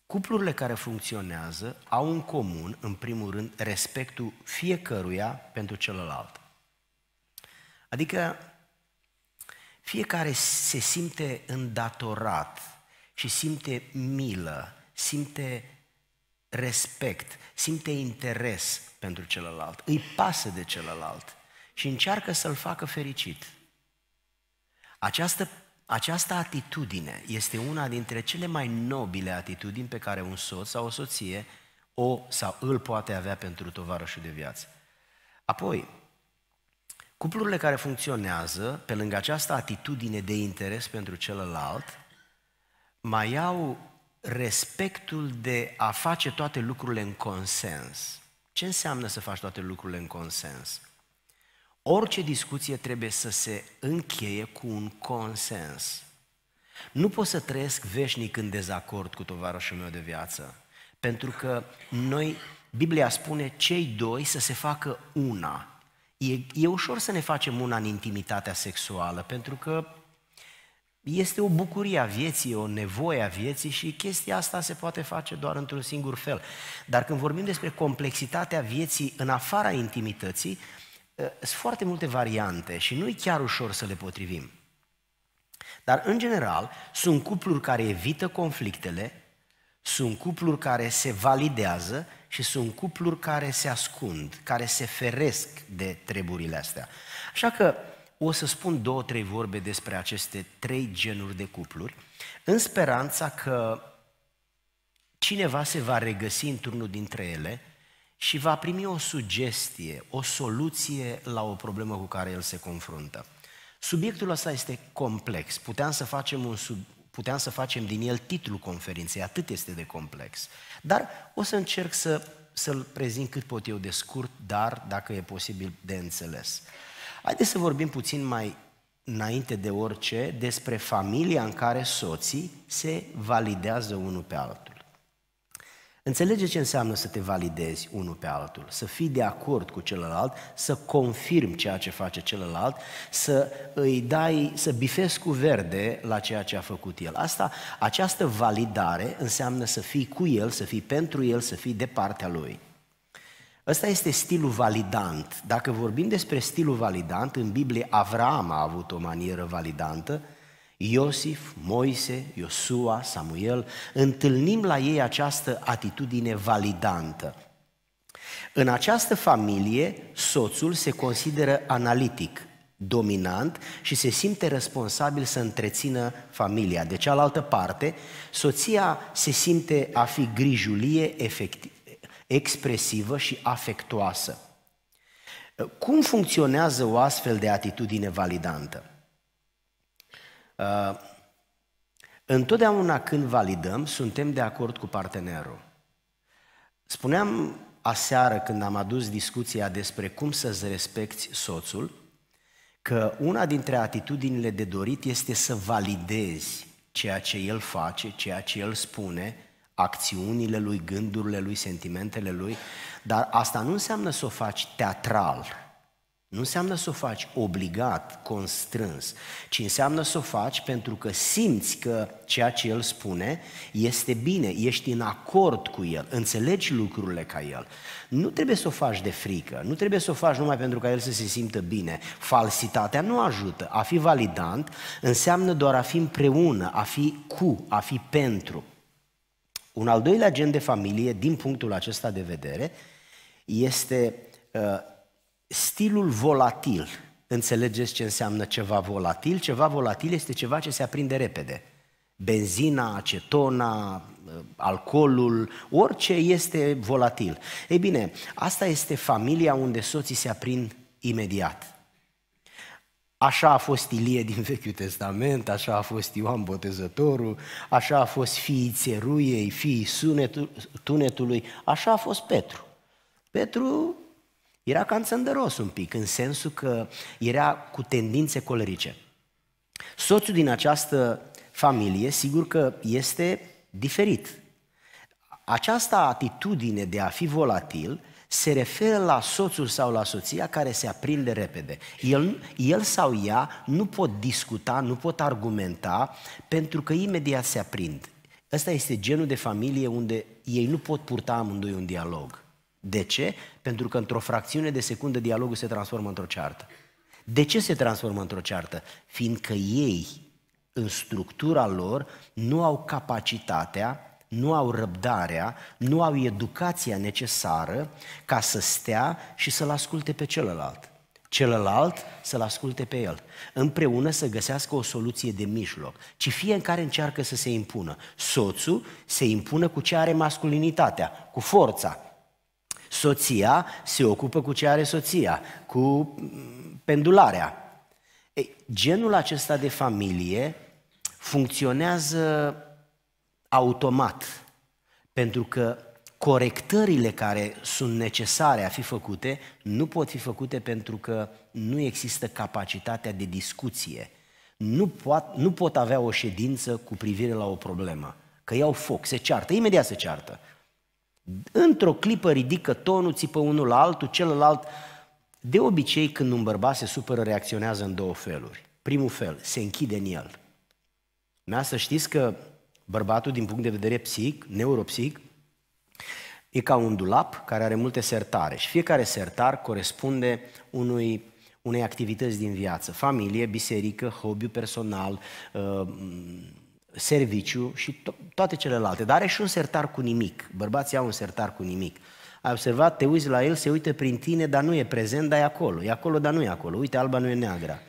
Cuplurile care funcționează au în comun, în primul rând, respectul fiecăruia pentru celălalt. Adică fiecare se simte îndatorat și simte milă, simte respect, simte interes pentru celălalt, îi pasă de celălalt și încearcă să-l facă fericit. Această, această atitudine este una dintre cele mai nobile atitudini pe care un soț sau o soție o sau îl poate avea pentru tovarășul de viață. Apoi, Cuplurile care funcționează, pe lângă această atitudine de interes pentru celălalt, mai au respectul de a face toate lucrurile în consens. Ce înseamnă să faci toate lucrurile în consens? Orice discuție trebuie să se încheie cu un consens. Nu pot să trăiesc veșnic în dezacord cu tovarășul meu de viață, pentru că noi, Biblia spune, cei doi să se facă una. E, e ușor să ne facem una în intimitatea sexuală, pentru că este o bucurie a vieții, o nevoie a vieții și chestia asta se poate face doar într-un singur fel. Dar când vorbim despre complexitatea vieții în afara intimității, ă, sunt foarte multe variante și nu e chiar ușor să le potrivim. Dar, în general, sunt cupluri care evită conflictele, sunt cupluri care se validează și sunt cupluri care se ascund, care se feresc de treburile astea. Așa că o să spun două, trei vorbe despre aceste trei genuri de cupluri, în speranța că cineva se va regăsi într-unul dintre ele și va primi o sugestie, o soluție la o problemă cu care el se confruntă. Subiectul ăsta este complex. Puteam să facem un, sub, puteam să facem din el titlul conferinței, atât este de complex. Dar o să încerc să, să-l prezint cât pot eu de scurt, dar dacă e posibil de înțeles. Haideți să vorbim puțin mai înainte de orice despre familia în care soții se validează unul pe altul. Înțelege ce înseamnă să te validezi unul pe altul, să fii de acord cu celălalt, să confirmi ceea ce face celălalt, să îi dai, să bifezi cu verde la ceea ce a făcut el. Asta, această validare înseamnă să fii cu el, să fii pentru el, să fii de partea lui. Ăsta este stilul validant. Dacă vorbim despre stilul validant, în Biblie Avram a avut o manieră validantă, Iosif, Moise, Iosua, Samuel, întâlnim la ei această atitudine validantă. În această familie, soțul se consideră analitic, dominant și se simte responsabil să întrețină familia. De cealaltă parte, soția se simte a fi grijulie, efectiv, expresivă și afectoasă. Cum funcționează o astfel de atitudine validantă? Uh, întotdeauna când validăm, suntem de acord cu partenerul. Spuneam aseară când am adus discuția despre cum să-ți respecti soțul, că una dintre atitudinile de dorit este să validezi ceea ce el face, ceea ce el spune, acțiunile lui, gândurile lui, sentimentele lui, dar asta nu înseamnă să o faci teatral, nu înseamnă să o faci obligat, constrâns, ci înseamnă să o faci pentru că simți că ceea ce El spune este bine, ești în acord cu El, înțelegi lucrurile ca El. Nu trebuie să o faci de frică, nu trebuie să o faci numai pentru ca El să se simtă bine. Falsitatea nu ajută. A fi validant înseamnă doar a fi împreună, a fi cu, a fi pentru. Un al doilea gen de familie, din punctul acesta de vedere, este uh, stilul volatil. Înțelegeți ce înseamnă ceva volatil? Ceva volatil este ceva ce se aprinde repede. Benzina, acetona, ă, alcoolul, orice este volatil. Ei bine, asta este familia unde soții se aprind imediat. Așa a fost Ilie din Vechiul Testament, așa a fost Ioan Botezătorul, așa a fost fiii țeruiei, fiii sunetul, tunetului, așa a fost Petru. Petru era canțăndăros un pic, în sensul că era cu tendințe colerice. Soțul din această familie, sigur că este diferit. Această atitudine de a fi volatil se referă la soțul sau la soția care se aprinde repede. El, el sau ea nu pot discuta, nu pot argumenta, pentru că imediat se aprind. Ăsta este genul de familie unde ei nu pot purta amândoi un dialog. De ce? Pentru că într-o fracțiune de secundă dialogul se transformă într-o ceartă. De ce se transformă într-o ceartă? Fiindcă ei, în structura lor, nu au capacitatea, nu au răbdarea, nu au educația necesară ca să stea și să-l asculte pe celălalt. Celălalt să-l asculte pe el. Împreună să găsească o soluție de mijloc, ci fiecare încearcă să se impună. Soțul se impună cu ce are masculinitatea, cu forța, Soția se ocupă cu ce are soția, cu mm, pendularea. Ei, genul acesta de familie funcționează automat, pentru că corectările care sunt necesare a fi făcute nu pot fi făcute pentru că nu există capacitatea de discuție. Nu, pot, nu pot avea o ședință cu privire la o problemă, că iau foc, se ceartă, imediat se ceartă. Într-o clipă ridică tonul, țipă unul la altul, celălalt. De obicei, când un bărbat se supără, reacționează în două feluri. Primul fel, se închide în el. Mea da, să știți că bărbatul, din punct de vedere psihic, neuropsihic, e ca un dulap care are multe sertare și fiecare sertar corespunde unui unei activități din viață, familie, biserică, hobby personal, uh, serviciu și to- toate celelalte. Dar are și un sertar cu nimic. Bărbații au un sertar cu nimic. Ai observat, te uiți la el, se uită prin tine, dar nu e prezent, dar e acolo. E acolo, dar nu e acolo. Uite, alba nu e neagră.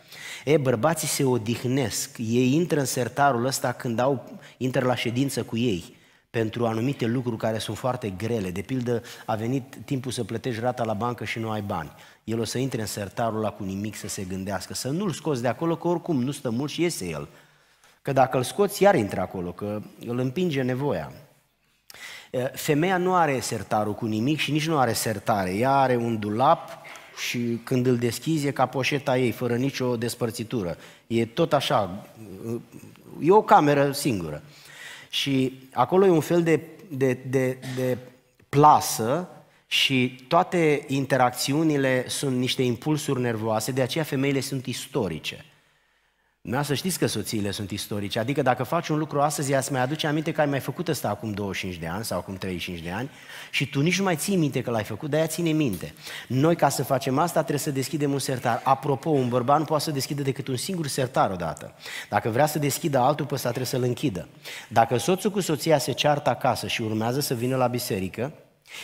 E, bărbații se odihnesc. Ei intră în sertarul ăsta când au, intră la ședință cu ei pentru anumite lucruri care sunt foarte grele. De pildă, a venit timpul să plătești rata la bancă și nu ai bani. El o să intre în sertarul ăla cu nimic să se gândească, să nu-l scoți de acolo, că oricum nu stă mult și iese el. Că dacă îl scoți, iar intră acolo, că îl împinge nevoia. Femeia nu are sertarul cu nimic și nici nu are sertare. Ea are un dulap și când îl deschizi e ca poșeta ei, fără nicio despărțitură. E tot așa, e o cameră singură. Și acolo e un fel de, de, de, de plasă și toate interacțiunile sunt niște impulsuri nervoase, de aceea femeile sunt istorice. Nu să știți că soțiile sunt istorice, adică dacă faci un lucru astăzi, ea să mai aduce aminte că ai mai făcut asta acum 25 de ani sau acum 35 de ani și tu nici nu mai ții minte că l-ai făcut, dar ea ține minte. Noi ca să facem asta trebuie să deschidem un sertar. Apropo, un bărbat nu poate să deschidă decât un singur sertar odată. Dacă vrea să deschidă altul, pe trebuie să-l închidă. Dacă soțul cu soția se ceartă acasă și urmează să vină la biserică,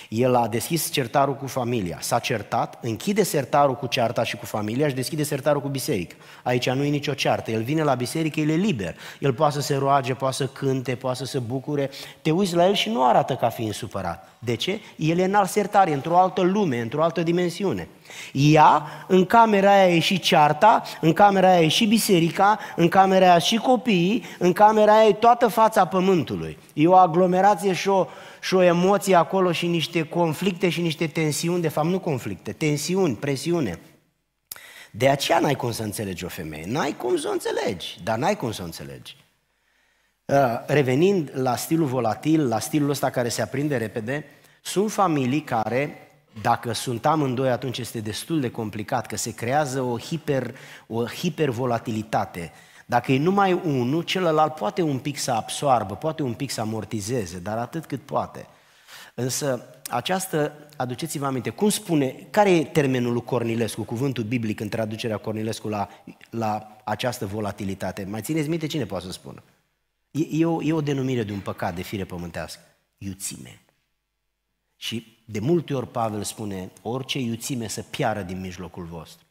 el a deschis certarul cu familia, s-a certat, închide sertarul cu cearta și cu familia și deschide sertarul cu biserică. Aici nu e nicio ceartă, el vine la biserică, el e liber. El poate să se roage, poate să cânte, poate să se bucure. Te uiți la el și nu arată ca fiind supărat. De ce? El e în alt sertar, într-o altă lume, într-o altă dimensiune. Ea, în camera aia e și cearta, în camera aia e și biserica, în camera aia și copiii, în camera aia e toată fața pământului. E o aglomerație și o, și o emoție acolo și niște conflicte și niște tensiuni, de fapt nu conflicte, tensiuni, presiune. De aceea n-ai cum să înțelegi o femeie, n-ai cum să o înțelegi, dar n-ai cum să o înțelegi. Uh, revenind la stilul volatil, la stilul ăsta care se aprinde repede, sunt familii care dacă sunt amândoi, atunci este destul de complicat, că se creează o, hiper, o hipervolatilitate. Dacă e numai unul, celălalt poate un pic să absoarbă, poate un pic să amortizeze, dar atât cât poate. Însă această, aduceți-vă aminte, cum spune, care e termenul lui Cornilescu, cuvântul biblic în traducerea Cornilescu la, la această volatilitate? Mai țineți minte cine poate să spună? E, e, o, e o denumire de un păcat de fire pământească, iuțime. Și de multe ori Pavel spune, orice iuțime să piară din mijlocul vostru.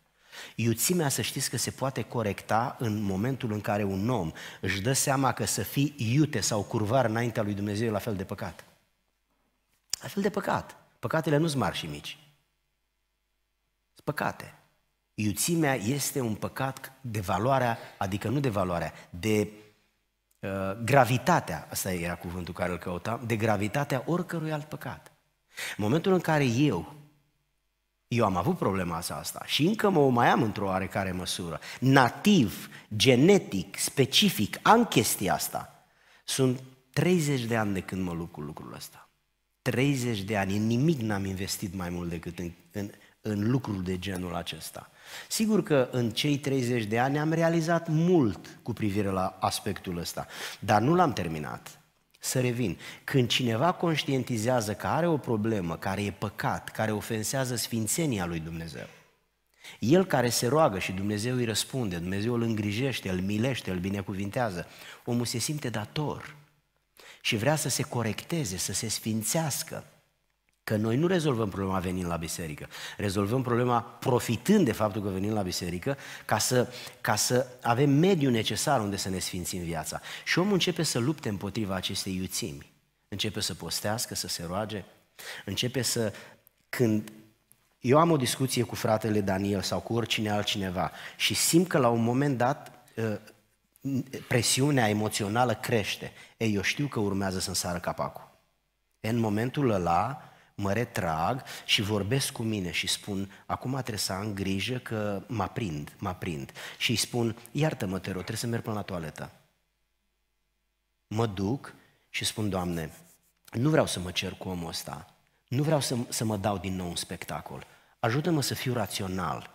Iuțimea să știți că se poate corecta în momentul în care un om își dă seama că să fii iute sau curvar înaintea lui Dumnezeu e la fel de păcat. La fel de păcat. Păcatele nu sunt mari și mici. Sunt păcate. Iuțimea este un păcat de valoarea, adică nu de valoarea, de uh, gravitatea, asta era cuvântul care îl căutam, de gravitatea oricărui alt păcat. În momentul în care eu eu am avut problema asta și încă mă o mai am într-o oarecare măsură. Nativ, genetic, specific, am chestia asta. Sunt 30 de ani de când mă lupt cu lucrul ăsta. 30 de ani, nimic n-am investit mai mult decât în, în, în lucruri de genul acesta. Sigur că în cei 30 de ani am realizat mult cu privire la aspectul ăsta, dar nu l-am terminat. Să revin. Când cineva conștientizează că are o problemă, care e păcat, care ofensează sfințenia lui Dumnezeu, el care se roagă și Dumnezeu îi răspunde, Dumnezeu îl îngrijește, îl milește, îl binecuvintează, omul se simte dator și vrea să se corecteze, să se sfințească. Că noi nu rezolvăm problema venind la biserică, rezolvăm problema profitând de faptul că venim la biserică ca să, ca să avem mediul necesar unde să ne sfințim viața. Și omul începe să lupte împotriva acestei iuțimi. Începe să postească, să se roage, începe să... Când eu am o discuție cu fratele Daniel sau cu oricine altcineva și simt că la un moment dat ă, presiunea emoțională crește, ei, eu știu că urmează să-mi sară capacul. În momentul ăla, mă retrag și vorbesc cu mine și spun, acum trebuie să am grijă că mă prind, mă prind. Și îi spun, iartă-mă, te rog, trebuie să merg până la toaletă. Mă duc și spun, Doamne, nu vreau să mă cer cu omul ăsta, nu vreau să, să mă dau din nou un spectacol. Ajută-mă să fiu rațional,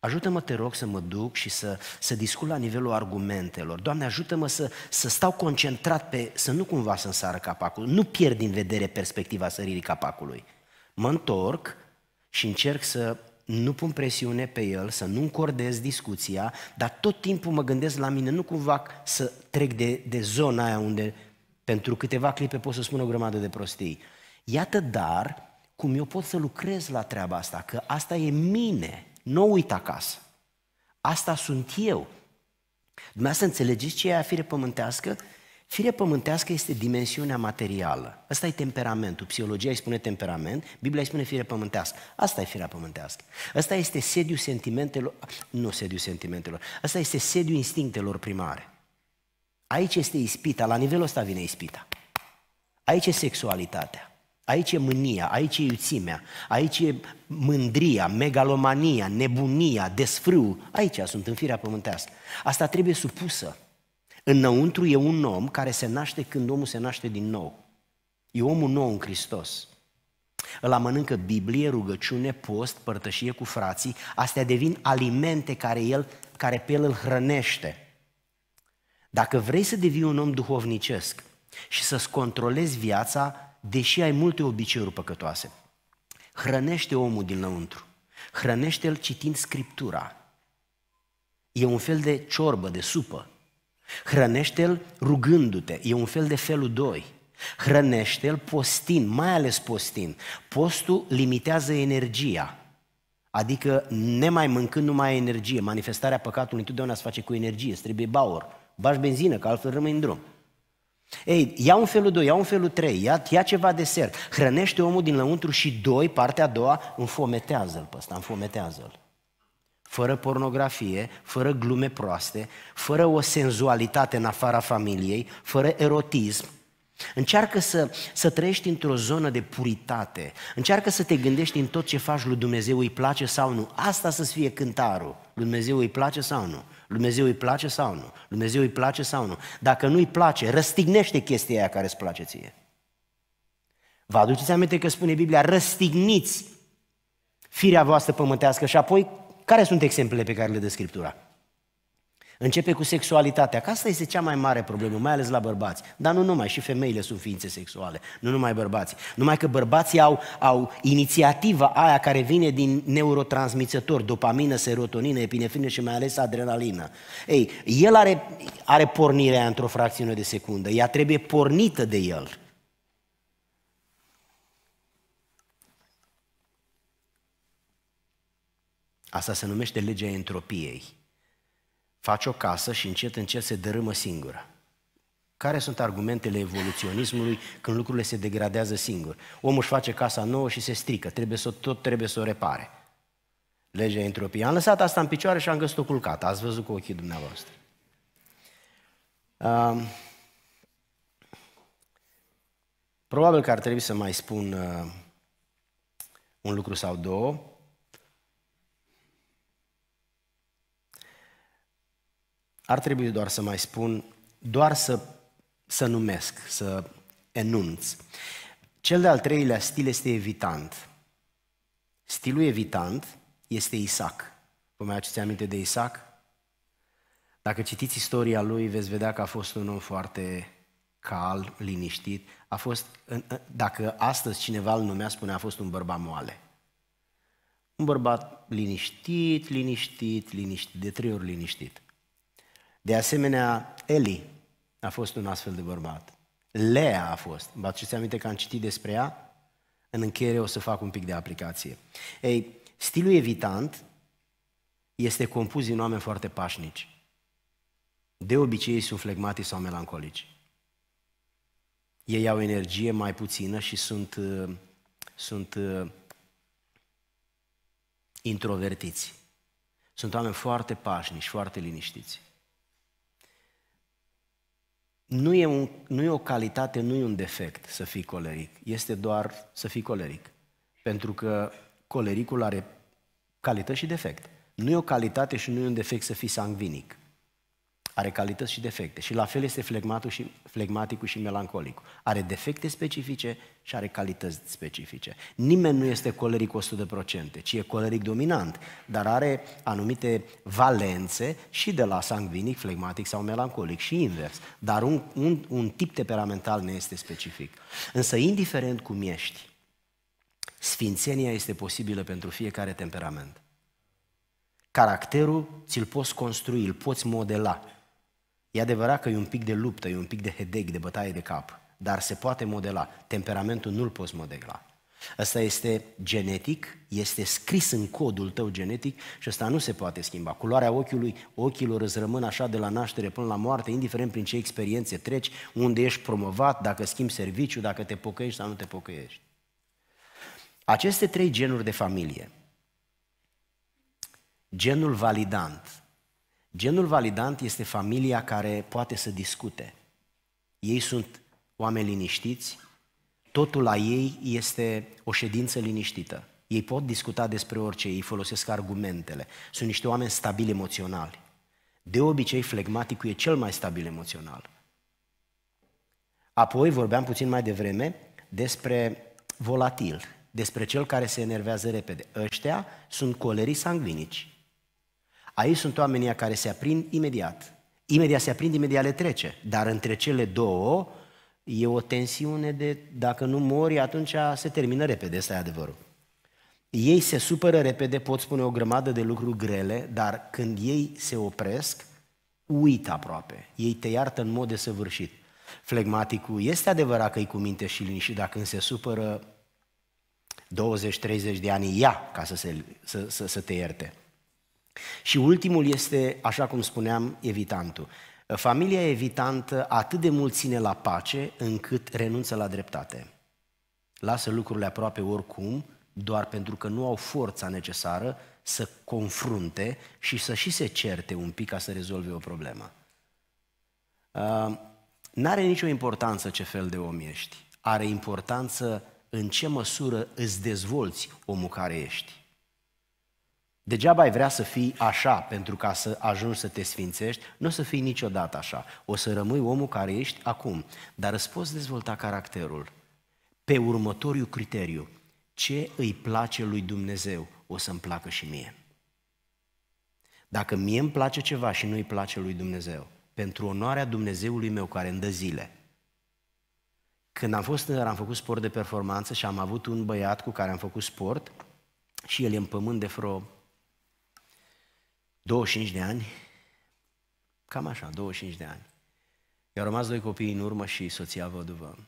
Ajută-mă, te rog, să mă duc și să, să discut la nivelul argumentelor. Doamne, ajută-mă să, să stau concentrat pe, să nu cumva să însară capacul, nu pierd din vedere perspectiva săririi capacului. Mă întorc și încerc să nu pun presiune pe el, să nu încordez discuția, dar tot timpul mă gândesc la mine, nu cumva să trec de, de zona aia unde pentru câteva clipe pot să spun o grămadă de prostii. Iată dar cum eu pot să lucrez la treaba asta, că asta e mine, nu o uit acasă. Asta sunt eu. Dumneavoastră înțelegeți ce e a fire pământească? Fire pământească este dimensiunea materială. Asta e temperamentul. Psihologia îi spune temperament, Biblia îi spune fire pământească. Asta e firea pământească. Asta este sediu sentimentelor, nu sediu sentimentelor, asta este sediu instinctelor primare. Aici este ispita, la nivelul ăsta vine ispita. Aici e sexualitatea. Aici e mânia, aici e iuțimea, aici e mândria, megalomania, nebunia, desfrâu. Aici sunt în firea pământească. Asta trebuie supusă. Înăuntru e un om care se naște când omul se naște din nou. E omul nou în Hristos. Îl amănâncă Biblie, rugăciune, post, părtășie cu frații. Astea devin alimente care, el, care pe el îl hrănește. Dacă vrei să devii un om duhovnicesc și să-ți controlezi viața, deși ai multe obiceiuri păcătoase. Hrănește omul dinăuntru. Hrănește-l citind Scriptura. E un fel de ciorbă, de supă. Hrănește-l rugându-te. E un fel de felul doi. Hrănește-l postin, mai ales postin, Postul limitează energia. Adică nemai mâncând numai ai energie. Manifestarea păcatului întotdeauna se face cu energie, îți trebuie baur. Bași benzină, că altfel rămâi în drum. Ei, ia un felul 2, ia un felul 3, ia, ia ceva desert. Hrănește omul din lăuntru și doi, partea a doua, înfometează-l pe ăsta, înfometează-l. Fără pornografie, fără glume proaste, fără o senzualitate în afara familiei, fără erotism, Încearcă să, să trăiești într-o zonă de puritate. Încearcă să te gândești în tot ce faci lui Dumnezeu îi place sau nu. Asta să fie cântarul. Lui Dumnezeu îi place sau nu? Lui Dumnezeu îi place sau nu? Lui Dumnezeu îi place sau nu? Dacă nu îi place, răstignește chestia aia care îți place ție. Vă aduceți aminte că spune Biblia, răstigniți firea voastră pământească și apoi, care sunt exemplele pe care le dă Scriptura? Începe cu sexualitatea, că asta este cea mai mare problemă, mai ales la bărbați. Dar nu numai, și femeile sunt ființe sexuale, nu numai bărbații. Numai că bărbații au, au inițiativa aia care vine din neurotransmițător, dopamină, serotonină, epinefrină și mai ales adrenalină. Ei, el are, are pornirea într-o fracțiune de secundă, ea trebuie pornită de el. Asta se numește legea entropiei faci o casă și încet, încet se dărâmă singură. Care sunt argumentele evoluționismului când lucrurile se degradează singur? Omul își face casa nouă și se strică, trebuie să, tot trebuie să o repare. Legea entropiei. Am lăsat asta în picioare și am găsit-o culcată. Ați văzut cu ochii dumneavoastră. Um, probabil că ar trebui să mai spun uh, un lucru sau două. Ar trebui doar să mai spun, doar să, să numesc, să enunț. Cel de-al treilea stil este evitant. Stilul evitant este Isaac. Vă mai aduceți aminte de Isaac? Dacă citiți istoria lui, veți vedea că a fost un om foarte cal, liniștit. A fost, dacă astăzi cineva îl numea, spune, a fost un bărbat moale. Un bărbat liniștit, liniștit, liniștit, de trei ori liniștit. De asemenea, Eli a fost un astfel de bărbat. Lea a fost. Vă aduceți aminte că am citit despre ea? În încheiere o să fac un pic de aplicație. Ei, stilul evitant este compus din oameni foarte pașnici. De obicei sunt flegmatici sau melancolici. Ei au energie mai puțină și sunt, uh, sunt uh, introvertiți. Sunt oameni foarte pașnici, foarte liniștiți nu e, un, nu e o calitate, nu e un defect să fii coleric, este doar să fii coleric. Pentru că colericul are calități și defect. Nu e o calitate și nu e un defect să fii sangvinic. Are calități și defecte. Și la fel este flegmatul și, flegmaticul și melancolicul. Are defecte specifice și are calități specifice. Nimeni nu este coleric 100%, ci e coleric dominant, dar are anumite valențe și de la sangvinic, flegmatic sau melancolic și invers. Dar un, un, un tip temperamental ne este specific. Însă, indiferent cum ești, sfințenia este posibilă pentru fiecare temperament. Caracterul ți-l poți construi, îl poți modela. E adevărat că e un pic de luptă, e un pic de hedeg, de bătaie de cap, dar se poate modela. Temperamentul nu-l poți modela. asta este genetic, este scris în codul tău genetic și ăsta nu se poate schimba. Culoarea ochiului, ochilor îți rămân așa de la naștere până la moarte, indiferent prin ce experiențe treci, unde ești promovat, dacă schimbi serviciu, dacă te pocăiești sau nu te pocăiești. Aceste trei genuri de familie, genul validant, Genul validant este familia care poate să discute. Ei sunt oameni liniștiți, totul la ei este o ședință liniștită. Ei pot discuta despre orice, ei folosesc argumentele. Sunt niște oameni stabili emoționali. De obicei, flegmaticul e cel mai stabil emoțional. Apoi vorbeam puțin mai devreme despre volatil, despre cel care se enervează repede. Ăștia sunt colerii sangvinici. Aici sunt oamenii care se aprind imediat. Imediat se aprind, imediat le trece. Dar între cele două e o tensiune de dacă nu mori, atunci se termină repede, ăsta e adevărul. Ei se supără repede, pot spune o grămadă de lucruri grele, dar când ei se opresc, uită aproape. Ei te iartă în mod desăvârșit. Flegmaticul este adevărat că e cu minte și liniște, dar când se supără 20-30 de ani, ia ca să, se, să, să, să te ierte. Și ultimul este, așa cum spuneam, evitantul. Familia evitantă atât de mult ține la pace încât renunță la dreptate. Lasă lucrurile aproape oricum, doar pentru că nu au forța necesară să confrunte și să și se certe un pic ca să rezolve o problemă. Uh, N-are nicio importanță ce fel de om ești. Are importanță în ce măsură îți dezvolți omul care ești. Degeaba ai vrea să fii așa pentru ca să ajungi să te sfințești, nu o să fii niciodată așa. O să rămâi omul care ești acum, dar îți poți dezvolta caracterul pe următoriu criteriu. Ce îi place lui Dumnezeu, o să-mi placă și mie. Dacă mie îmi place ceva și nu îi place lui Dumnezeu, pentru onoarea Dumnezeului meu care îmi dă zile, când am fost tânăr, uh, am făcut sport de performanță și am avut un băiat cu care am făcut sport și el e în pământ de vreo 25 de ani, cam așa, 25 de ani. I-au rămas doi copii în urmă și soția văduvă.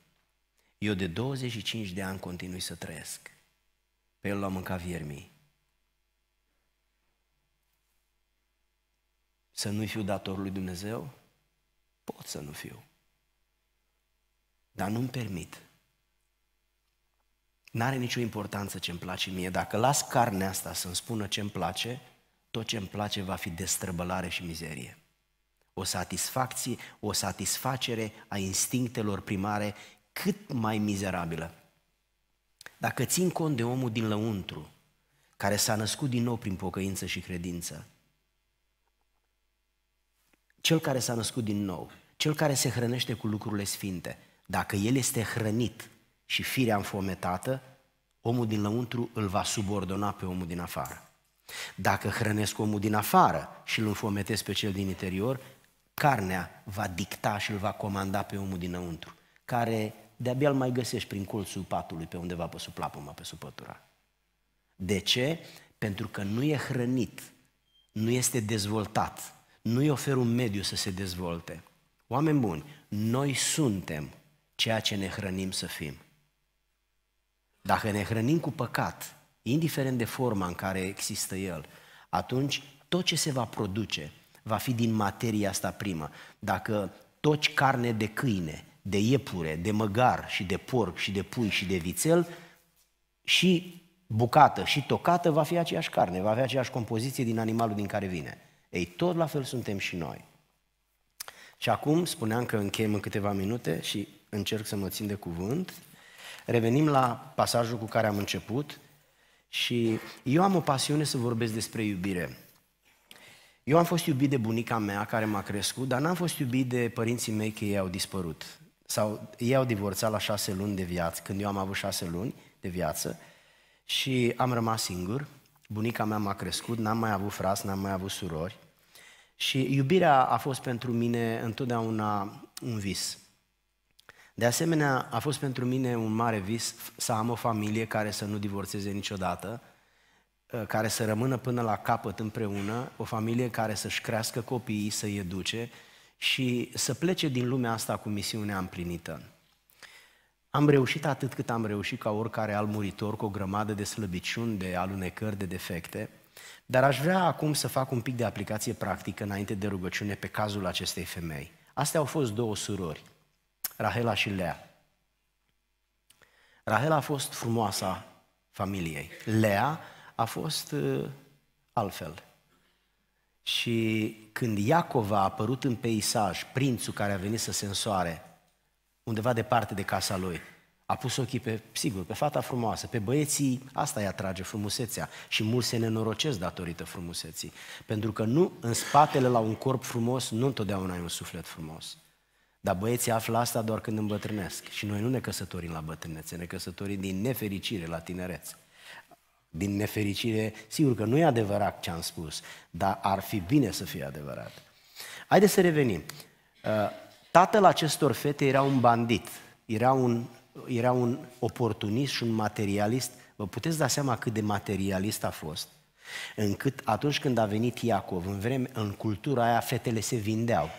Eu de 25 de ani continui să trăiesc. Pe el l-au mâncat viermii. Să nu-i fiu dator lui Dumnezeu? Pot să nu fiu. Dar nu-mi permit. N-are nicio importanță ce-mi place mie. Dacă las carnea asta să-mi spună ce-mi place, tot ce îmi place va fi destrăbălare și mizerie. O satisfacție, o satisfacere a instinctelor primare cât mai mizerabilă. Dacă țin cont de omul din lăuntru, care s-a născut din nou prin pocăință și credință, cel care s-a născut din nou, cel care se hrănește cu lucrurile sfinte, dacă el este hrănit și firea înfometată, omul din lăuntru îl va subordona pe omul din afară. Dacă hrănesc omul din afară și îl înfometez pe cel din interior, carnea va dicta și îl va comanda pe omul dinăuntru, care de-abia îl mai găsești prin colțul patului, pe undeva pe sub plapuma, pe sub pătura. De ce? Pentru că nu e hrănit, nu este dezvoltat, nu-i ofer un mediu să se dezvolte. Oameni buni, noi suntem ceea ce ne hrănim să fim. Dacă ne hrănim cu păcat, indiferent de forma în care există el, atunci tot ce se va produce va fi din materia asta primă. Dacă toci carne de câine, de iepure, de măgar și de porc și de pui și de vițel, și bucată și tocată va fi aceeași carne, va avea aceeași compoziție din animalul din care vine. Ei, tot la fel suntem și noi. Și acum, spuneam că încheiem în câteva minute și încerc să mă țin de cuvânt, revenim la pasajul cu care am început, și eu am o pasiune să vorbesc despre iubire. Eu am fost iubit de bunica mea care m-a crescut, dar n-am fost iubit de părinții mei că ei au dispărut. Sau ei au divorțat la șase luni de viață, când eu am avut șase luni de viață și am rămas singur. Bunica mea m-a crescut, n-am mai avut frați, n-am mai avut surori. Și iubirea a fost pentru mine întotdeauna un vis. De asemenea, a fost pentru mine un mare vis să am o familie care să nu divorțeze niciodată, ă, care să rămână până la capăt împreună, o familie care să-și crească copiii, să-i educe și să plece din lumea asta cu misiunea împlinită. Am reușit atât cât am reușit ca oricare al muritor cu o grămadă de slăbiciuni, de alunecări, de defecte, dar aș vrea acum să fac un pic de aplicație practică înainte de rugăciune pe cazul acestei femei. Astea au fost două surori – Rahela și Lea. Rahela a fost frumoasa familiei. Lea a fost uh, altfel. Și când Iacov a apărut în peisaj, prințul care a venit să se însoare, undeva departe de casa lui, a pus ochii pe, sigur, pe fata frumoasă, pe băieții, asta îi atrage frumusețea și mulți se nenorocesc datorită frumuseții. Pentru că nu în spatele la un corp frumos, nu întotdeauna ai un suflet frumos. Dar băieții află asta doar când îmbătrânesc. Și noi nu ne căsătorim la bătrânețe, ne căsătorim din nefericire la tinerețe. Din nefericire, sigur că nu e adevărat ce am spus, dar ar fi bine să fie adevărat. Haideți să revenim. Uh, tatăl acestor fete era un bandit, era un, era un oportunist și un materialist. Vă puteți da seama cât de materialist a fost? Încât atunci când a venit Iacov, în, vreme, în cultura aia, fetele se vindeau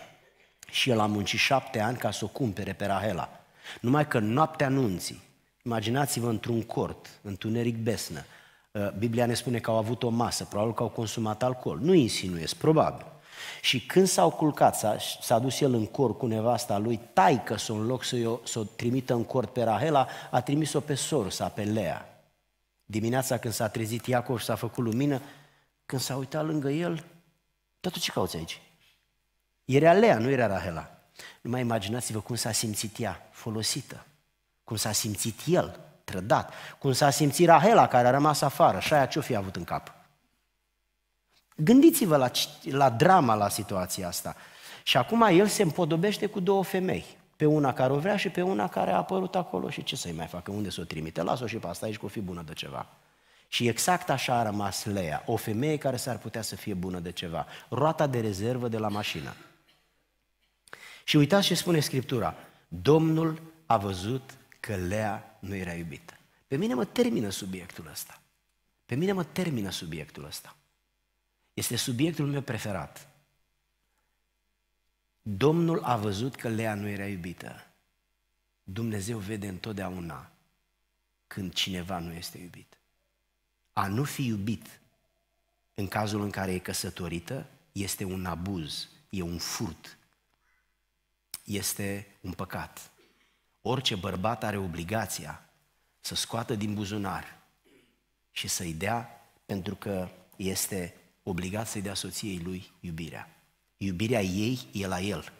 și el a muncit șapte ani ca să o cumpere pe Rahela. Numai că noaptea nunții, imaginați-vă într-un cort, întuneric besnă, uh, Biblia ne spune că au avut o masă, probabil că au consumat alcool. Nu insinuiesc, probabil. Și când s-au culcat, s-a, s-a dus el în cor cu nevasta lui, taică să în loc să o, să o trimită în cort pe Rahela, a trimis-o pe sorul sa, pe Lea. Dimineața când s-a trezit Iacov și s-a făcut lumină, când s-a uitat lângă el, dar tu ce cauți aici? Era Lea, nu era Rahela. Nu mai imaginați-vă cum s-a simțit ea, folosită. Cum s-a simțit el, trădat. Cum s-a simțit Rahela, care a rămas afară. Și aia ce-o fi avut în cap? Gândiți-vă la, la drama, la situația asta. Și acum el se împodobește cu două femei. Pe una care o vrea și pe una care a apărut acolo. Și ce să-i mai facă? Unde să o trimite? Las-o și pe asta aici că o fi bună de ceva. Și exact așa a rămas Lea, o femeie care s-ar putea să fie bună de ceva. Roata de rezervă de la mașină. Și uitați ce spune Scriptura. Domnul a văzut că Lea nu era iubită. Pe mine mă termină subiectul ăsta. Pe mine mă termină subiectul ăsta. Este subiectul meu preferat. Domnul a văzut că Lea nu era iubită. Dumnezeu vede întotdeauna când cineva nu este iubit. A nu fi iubit în cazul în care e căsătorită este un abuz, e un furt, este un păcat. Orice bărbat are obligația să scoată din buzunar și să-i dea pentru că este obligat să-i dea soției lui iubirea. Iubirea ei e la el.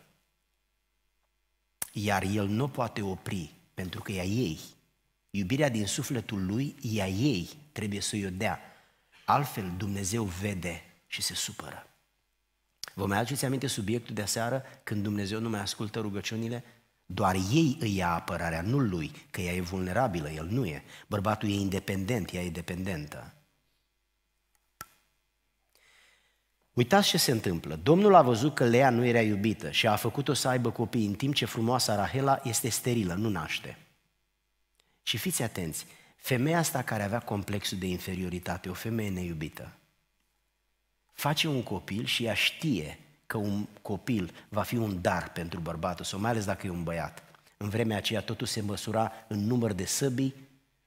Iar el nu poate opri pentru că e a ei. Iubirea din sufletul lui e a ei, trebuie să-i o dea. Altfel Dumnezeu vede și se supără. Vă mai aduceți aminte subiectul de seară când Dumnezeu nu mai ascultă rugăciunile? Doar ei îi ia apărarea, nu lui, că ea e vulnerabilă, el nu e. Bărbatul e independent, ea e dependentă. Uitați ce se întâmplă. Domnul a văzut că Lea nu era iubită și a făcut-o să aibă copii, în timp ce frumoasa Rahela este sterilă, nu naște. Și fiți atenți, femeia asta care avea complexul de inferioritate, o femeie neiubită, face un copil și ea știe că un copil va fi un dar pentru bărbatul sau mai ales dacă e un băiat. În vremea aceea totul se măsura în număr de săbii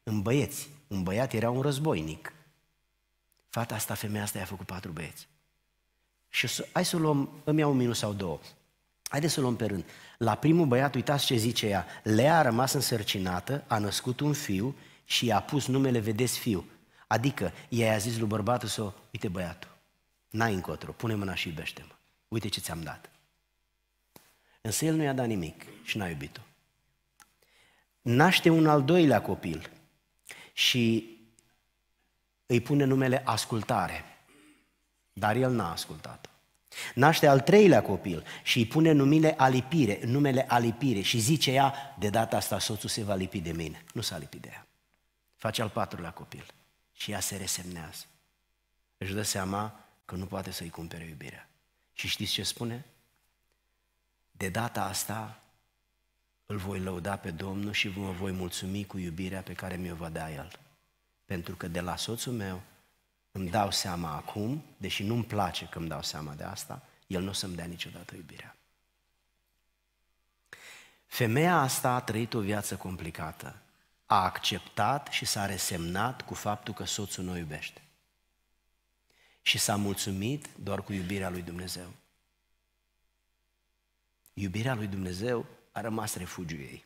în băieți. Un băiat era un războinic. Fata asta, femeia asta, i-a făcut patru băieți. Și să, hai să luăm, îmi iau un minut sau două. Haideți să luăm pe rând. La primul băiat, uitați ce zice ea. Lea a rămas însărcinată, a născut un fiu și i-a pus numele Vedeți Fiu. Adică, ea i-a zis lui bărbatul său, uite băiatul, N-ai încotro, pune mâna și iubește-mă. Uite ce ți-am dat. Însă el nu i-a dat nimic și n-a iubit-o. Naște un al doilea copil și îi pune numele ascultare, dar el n-a ascultat. Naște al treilea copil și îi pune numele alipire, numele alipire și zice ea, de data asta soțul se va lipi de mine. Nu s-a lipit de ea. Face al patrulea copil și ea se resemnează. Își dă seama că nu poate să-i cumpere iubirea. Și știți ce spune? De data asta îl voi lăuda pe Domnul și vă voi mulțumi cu iubirea pe care mi-o va da El. Pentru că de la soțul meu îmi dau seama acum, deși nu-mi place că îmi dau seama de asta, el nu o să-mi dea niciodată iubirea. Femeia asta a trăit o viață complicată. A acceptat și s-a resemnat cu faptul că soțul nu o iubește și s-a mulțumit doar cu iubirea lui Dumnezeu. Iubirea lui Dumnezeu a rămas refugiu ei,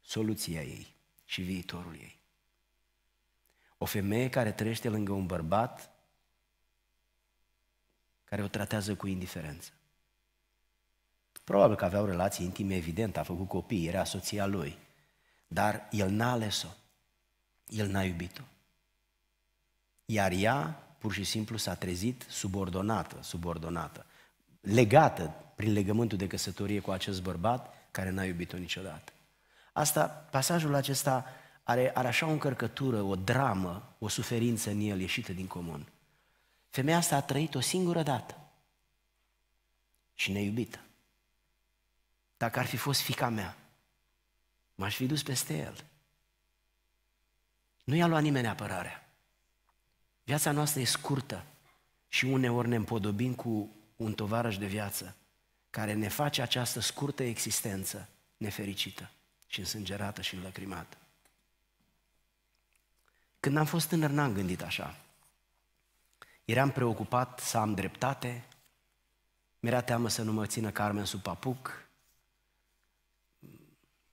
soluția ei și viitorul ei. O femeie care trăiește lângă un bărbat care o tratează cu indiferență. Probabil că aveau relații intime, evident, a făcut copii, era soția lui, dar el n-a ales-o, el n-a iubit-o. Iar ea pur și simplu s-a trezit subordonată, subordonată, legată prin legământul de căsătorie cu acest bărbat care n-a iubit-o niciodată. Asta, pasajul acesta are, are așa o încărcătură, o dramă, o suferință în el ieșită din comun. Femeia asta a trăit o singură dată și neiubită. Dacă ar fi fost fica mea, m-aș fi dus peste el. Nu i-a luat nimeni apărarea. Viața noastră e scurtă și uneori ne împodobim cu un tovarăș de viață care ne face această scurtă existență nefericită și însângerată și înlăcrimată. Când am fost tânăr, n-am gândit așa. Eram preocupat să am dreptate, mi-era teamă să nu mă țină Carmen sub papuc,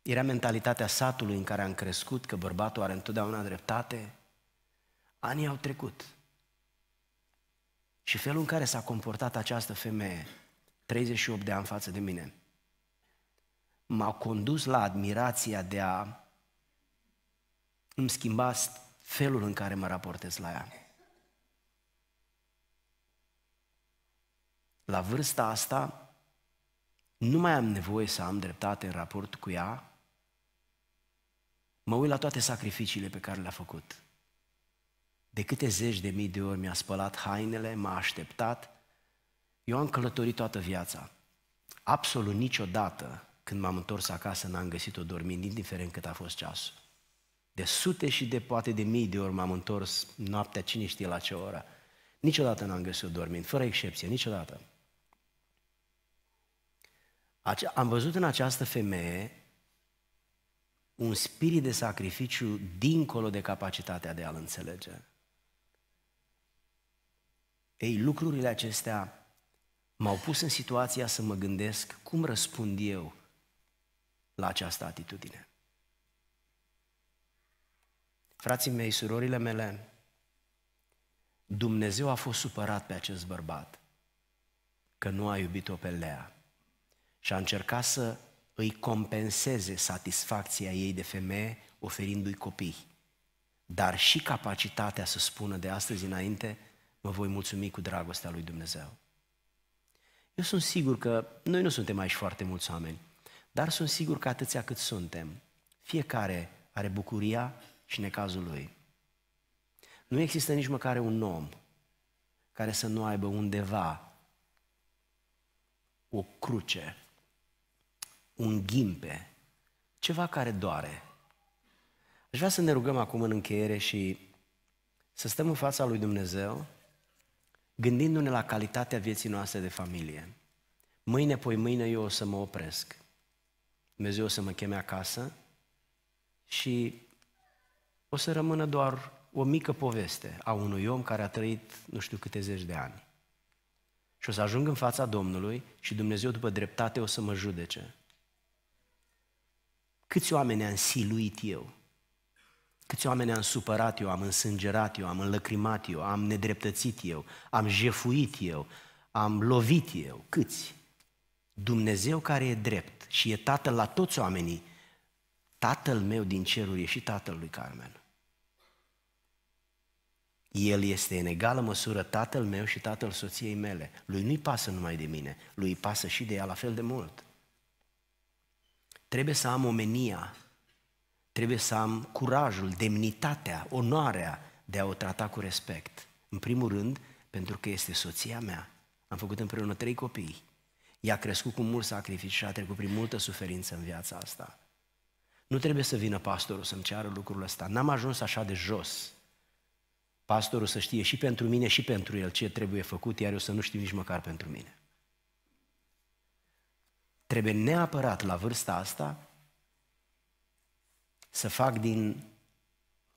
era mentalitatea satului în care am crescut, că bărbatul are întotdeauna dreptate, Anii au trecut. Și felul în care s-a comportat această femeie, 38 de ani față de mine, m-a condus la admirația de a îmi schimba felul în care mă raportez la ea. La vârsta asta, nu mai am nevoie să am dreptate în raport cu ea, mă uit la toate sacrificiile pe care le-a făcut. De câte zeci de mii de ori mi-a spălat hainele, m-a așteptat. Eu am călătorit toată viața. Absolut niciodată, când m-am întors acasă, n-am găsit-o dormind, indiferent cât a fost ceasul. De sute și de poate de mii de ori m-am întors noaptea, cine știe la ce oră. Niciodată n-am găsit-o dormind, fără excepție, niciodată. Am văzut în această femeie un spirit de sacrificiu dincolo de capacitatea de a-l înțelege. Ei, lucrurile acestea m-au pus în situația să mă gândesc cum răspund eu la această atitudine. Frații mei, surorile mele, Dumnezeu a fost supărat pe acest bărbat că nu a iubit-o pe Lea și a încercat să îi compenseze satisfacția ei de femeie oferindu-i copii, dar și capacitatea să spună de astăzi înainte – vă voi mulțumi cu dragostea lui Dumnezeu. Eu sunt sigur că noi nu suntem aici foarte mulți oameni, dar sunt sigur că atâția cât suntem, fiecare are bucuria și necazul lui. Nu există nici măcar un om care să nu aibă undeva o cruce, un ghimpe, ceva care doare. Aș vrea să ne rugăm acum în încheiere și să stăm în fața lui Dumnezeu gândindu-ne la calitatea vieții noastre de familie. Mâine, poi mâine eu o să mă opresc. Dumnezeu o să mă cheme acasă și o să rămână doar o mică poveste a unui om care a trăit nu știu câte zeci de ani. Și o să ajung în fața Domnului și Dumnezeu după dreptate o să mă judece. Câți oameni am siluit eu? Câți oameni am supărat eu, am însângerat eu, am înlăcrimat eu, am nedreptățit eu, am jefuit eu, am lovit eu. Câți? Dumnezeu care e drept și e tatăl la toți oamenii, tatăl meu din ceruri e și tatăl lui Carmen. El este în egală măsură tatăl meu și tatăl soției mele. Lui nu-i pasă numai de mine, lui pasă și de ea la fel de mult. Trebuie să am omenia trebuie să am curajul, demnitatea, onoarea de a o trata cu respect. În primul rând, pentru că este soția mea. Am făcut împreună trei copii. Ea a crescut cu mult sacrificiu și a trecut prin multă suferință în viața asta. Nu trebuie să vină pastorul să-mi ceară lucrul ăsta. N-am ajuns așa de jos. Pastorul să știe și pentru mine și pentru el ce trebuie făcut, iar eu să nu știu nici măcar pentru mine. Trebuie neapărat la vârsta asta să fac din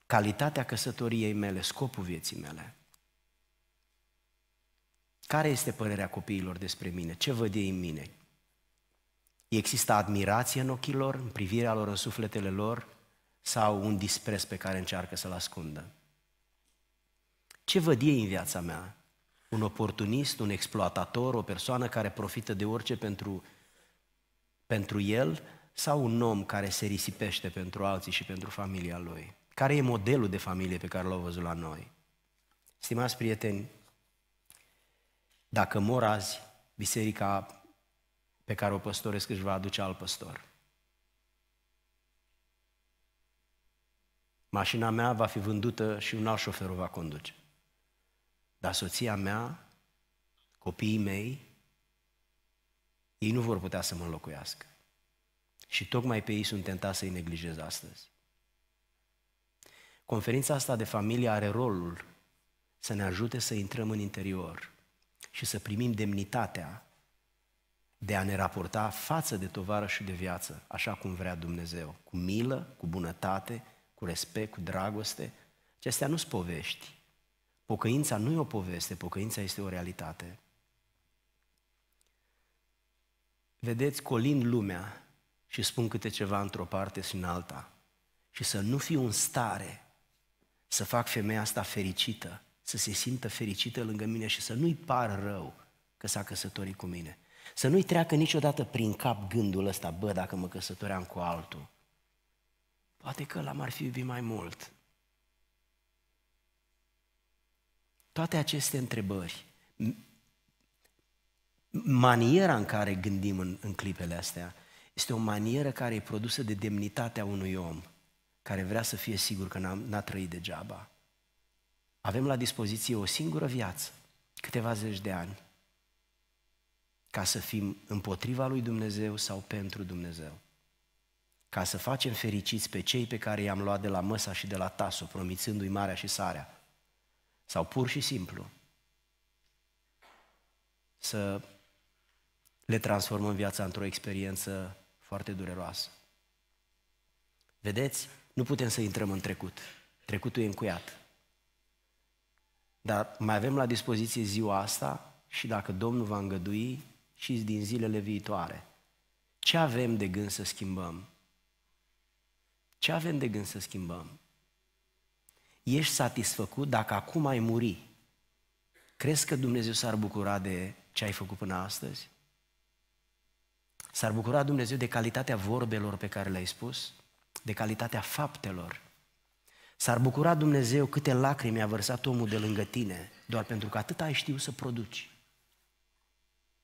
calitatea căsătoriei mele scopul vieții mele. Care este părerea copiilor despre mine? Ce văd ei în mine? Există admirație în ochii lor, în privirea lor, în sufletele lor sau un dispreț pe care încearcă să-l ascundă? Ce văd ei în viața mea? Un oportunist, un exploatator, o persoană care profită de orice pentru, pentru el sau un om care se risipește pentru alții și pentru familia lui? Care e modelul de familie pe care l-au văzut la noi? Stimați prieteni, dacă mor azi, biserica pe care o păstoresc își va aduce alt păstor. Mașina mea va fi vândută și un alt șofer o va conduce. Dar soția mea, copiii mei, ei nu vor putea să mă înlocuiască. Și tocmai pe ei sunt tentat să-i neglijez astăzi. Conferința asta de familie are rolul să ne ajute să intrăm în interior și să primim demnitatea de a ne raporta față de tovară și de viață, așa cum vrea Dumnezeu, cu milă, cu bunătate, cu respect, cu dragoste. Acestea nu sunt povești. Pocăința nu e o poveste, pocăința este o realitate. Vedeți, colind lumea, și spun câte ceva într-o parte și în alta. Și să nu fiu în stare să fac femeia asta fericită, să se simtă fericită lângă mine și să nu-i par rău că s-a căsătorit cu mine. Să nu-i treacă niciodată prin cap gândul ăsta, bă, dacă mă căsătoream cu altul. Poate că l-am ar fi iubit mai mult. Toate aceste întrebări, maniera în care gândim în, în clipele astea, este o manieră care e produsă de demnitatea unui om care vrea să fie sigur că n-a, n-a trăit degeaba. Avem la dispoziție o singură viață, câteva zeci de ani, ca să fim împotriva lui Dumnezeu sau pentru Dumnezeu. Ca să facem fericiți pe cei pe care i-am luat de la măsa și de la tasul, promițându-i marea și sarea. Sau pur și simplu să le transformăm viața într-o experiență foarte dureroasă. Vedeți? Nu putem să intrăm în trecut. Trecutul e încuiat. Dar mai avem la dispoziție ziua asta și dacă Domnul va îngădui și din zilele viitoare. Ce avem de gând să schimbăm? Ce avem de gând să schimbăm? Ești satisfăcut dacă acum ai muri? Crezi că Dumnezeu s-ar bucura de ce ai făcut până astăzi? S-ar bucura Dumnezeu de calitatea vorbelor pe care le-ai spus, de calitatea faptelor. S-ar bucura Dumnezeu câte lacrimi a vărsat omul de lângă tine, doar pentru că atât ai știut să produci.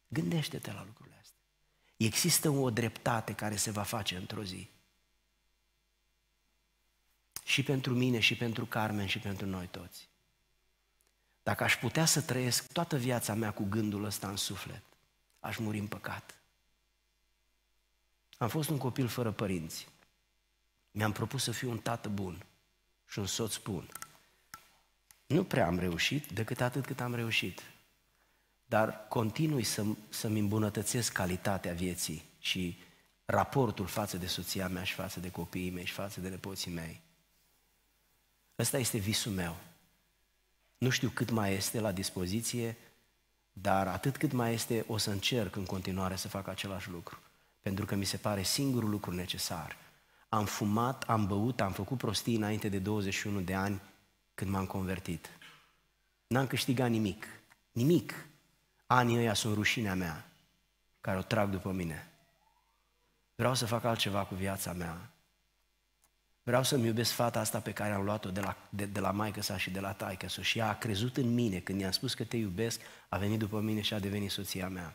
Gândește-te la lucrurile astea. Există o dreptate care se va face într-o zi. Și pentru mine, și pentru Carmen, și pentru noi toți. Dacă aș putea să trăiesc toată viața mea cu gândul ăsta în suflet, aș muri în păcat. Am fost un copil fără părinți. Mi-am propus să fiu un tată bun și un soț bun. Nu prea am reușit, decât atât cât am reușit. Dar continui să, să-mi îmbunătățesc calitatea vieții și raportul față de soția mea și față de copiii mei și față de nepoții mei. Ăsta este visul meu. Nu știu cât mai este la dispoziție, dar atât cât mai este, o să încerc în continuare să fac același lucru pentru că mi se pare singurul lucru necesar. Am fumat, am băut, am făcut prostii înainte de 21 de ani când m-am convertit. N-am câștigat nimic, nimic. Anii ăia sunt rușinea mea, care o trag după mine. Vreau să fac altceva cu viața mea. Vreau să-mi iubesc fata asta pe care am luat-o de la, de, de la maică sa și de la taică sa și ea a crezut în mine când i-am spus că te iubesc, a venit după mine și a devenit soția mea.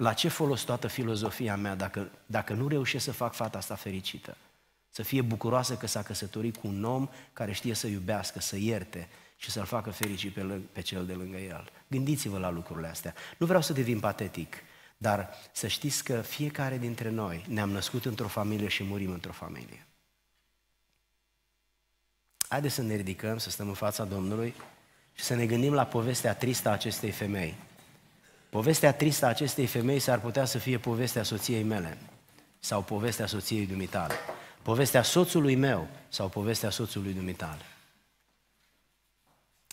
La ce folos toată filozofia mea dacă, dacă nu reușesc să fac fata asta fericită? Să fie bucuroasă că s-a căsătorit cu un om care știe să iubească, să ierte și să-l facă fericit pe, lâng- pe cel de lângă el. Gândiți-vă la lucrurile astea. Nu vreau să devin patetic, dar să știți că fiecare dintre noi ne-am născut într-o familie și murim într-o familie. Haideți să ne ridicăm, să stăm în fața Domnului și să ne gândim la povestea tristă a acestei femei. Povestea tristă a acestei femei s-ar putea să fie povestea soției mele sau povestea soției dumitale, povestea soțului meu sau povestea soțului dumitale.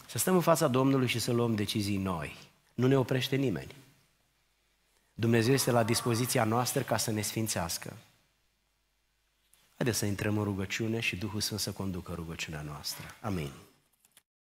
Să stăm în fața Domnului și să luăm decizii noi. Nu ne oprește nimeni. Dumnezeu este la dispoziția noastră ca să ne sfințească. Haideți să intrăm în rugăciune și Duhul Sfânt să conducă rugăciunea noastră. Amin.